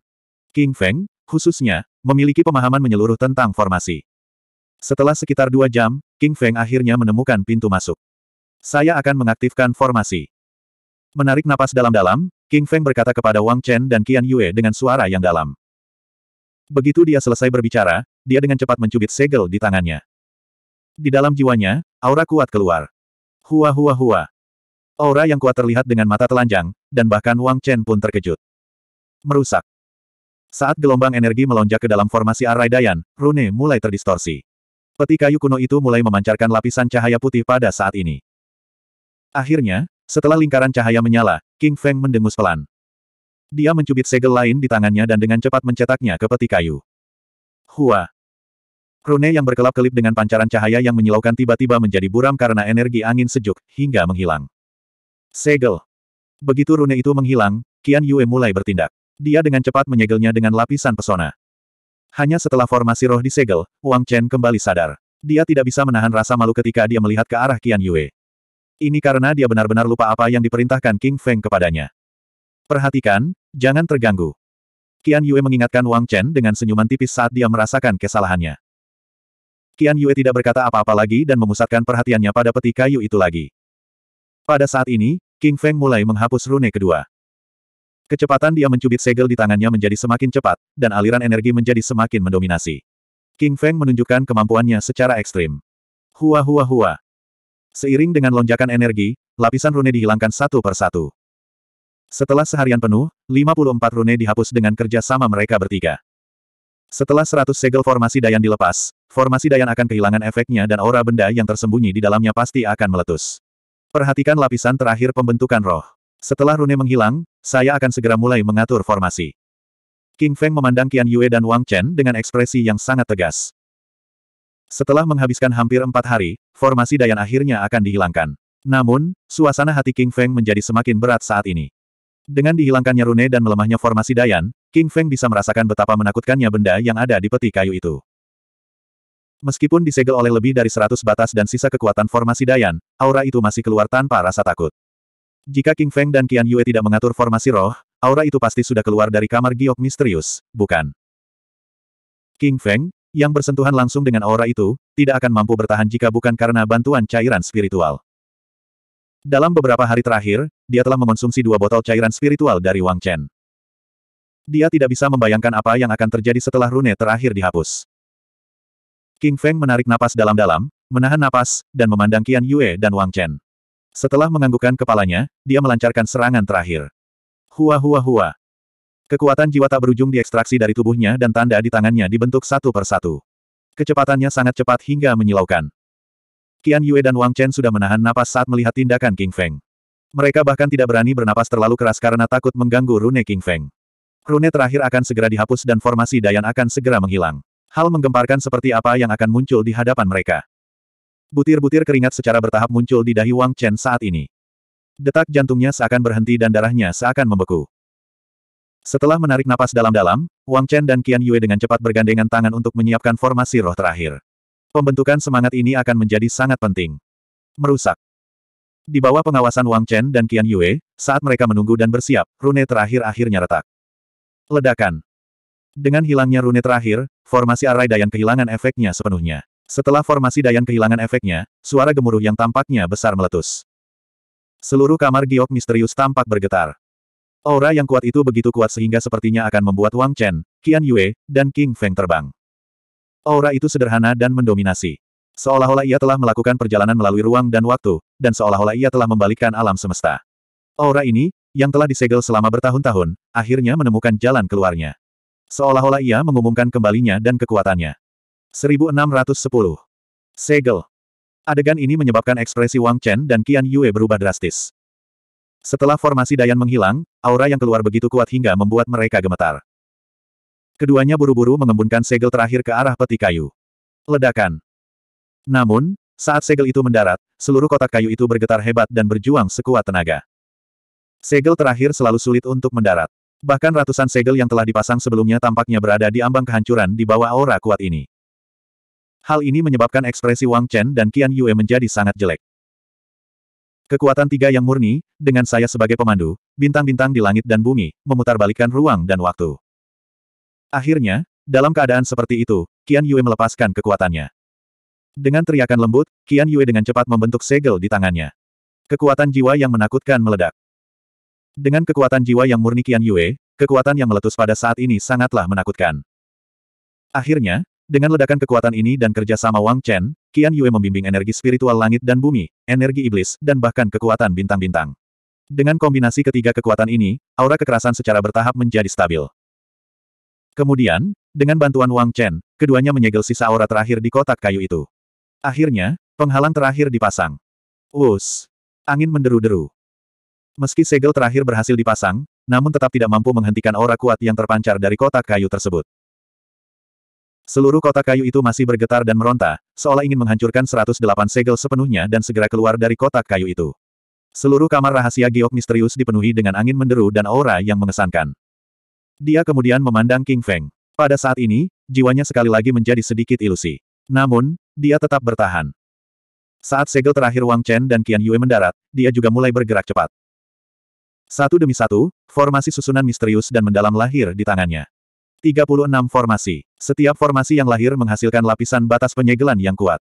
King Feng, khususnya, memiliki pemahaman menyeluruh tentang formasi. Setelah sekitar dua jam, King Feng akhirnya menemukan pintu masuk. Saya akan mengaktifkan formasi. Menarik napas dalam-dalam, King Feng berkata kepada Wang Chen dan Qian Yue dengan suara yang dalam. Begitu dia selesai berbicara, dia dengan cepat mencubit segel di tangannya. Di dalam jiwanya, aura kuat keluar. Hua hua hua. Aura yang kuat terlihat dengan mata telanjang, dan bahkan Wang Chen pun terkejut. Merusak. Saat gelombang energi melonjak ke dalam formasi Arai Dayan, Rune mulai terdistorsi. Peti kayu kuno itu mulai memancarkan lapisan cahaya putih pada saat ini. Akhirnya, setelah lingkaran cahaya menyala, King Feng mendengus pelan. Dia mencubit segel lain di tangannya dan dengan cepat mencetaknya ke peti kayu. Hua! Rune yang berkelap-kelip dengan pancaran cahaya yang menyilaukan tiba-tiba menjadi buram karena energi angin sejuk, hingga menghilang. Segel! Begitu rune itu menghilang, Qian Yue mulai bertindak. Dia dengan cepat menyegelnya dengan lapisan pesona. Hanya setelah formasi roh disegel, Wang Chen kembali sadar. Dia tidak bisa menahan rasa malu ketika dia melihat ke arah Qian Yue. Ini karena dia benar-benar lupa apa yang diperintahkan King Feng kepadanya. Perhatikan, jangan terganggu. Qian Yue mengingatkan Wang Chen dengan senyuman tipis saat dia merasakan kesalahannya. Qian Yue tidak berkata apa-apa lagi dan memusatkan perhatiannya pada peti kayu itu lagi. Pada saat ini, King Feng mulai menghapus rune kedua. Kecepatan dia mencubit segel di tangannya menjadi semakin cepat, dan aliran energi menjadi semakin mendominasi. King Feng menunjukkan kemampuannya secara ekstrim. Hua hua hua. Seiring dengan lonjakan energi, lapisan rune dihilangkan satu per satu. Setelah seharian penuh, 54 rune dihapus dengan kerja sama mereka bertiga. Setelah 100 segel formasi Dayan dilepas, formasi Dayan akan kehilangan efeknya dan aura benda yang tersembunyi di dalamnya pasti akan meletus. Perhatikan lapisan terakhir pembentukan roh. Setelah rune menghilang, saya akan segera mulai mengatur formasi. King Feng memandang Qian Yue dan Wang Chen dengan ekspresi yang sangat tegas. Setelah menghabiskan hampir empat hari, formasi Dayan akhirnya akan dihilangkan. Namun, suasana hati King Feng menjadi semakin berat saat ini. Dengan dihilangkannya rune dan melemahnya formasi Dayan, King Feng bisa merasakan betapa menakutkannya benda yang ada di peti kayu itu. Meskipun disegel oleh lebih dari seratus batas dan sisa kekuatan formasi Dayan, aura itu masih keluar tanpa rasa takut. Jika King Feng dan Qian Yue tidak mengatur formasi roh, aura itu pasti sudah keluar dari kamar giok misterius, bukan? King Feng, yang bersentuhan langsung dengan aura itu, tidak akan mampu bertahan jika bukan karena bantuan cairan spiritual. Dalam beberapa hari terakhir, dia telah mengonsumsi dua botol cairan spiritual dari Wang Chen. Dia tidak bisa membayangkan apa yang akan terjadi setelah rune terakhir dihapus. King Feng menarik napas dalam-dalam, menahan napas, dan memandang Qian Yue dan Wang Chen. Setelah menganggukkan kepalanya, dia melancarkan serangan terakhir. Hua hua hua. Kekuatan jiwa tak berujung diekstraksi dari tubuhnya dan tanda di tangannya dibentuk satu persatu. Kecepatannya sangat cepat hingga menyilaukan. Qian Yue dan Wang Chen sudah menahan napas saat melihat tindakan King Feng. Mereka bahkan tidak berani bernapas terlalu keras karena takut mengganggu rune King Feng. Rune terakhir akan segera dihapus dan formasi Dayan akan segera menghilang. Hal menggemparkan seperti apa yang akan muncul di hadapan mereka. Butir-butir keringat secara bertahap muncul di dahi Wang Chen saat ini. Detak jantungnya seakan berhenti dan darahnya seakan membeku. Setelah menarik napas dalam-dalam, Wang Chen dan Qian Yue dengan cepat bergandengan tangan untuk menyiapkan formasi roh terakhir. Pembentukan semangat ini akan menjadi sangat penting. Merusak. Di bawah pengawasan Wang Chen dan Qian Yue, saat mereka menunggu dan bersiap, rune terakhir akhirnya retak. Ledakan. Dengan hilangnya rune terakhir, formasi arai Dayan kehilangan efeknya sepenuhnya. Setelah formasi Dayan kehilangan efeknya, suara gemuruh yang tampaknya besar meletus. Seluruh kamar giok misterius tampak bergetar. Aura yang kuat itu begitu kuat sehingga sepertinya akan membuat Wang Chen, Qian Yue, dan King Feng terbang. Aura itu sederhana dan mendominasi. Seolah-olah ia telah melakukan perjalanan melalui ruang dan waktu, dan seolah-olah ia telah membalikkan alam semesta. Aura ini, yang telah disegel selama bertahun-tahun, akhirnya menemukan jalan keluarnya. Seolah-olah ia mengumumkan kembalinya dan kekuatannya. 1610. Segel. Adegan ini menyebabkan ekspresi Wang Chen dan Qian Yue berubah drastis. Setelah formasi Dayan menghilang, aura yang keluar begitu kuat hingga membuat mereka gemetar. Keduanya buru-buru mengembunkan segel terakhir ke arah peti kayu. Ledakan. Namun, saat segel itu mendarat, seluruh kotak kayu itu bergetar hebat dan berjuang sekuat tenaga. Segel terakhir selalu sulit untuk mendarat. Bahkan ratusan segel yang telah dipasang sebelumnya tampaknya berada di ambang kehancuran di bawah aura kuat ini. Hal ini menyebabkan ekspresi Wang Chen dan Qian Yue menjadi sangat jelek. Kekuatan tiga yang murni, dengan saya sebagai pemandu, bintang-bintang di langit dan bumi, memutarbalikkan ruang dan waktu. Akhirnya, dalam keadaan seperti itu, Qian Yue melepaskan kekuatannya. Dengan teriakan lembut, Qian Yue dengan cepat membentuk segel di tangannya. Kekuatan jiwa yang menakutkan meledak. Dengan kekuatan jiwa yang murni Qian Yue, kekuatan yang meletus pada saat ini sangatlah menakutkan. Akhirnya, dengan ledakan kekuatan ini dan kerjasama Wang Chen, Qian Yue membimbing energi spiritual langit dan bumi, energi iblis, dan bahkan kekuatan bintang-bintang. Dengan kombinasi ketiga kekuatan ini, aura kekerasan secara bertahap menjadi stabil. Kemudian, dengan bantuan Wang Chen, keduanya menyegel sisa aura terakhir di kotak kayu itu. Akhirnya, penghalang terakhir dipasang. Wus! Angin menderu-deru. Meski segel terakhir berhasil dipasang, namun tetap tidak mampu menghentikan aura kuat yang terpancar dari kotak kayu tersebut. Seluruh kota kayu itu masih bergetar dan meronta, seolah ingin menghancurkan 108 segel sepenuhnya dan segera keluar dari kota kayu itu. Seluruh kamar rahasia giok misterius dipenuhi dengan angin menderu dan aura yang mengesankan. Dia kemudian memandang King Feng. Pada saat ini, jiwanya sekali lagi menjadi sedikit ilusi. Namun, dia tetap bertahan. Saat segel terakhir Wang Chen dan Qian Yue mendarat, dia juga mulai bergerak cepat. Satu demi satu, formasi susunan misterius dan mendalam lahir di tangannya. 36 formasi. Setiap formasi yang lahir menghasilkan lapisan batas penyegelan yang kuat.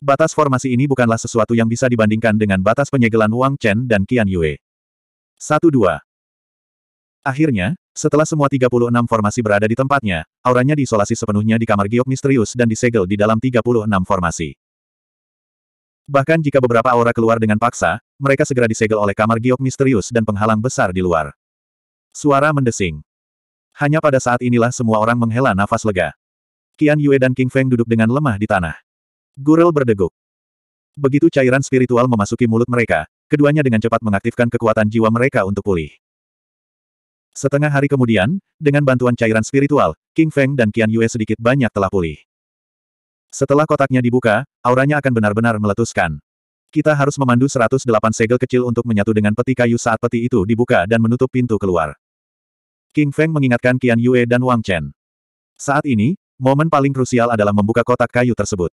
Batas formasi ini bukanlah sesuatu yang bisa dibandingkan dengan batas penyegelan Wang Chen dan Qian Yue. 1-2. Akhirnya, setelah semua 36 formasi berada di tempatnya, auranya diisolasi sepenuhnya di kamar giok misterius dan disegel di dalam 36 formasi. Bahkan jika beberapa aura keluar dengan paksa, mereka segera disegel oleh kamar giok misterius dan penghalang besar di luar. Suara mendesing. Hanya pada saat inilah semua orang menghela nafas lega. Qian Yue dan King Feng duduk dengan lemah di tanah. Gurel berdeguk. Begitu cairan spiritual memasuki mulut mereka, keduanya dengan cepat mengaktifkan kekuatan jiwa mereka untuk pulih. Setengah hari kemudian, dengan bantuan cairan spiritual, King Feng dan Qian Yue sedikit banyak telah pulih. Setelah kotaknya dibuka, auranya akan benar-benar meletuskan. Kita harus memandu 108 segel kecil untuk menyatu dengan peti kayu saat peti itu dibuka dan menutup pintu keluar. King Feng mengingatkan Qian Yue dan Wang Chen. Saat ini, momen paling krusial adalah membuka kotak kayu tersebut.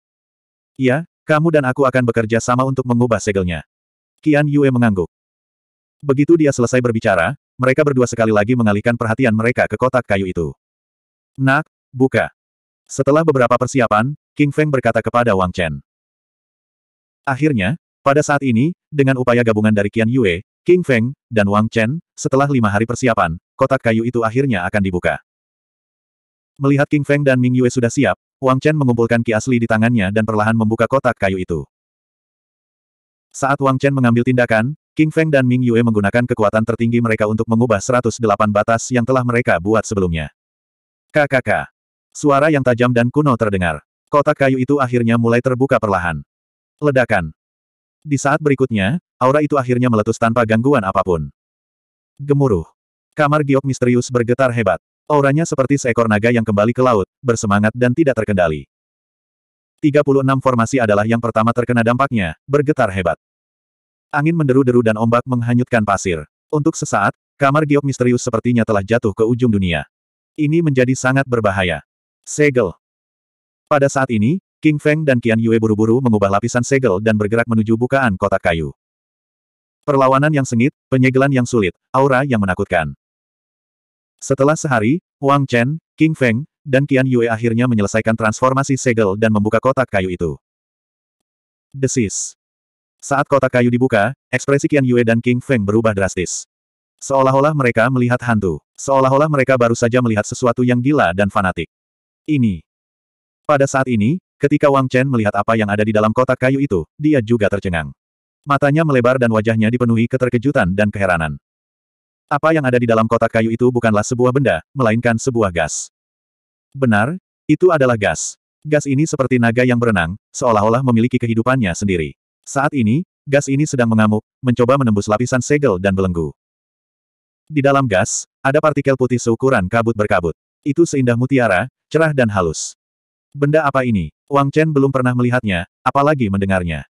Iya, kamu dan aku akan bekerja sama untuk mengubah segelnya. Qian Yue mengangguk. Begitu dia selesai berbicara, mereka berdua sekali lagi mengalihkan perhatian mereka ke kotak kayu itu. Nak, buka. Setelah beberapa persiapan, King Feng berkata kepada Wang Chen. Akhirnya, pada saat ini, dengan upaya gabungan dari Qian Yue, King Feng, dan Wang Chen, setelah lima hari persiapan, kotak kayu itu akhirnya akan dibuka. Melihat King Feng dan Ming Yue sudah siap, Wang Chen mengumpulkan ki asli di tangannya dan perlahan membuka kotak kayu itu. Saat Wang Chen mengambil tindakan, King Feng dan Ming Yue menggunakan kekuatan tertinggi mereka untuk mengubah 108 batas yang telah mereka buat sebelumnya. KKK. Suara yang tajam dan kuno terdengar. Kotak kayu itu akhirnya mulai terbuka perlahan. Ledakan. Di saat berikutnya, aura itu akhirnya meletus tanpa gangguan apapun. Gemuruh. Kamar giok misterius bergetar hebat. Auranya seperti seekor naga yang kembali ke laut, bersemangat dan tidak terkendali. 36 formasi adalah yang pertama terkena dampaknya, bergetar hebat. Angin menderu-deru dan ombak menghanyutkan pasir. Untuk sesaat, kamar giok misterius sepertinya telah jatuh ke ujung dunia. Ini menjadi sangat berbahaya. Segel. Pada saat ini, King Feng dan Qian Yue buru-buru mengubah lapisan segel dan bergerak menuju bukaan kotak kayu. Perlawanan yang sengit, penyegelan yang sulit, aura yang menakutkan. Setelah sehari, Wang Chen, King Feng, dan Qian Yue akhirnya menyelesaikan transformasi segel dan membuka kotak kayu itu. Desis. Saat kotak kayu dibuka, ekspresi Qian Yue dan King Feng berubah drastis. Seolah-olah mereka melihat hantu. Seolah-olah mereka baru saja melihat sesuatu yang gila dan fanatik. Ini. Pada saat ini, ketika Wang Chen melihat apa yang ada di dalam kotak kayu itu, dia juga tercengang. Matanya melebar dan wajahnya dipenuhi keterkejutan dan keheranan. Apa yang ada di dalam kotak kayu itu bukanlah sebuah benda, melainkan sebuah gas. Benar, itu adalah gas. Gas ini seperti naga yang berenang, seolah-olah memiliki kehidupannya sendiri. Saat ini, gas ini sedang mengamuk, mencoba menembus lapisan segel dan belenggu. Di dalam gas, ada partikel putih seukuran kabut berkabut. Itu seindah mutiara, cerah dan halus. Benda apa ini? Wang Chen belum pernah melihatnya, apalagi mendengarnya.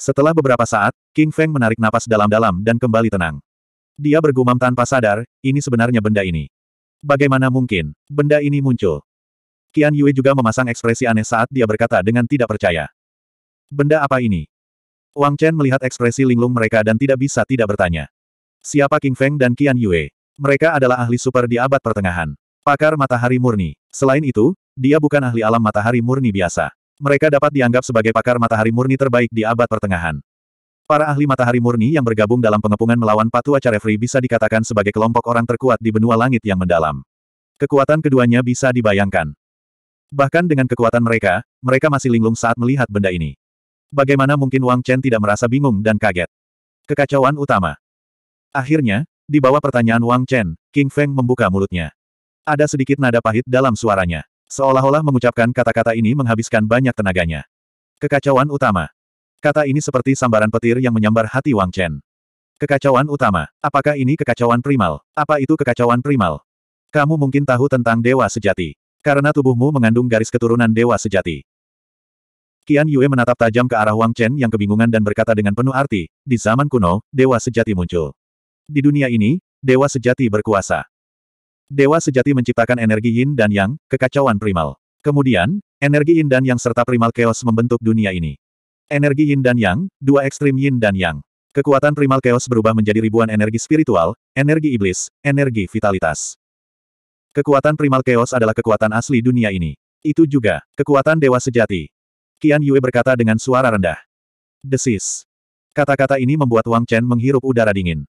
Setelah beberapa saat, King Feng menarik napas dalam-dalam dan kembali tenang. Dia bergumam tanpa sadar, ini sebenarnya benda ini. Bagaimana mungkin, benda ini muncul? Qian Yue juga memasang ekspresi aneh saat dia berkata dengan tidak percaya. Benda apa ini? Wang Chen melihat ekspresi linglung mereka dan tidak bisa tidak bertanya. Siapa King Feng dan Qian Yue? Mereka adalah ahli super di abad pertengahan. Pakar matahari murni. Selain itu, dia bukan ahli alam matahari murni biasa. Mereka dapat dianggap sebagai pakar matahari murni terbaik di abad pertengahan. Para ahli matahari murni yang bergabung dalam pengepungan melawan Patua Carefri bisa dikatakan sebagai kelompok orang terkuat di benua langit yang mendalam. Kekuatan keduanya bisa dibayangkan. Bahkan dengan kekuatan mereka, mereka masih linglung saat melihat benda ini. Bagaimana mungkin Wang Chen tidak merasa bingung dan kaget? Kekacauan utama. Akhirnya, di bawah pertanyaan Wang Chen, King Feng membuka mulutnya. Ada sedikit nada pahit dalam suaranya. Seolah-olah mengucapkan kata-kata ini menghabiskan banyak tenaganya. Kekacauan utama. Kata ini seperti sambaran petir yang menyambar hati Wang Chen. Kekacauan utama. Apakah ini kekacauan primal? Apa itu kekacauan primal? Kamu mungkin tahu tentang dewa sejati. Karena tubuhmu mengandung garis keturunan dewa sejati. Qian Yue menatap tajam ke arah Wang Chen yang kebingungan dan berkata dengan penuh arti, di zaman kuno, dewa sejati muncul. Di dunia ini, dewa sejati berkuasa. Dewa sejati menciptakan energi yin dan yang, kekacauan primal. Kemudian, energi yin dan yang serta primal chaos membentuk dunia ini. Energi yin dan yang, dua ekstrim yin dan yang. Kekuatan primal chaos berubah menjadi ribuan energi spiritual, energi iblis, energi vitalitas. Kekuatan primal chaos adalah kekuatan asli dunia ini. Itu juga, kekuatan dewa sejati. Qian Yue berkata dengan suara rendah. Desis. Kata-kata ini membuat Wang Chen menghirup udara dingin.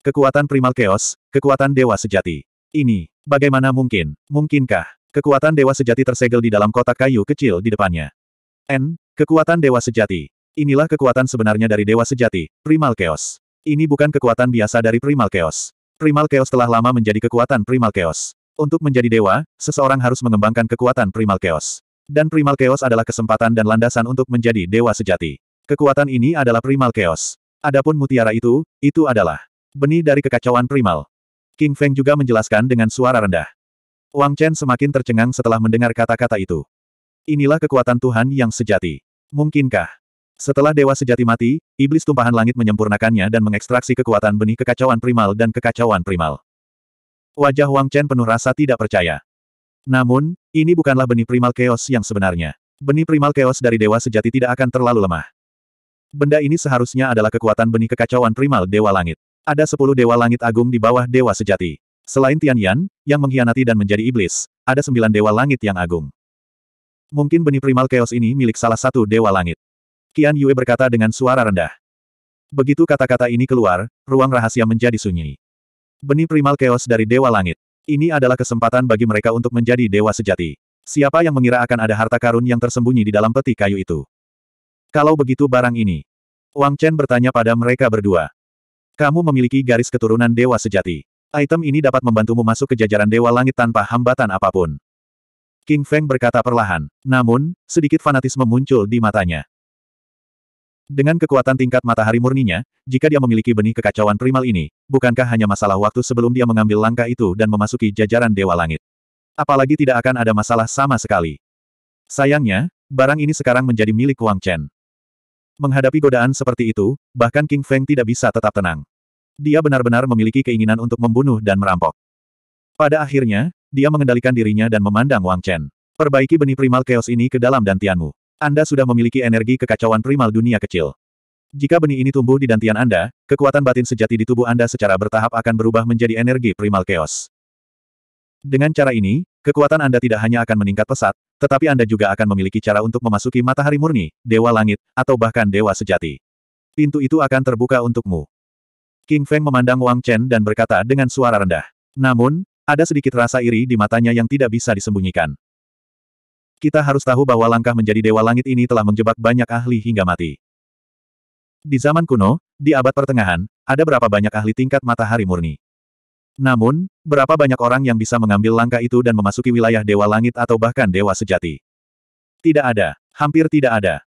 Kekuatan primal chaos, kekuatan dewa sejati. Ini, bagaimana mungkin? Mungkinkah? Kekuatan dewa sejati tersegel di dalam kotak kayu kecil di depannya. N, Kekuatan Dewa Sejati. Inilah kekuatan sebenarnya dari Dewa Sejati, Primal Chaos. Ini bukan kekuatan biasa dari Primal Chaos. Primal Chaos telah lama menjadi kekuatan Primal Chaos. Untuk menjadi dewa, seseorang harus mengembangkan kekuatan Primal Chaos. Dan Primal Chaos adalah kesempatan dan landasan untuk menjadi dewa sejati. Kekuatan ini adalah Primal Chaos. Adapun mutiara itu, itu adalah benih dari kekacauan primal. King Feng juga menjelaskan dengan suara rendah. Wang Chen semakin tercengang setelah mendengar kata-kata itu. Inilah kekuatan Tuhan yang sejati. Mungkinkah? Setelah dewa sejati mati, iblis tumpahan langit menyempurnakannya dan mengekstraksi kekuatan benih kekacauan primal dan kekacauan primal. Wajah Wang Chen penuh rasa tidak percaya. Namun, ini bukanlah benih primal chaos yang sebenarnya. Benih primal chaos dari dewa sejati tidak akan terlalu lemah. Benda ini seharusnya adalah kekuatan benih kekacauan primal dewa langit. Ada sepuluh dewa langit agung di bawah dewa sejati. Selain Tian Yan, yang mengkhianati dan menjadi iblis, ada sembilan dewa langit yang agung. Mungkin benih primal chaos ini milik salah satu dewa langit. Qian Yue berkata dengan suara rendah. Begitu kata-kata ini keluar, ruang rahasia menjadi sunyi. Benih primal chaos dari dewa langit. Ini adalah kesempatan bagi mereka untuk menjadi dewa sejati. Siapa yang mengira akan ada harta karun yang tersembunyi di dalam peti kayu itu? Kalau begitu barang ini. Wang Chen bertanya pada mereka berdua. Kamu memiliki garis keturunan dewa sejati. Item ini dapat membantumu masuk ke jajaran dewa langit tanpa hambatan apapun. King Feng berkata perlahan, namun, sedikit fanatisme muncul di matanya. Dengan kekuatan tingkat matahari murninya, jika dia memiliki benih kekacauan primal ini, bukankah hanya masalah waktu sebelum dia mengambil langkah itu dan memasuki jajaran Dewa Langit? Apalagi tidak akan ada masalah sama sekali. Sayangnya, barang ini sekarang menjadi milik Wang Chen. Menghadapi godaan seperti itu, bahkan King Feng tidak bisa tetap tenang. Dia benar-benar memiliki keinginan untuk membunuh dan merampok. Pada akhirnya, dia mengendalikan dirinya dan memandang Wang Chen. Perbaiki benih primal chaos ini ke dalam dantianmu. Anda sudah memiliki energi kekacauan primal dunia kecil. Jika benih ini tumbuh di dantian Anda, kekuatan batin sejati di tubuh Anda secara bertahap akan berubah menjadi energi primal chaos. Dengan cara ini, kekuatan Anda tidak hanya akan meningkat pesat, tetapi Anda juga akan memiliki cara untuk memasuki matahari murni, dewa langit, atau bahkan dewa sejati. Pintu itu akan terbuka untukmu. King Feng memandang Wang Chen dan berkata dengan suara rendah. Namun, ada sedikit rasa iri di matanya yang tidak bisa disembunyikan. Kita harus tahu bahwa langkah menjadi dewa langit ini telah menjebak banyak ahli hingga mati. Di zaman kuno, di abad pertengahan, ada berapa banyak ahli tingkat matahari murni. Namun, berapa banyak orang yang bisa mengambil langkah itu dan memasuki wilayah dewa langit atau bahkan dewa sejati? Tidak ada, hampir tidak ada.